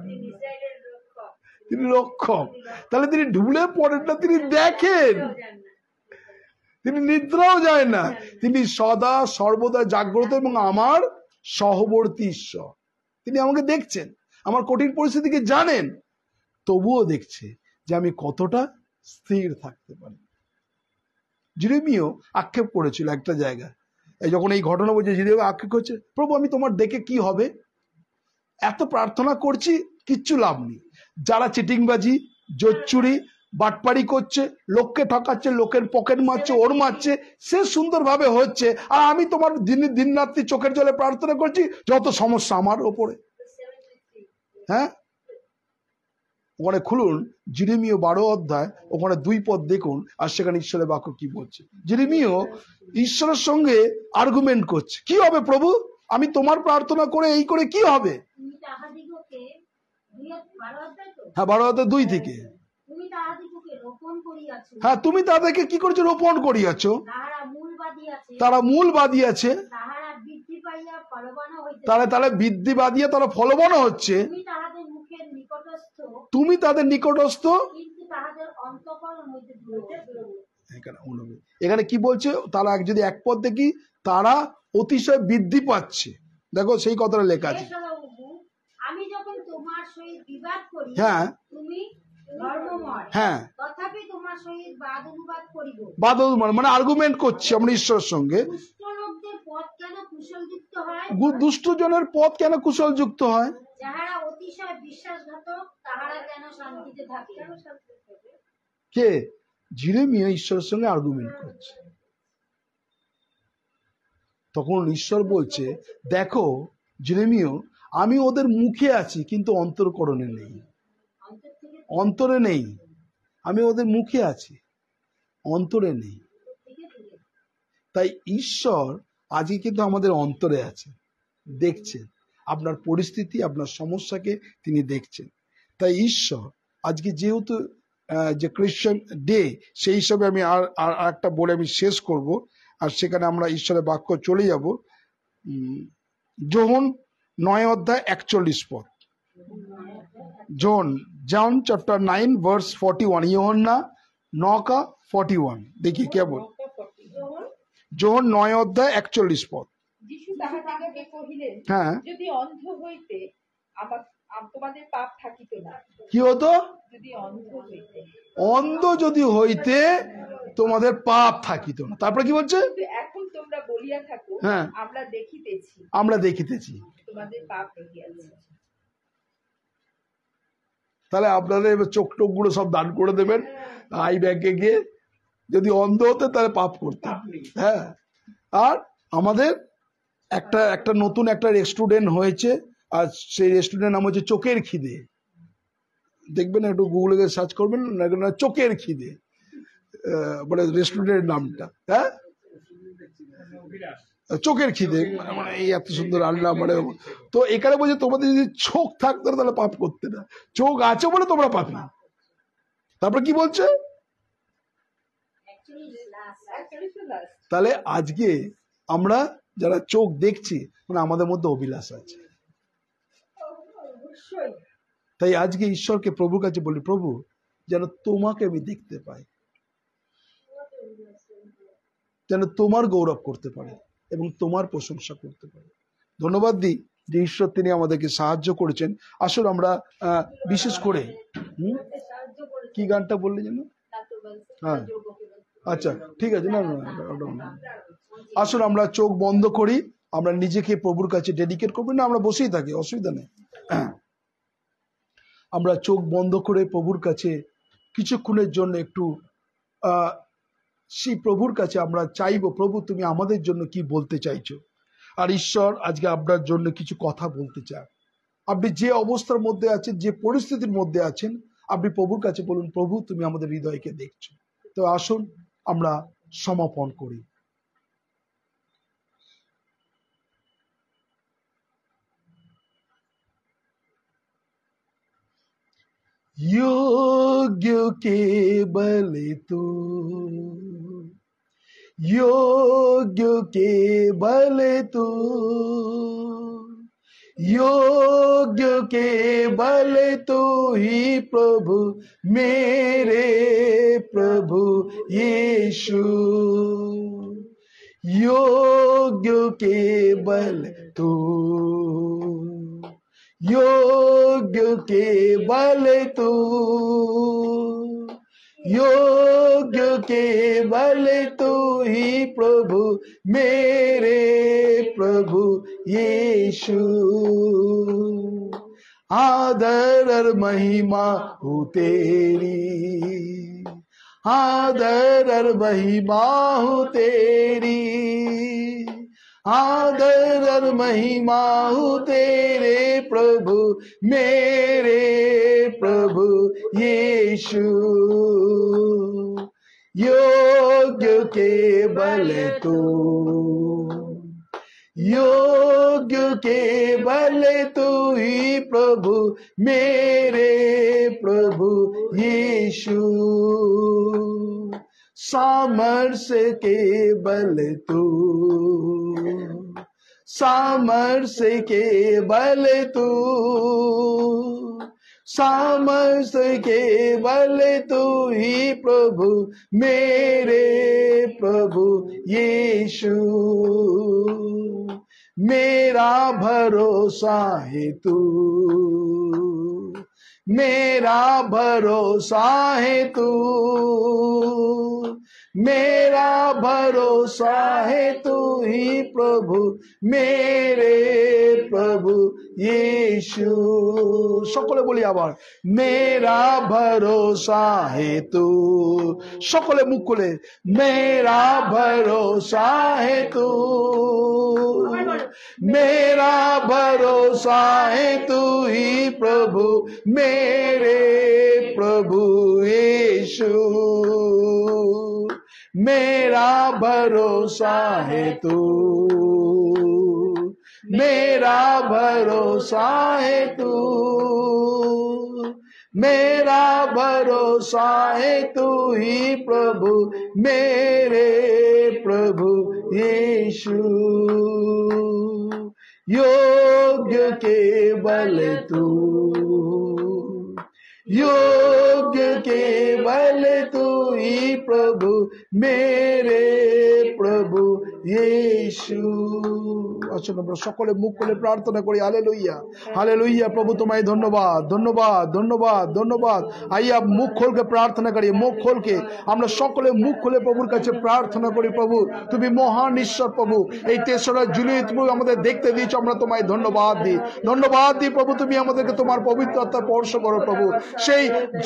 [SPEAKER 5] তিনি রক্ষক তাহলে তিনি ঢুলে পড়েন না তিনি দেখেন তিনি নিদ্রাও যায় না তিনি সদা সর্বদা জাগ্রত এবং আমার সহবর্তী ঈশ্বর তিনি আমাকে দেখছেন আমার কঠিন পরিস্থিতিকে জানেন তবুও দেখছে যে আমি কতটা স্থির থাকতে পারি জিরেমিও আক্ষেপ করেছিল একটা এই যখন এই ঘটনা বলছে জিরেমিও আক্ষেপ করছে প্রভু আমি তোমার দেখে কি হবে এত প্রার্থনা করছি কিচ্ছু লাভ নেই যারা চিটিংবাজি জোচ্চুরি বাটপাড়ি করছে লোককে ঠকাচ্ছে লোকের পকেট মারছে ওর মারছে সে সুন্দরভাবে হচ্ছে আর আমি তোমার দিন দিন রাত্রি চোখের জলে প্রার্থনা করছি যত সমস্যা আমার ওপরে হ্যাঁ ওখানে খুলুন জিরিমিও বারো অধ্যায় ওখানে দুই পদ দেখুন আর সেখানে ঈশ্বরের বাক্য কি বলছে জিরিমিও ঈশ্বরের সঙ্গে আর্গুমেন্ট করছে কি হবে প্রভু আমি তোমার প্রার্থনা করে এই করে কি হবে হ্যাঁ বারো অধ্যায় দুই থেকে
[SPEAKER 8] হ্যাঁ তুমি তাদেরকে কি করছো রোপণ করিয়াছ তারা মূল আছে তাহলে তাহলে
[SPEAKER 5] বৃদ্ধি বাদিয়া তারা ফলবান হচ্ছে
[SPEAKER 8] তুমি তাদের নিকটস্থ
[SPEAKER 5] এখানে কি বলছে তারা যদি এক পথ দেখি তারা অতিশয় বৃদ্ধি পাচ্ছে দেখো সেই কথাটা লেখা আছে
[SPEAKER 8] হ্যাঁ হ্যাঁ বাদ অনুমান মানে আর্গুমেন্ট
[SPEAKER 5] করছি আমরা ঈশ্বরের সঙ্গে দুষ্টজনের পথ কেন কুশল যুক্ত হয় কে জিরেমিয়া ঈশ্বরের সঙ্গে আর্গুমেন্ট করছে তখন ঈশ্বর বলছে দেখো জিরেমিও আমি ওদের মুখে আছি কিন্তু অন্তর্করণে নেই অন্তরে নেই আমি ওদের মুখে আছি অন্তরে নেই তাই ঈশ্বর আজকে কিন্তু আমাদের অন্তরে আছে দেখছেন আপনার পরিস্থিতি আপনার সমস্যাকে তিনি দেখছেন তাই ঈশ্বর আজকে যেহেতু যে ক্রিশ্চান ডে সেই হিসাবে আমি আর আর একটা বলে আমি শেষ করব আর সেখানে আমরা ঈশ্বরের বাক্য চলে যাব যোহন নয় অধ্যায় একচল্লিশ পদ জোহন John chapter nine verse forty one योहन्ना নকা ফর্টি ওয়ান দেখি কেবল
[SPEAKER 8] क्या
[SPEAKER 5] যোহন নয় অধ্যায় একচল্লিশ পদ হ্যাঁ কি হতো অন্ধ যদি হইতে তোমাদের পাপ থাকিত না তারপরে কি বলছে
[SPEAKER 8] এখন তোমরা বলিয়া থাকো হ্যাঁ আমরা দেখিতেছি
[SPEAKER 5] আমরা দেখিতেছি
[SPEAKER 8] তোমাদের পাপ দেখিয়াছি
[SPEAKER 5] তাহলে আপনাদের এবার চোখ গুলো সব দান করে দেবেন আই ব্যাংকে গিয়ে যদি অন্ধ হতে তাহলে পাপ করতাম হ্যাঁ আর আমাদের একটা একটা নতুন একটা রেস্টুরেন্ট হয়েছে আর সেই রেস্টুরেন্ট নাম হচ্ছে চোখের খিদে দেখবেন একটু গুগলে সার্চ করবেন চোখের খিদে মানে রেস্টুরেন্টের নামটা হ্যাঁ চোখের খিদে মানে, মানে এই এত সুন্দর রান্না মানে তো এখানে বলছে তোমাদের যদি চোখ থাকতো তাহলে পাপ করতে না চোখ আছে বলে তোমরা পাপ না তারপরে কি বলছে তাহলে আজকে আমরা যারা চোখ দেখছি মানে আমাদের মধ্যে অভিলাষ আছে তাই আজকে ঈশ্বরকে প্রভুর কাছে বলি প্রভু যেন তোমাকে আমি দেখতে পাই যেন তোমার গৌরব করতে পারে এবং তোমার প্রশংসা করতে পারি ধন্যবাদ দিই যে ঈশ্বর তিনি আমাদেরকে সাহায্য করেছেন আসলে আমরা বিশেষ করে কি গানটা বললে যেন হ্যাঁ আচ্ছা ঠিক আছে না আসলে আমরা চোখ বন্ধ করি আমরা নিজেকে প্রভুর কাছে ডেডিকেট করবো না আমরা বসেই থাকি অসুবিধা নেই আমরা চোখ বন্ধ করে প্রভুর কাছে কিছুক্ষণের জন্য একটু সেই প্রভুর কাছে আমরা চাইব প্রভু তুমি আমাদের জন্য কি বলতে চাইছো আর ঈশ্বর আজকে আপনার জন্য কিছু কথা বলতে চান আপনি যে অবস্থার মধ্যে আছেন যে পরিস্থিতির মধ্যে আছেন আপনি প্রভুর কাছে বলুন প্রভু তুমি আমাদের হৃদয়কে দেখছো তো আসুন আমরা সমাপন করি योग्य के बल तो योग्य के बल तो योग्य के बल तो ही प्रभु मेरे प्रभु यीशु योग्य के बल तो योग के बल तू योग के बल तू ही प्रभु मेरे प्रभु यीशु आदर और महिमा हो तेरी आदर और महिमा हो तेरी आदर और महिमा हो तेरे प्रभु मेरे प्रभु यीशु योग्य के बल तो योग्य के बल तू ही प्रभु मेरे प्रभु यीशु सामर्स के बल तू सामर्स के बल तू सामर्स के बल तू ही प्रभु मेरे प्रभु यीशु मेरा भरोसा है तू मेरा भरोसा है तू मेरा भरोसा है तू ही प्रभु मेरे प्रभु यीशु সকলে বলি আবার মেরা ভরসা হে তু সকলে মুখ খুলে মেরা ভরসা হে তু मेरा भरोसा है तू ही प्रभु मेरे प्रभु यीशु मेरा भरोसा है तू मेरा भरोसा है तू मेरा भरोसा है तू ही प्रभु मेरे प्रभु यीशु योग्य के बल तू योग केवल तू ही प्रभु मेरे प्रभु সকলে মুখ খুলে প্রার্থনা করি আলে লইয়া আলে লইয়া প্রভু তোমায় ধন্যবাদ ধন্যবাদ ধন্যবাদ ধন্যবাদ আইয়া মুখ খোলকে প্রার্থনা করি মুখ খোলকে আমরা সকলে মুখ খুলে প্রভুর কাছে প্রার্থনা করি প্রভু তুমি মহান ঈশ্বর প্রভু এই তেসরা জুলাই তুমি আমাদের দেখতে দিয়েছ আমরা তোমায় ধন্যবাদ দিই ধন্যবাদ দিই প্রভু তুমি আমাদেরকে তোমার পবিত্রতা স্পর্শ করো প্রভু সেই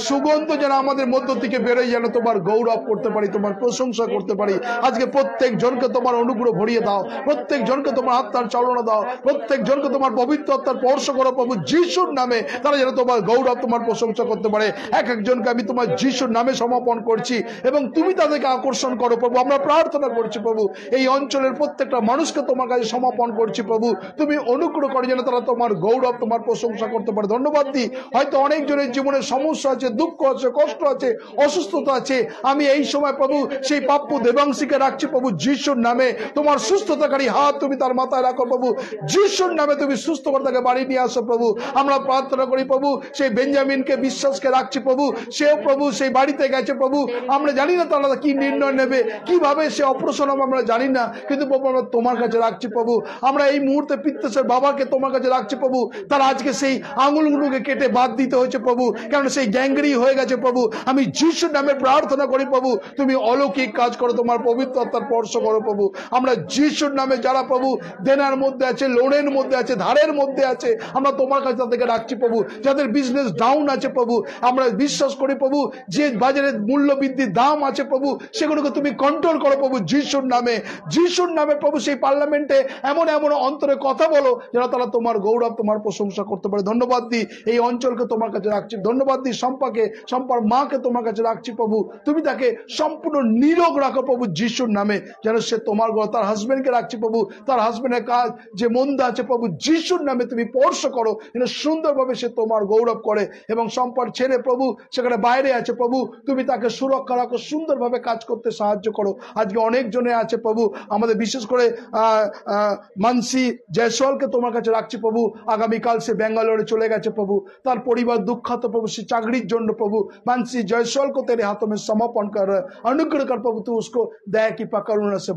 [SPEAKER 5] সুগন্ধ যেন আমাদের মধ্য থেকে বেরোয় যেন তোমার গৌরব করতে পারি তোমার প্রশংসা করতে পারি আজকে প্রত্যেক জনকে তোমার অনুগ্রহ ভরিয়ে দাও প্রত্যেক জনকে তোমার আত্মার চালনা দাও প্রত্যেক জনকে তোমার পবিত্র আত্মার স্পর্শ করো প্রভু যিশুর নামে তারা যেন তোমার গৌরব তোমার প্রশংসা করতে পারে এক একজনকে আমি তোমার যিশুর নামে সমাপন করছি এবং তুমি তাদেরকে আকর্ষণ করো প্রভু আমরা প্রার্থনা করছি প্রভু এই অঞ্চলের প্রত্যেকটা মানুষকে তোমার কাছে সমাপন করছি প্রভু তুমি অনুগ্রহ করে যেন তারা তোমার গৌরব তোমার প্রশংসা করতে পারে ধন্যবাদ দিই হয়তো অনেকজনের জীবনে সমস্যা আছে দুঃখ আছে কষ্ট আছে অসুস্থতা আছে আমি এই সময় প্রভু সেই পাপ্য দেবাংশীকে রাখছি প্রভু যিশুর নামে তোমার সুস্থতাকারী হাত তুমি তার মাথায় রাখো প্রভু যিশুর নামে তুমি সুস্থ করে তাকে বাড়ি নিয়ে আসো প্রভু আমরা প্রার্থনা করি প্রভু সেই বেঞ্জামিনকে বিশ্বাসকে রাখছি প্রভু সেও প্রভু সেই বাড়িতে গেছে প্রভু আমরা জানি না তারা কি নির্ণয় নেবে কিভাবে সে অপ্রসন আমরা জানি না কিন্তু প্রভু আমরা তোমার কাছে রাখছি প্রভু আমরা এই মুহূর্তে পিত্তেশ্বর বাবাকে তোমার কাছে রাখছি প্রভু তার আজকে সেই আঙুলগুলোকে কেটে বাদ দিতে হয়েছে প্রভু কেন সেই গ্যাংরি হয়ে গেছে প্রভু আমি যিশুর নামে প্রার্থনা করি প্রভু তুমি অলৌকিক কাজ করো তোমার পবিত্রতার স্পর্শ করো প্রভু আমরা যিশুর নামে যারা প্রভু দেনার মধ্যে আছে লোনের মধ্যে আছে ধারের মধ্যে আছে আমরা তোমার কাছে তাদেরকে রাখছি প্রভু যাদের বিজনেস ডাউন আছে প্রভু আমরা বিশ্বাস করি প্রভু যে বাজারে মূল্য বৃদ্ধির দাম আছে প্রভু সেগুলোকে তুমি কন্ট্রোল করো প্রভু যিশুর নামে যিশুর নামে প্রভু সেই পার্লামেন্টে এমন এমন অন্তরে কথা বলো যারা তারা তোমার গৌরব তোমার প্রশংসা করতে পারে ধন্যবাদ দিই এই অঞ্চলকে তোমার কাছে রাখছি ধন্যবাদ দিই সম্পাকে সম্পার মাকে তোমার কাছে রাখছি প্রভু তুমি তাকে সম্পূর্ণ নীরোগ রাখো প্রভু যিশুর নামে যেন সে তোমার পারবো তার হাজবেন্ডকে রাখছি প্রভু তার হাজবেন্ডের কাজ যে মন্দ আছে প্রভু যিশুর নামে তুমি স্পর্শ করো সুন্দরভাবে সে তোমার গৌরব করে এবং সম্পদ ছেড়ে প্রভু সেখানে বাইরে আছে প্রভু তুমি তাকে সুরক্ষা রাখো সুন্দরভাবে কাজ করতে সাহায্য করো আজকে অনেকজনে আছে প্রভু আমাদের বিশেষ করে মানসি জয়সওয়ালকে তোমার কাছে রাখছি প্রভু আগামীকাল সে ব্যাঙ্গালোরে চলে গেছে প্রভু তার পরিবার দুঃখাত প্রভু সে চাকরির জন্য প্রভু মানসি জয়সওয়ালকে को হাতমে সমাপন কর অনুগ্রহ কর প্রভু कर प्रभु तू उसको সে की पकड़ से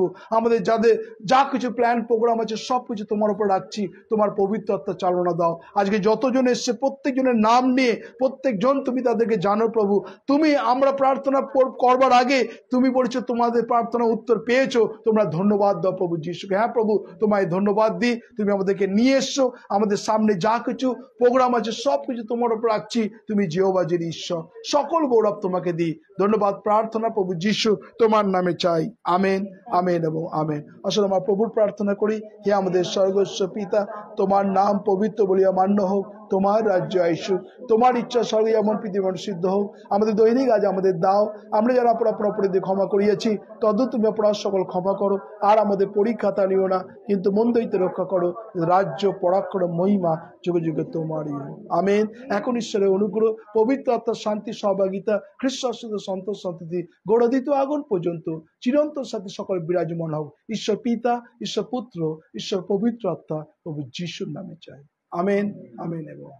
[SPEAKER 5] প্রভু আমাদের যাদের যা কিছু প্ল্যান প্রোগ্রাম আছে সব কিছু তোমার উপর রাখছি তোমার আত্মা চালনা দাও আজকে যতজন এসছে প্রত্যেকজনের নাম নিয়ে প্রত্যেকজন তুমি তাদেরকে জানো প্রভু তুমি আমরা প্রার্থনা করবার আগে তুমি বলছো তোমাদের প্রার্থনা উত্তর পেয়েছো তোমরা ধন্যবাদ দাও প্রভু যিশুকে হ্যাঁ প্রভু তোমায় ধন্যবাদ দিই তুমি আমাদেরকে নিয়ে এসছো আমাদের সামনে যা কিছু প্রোগ্রাম আছে সব কিছু তোমার উপর রাখছি তুমি জিওবাজির ঈশ্বর সকল গৌরব তোমাকে দিই ধন্যবাদ প্রার্থনা প্রভু যিশু তোমার নামে চাই আমেন আমেন এবং আমেন আসলে আমার প্রভুর প্রার্থনা করি হে আমাদের স্বর্গস্ব পিতা তোমার নাম পবিত্র বলিয়া মান্য হোক তোমার রাজ্য আইসুক তোমার ইচ্ছা স্বর্গে যেমন পৃথিবী সিদ্ধ হোক আমাদের দৈনিক আজ আমাদের দাও আমরা যারা অপরাধ অপরাধী ক্ষমা করিয়াছি তদ তুমি অপরাধ সকল ক্ষমা করো আর আমাদের পরীক্ষা তা নিও না কিন্তু মন্দ রক্ষা করো রাজ্য পরাক্রম মহিমা যুগে যুগে তোমারই আমেন এখন ঈশ্বরের অনুগ্রহ পবিত্র আত্মার শান্তি সহভাগিতা খ্রিস্ট সন্তোষ সন্ততি গোড়দিত আগুন পর্যন্ত চিরন্তর সাথে সকল বিরাজমান হোক ঈশ্বর পিতা ঈশ্বর পুত্র ঈশ্বর পবিত্র আত্মা প্রভু যিশুর নামে চাই আমিন আমিন এবং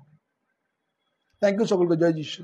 [SPEAKER 5] থ্যাংক ইউ সকলকে জয় যিশু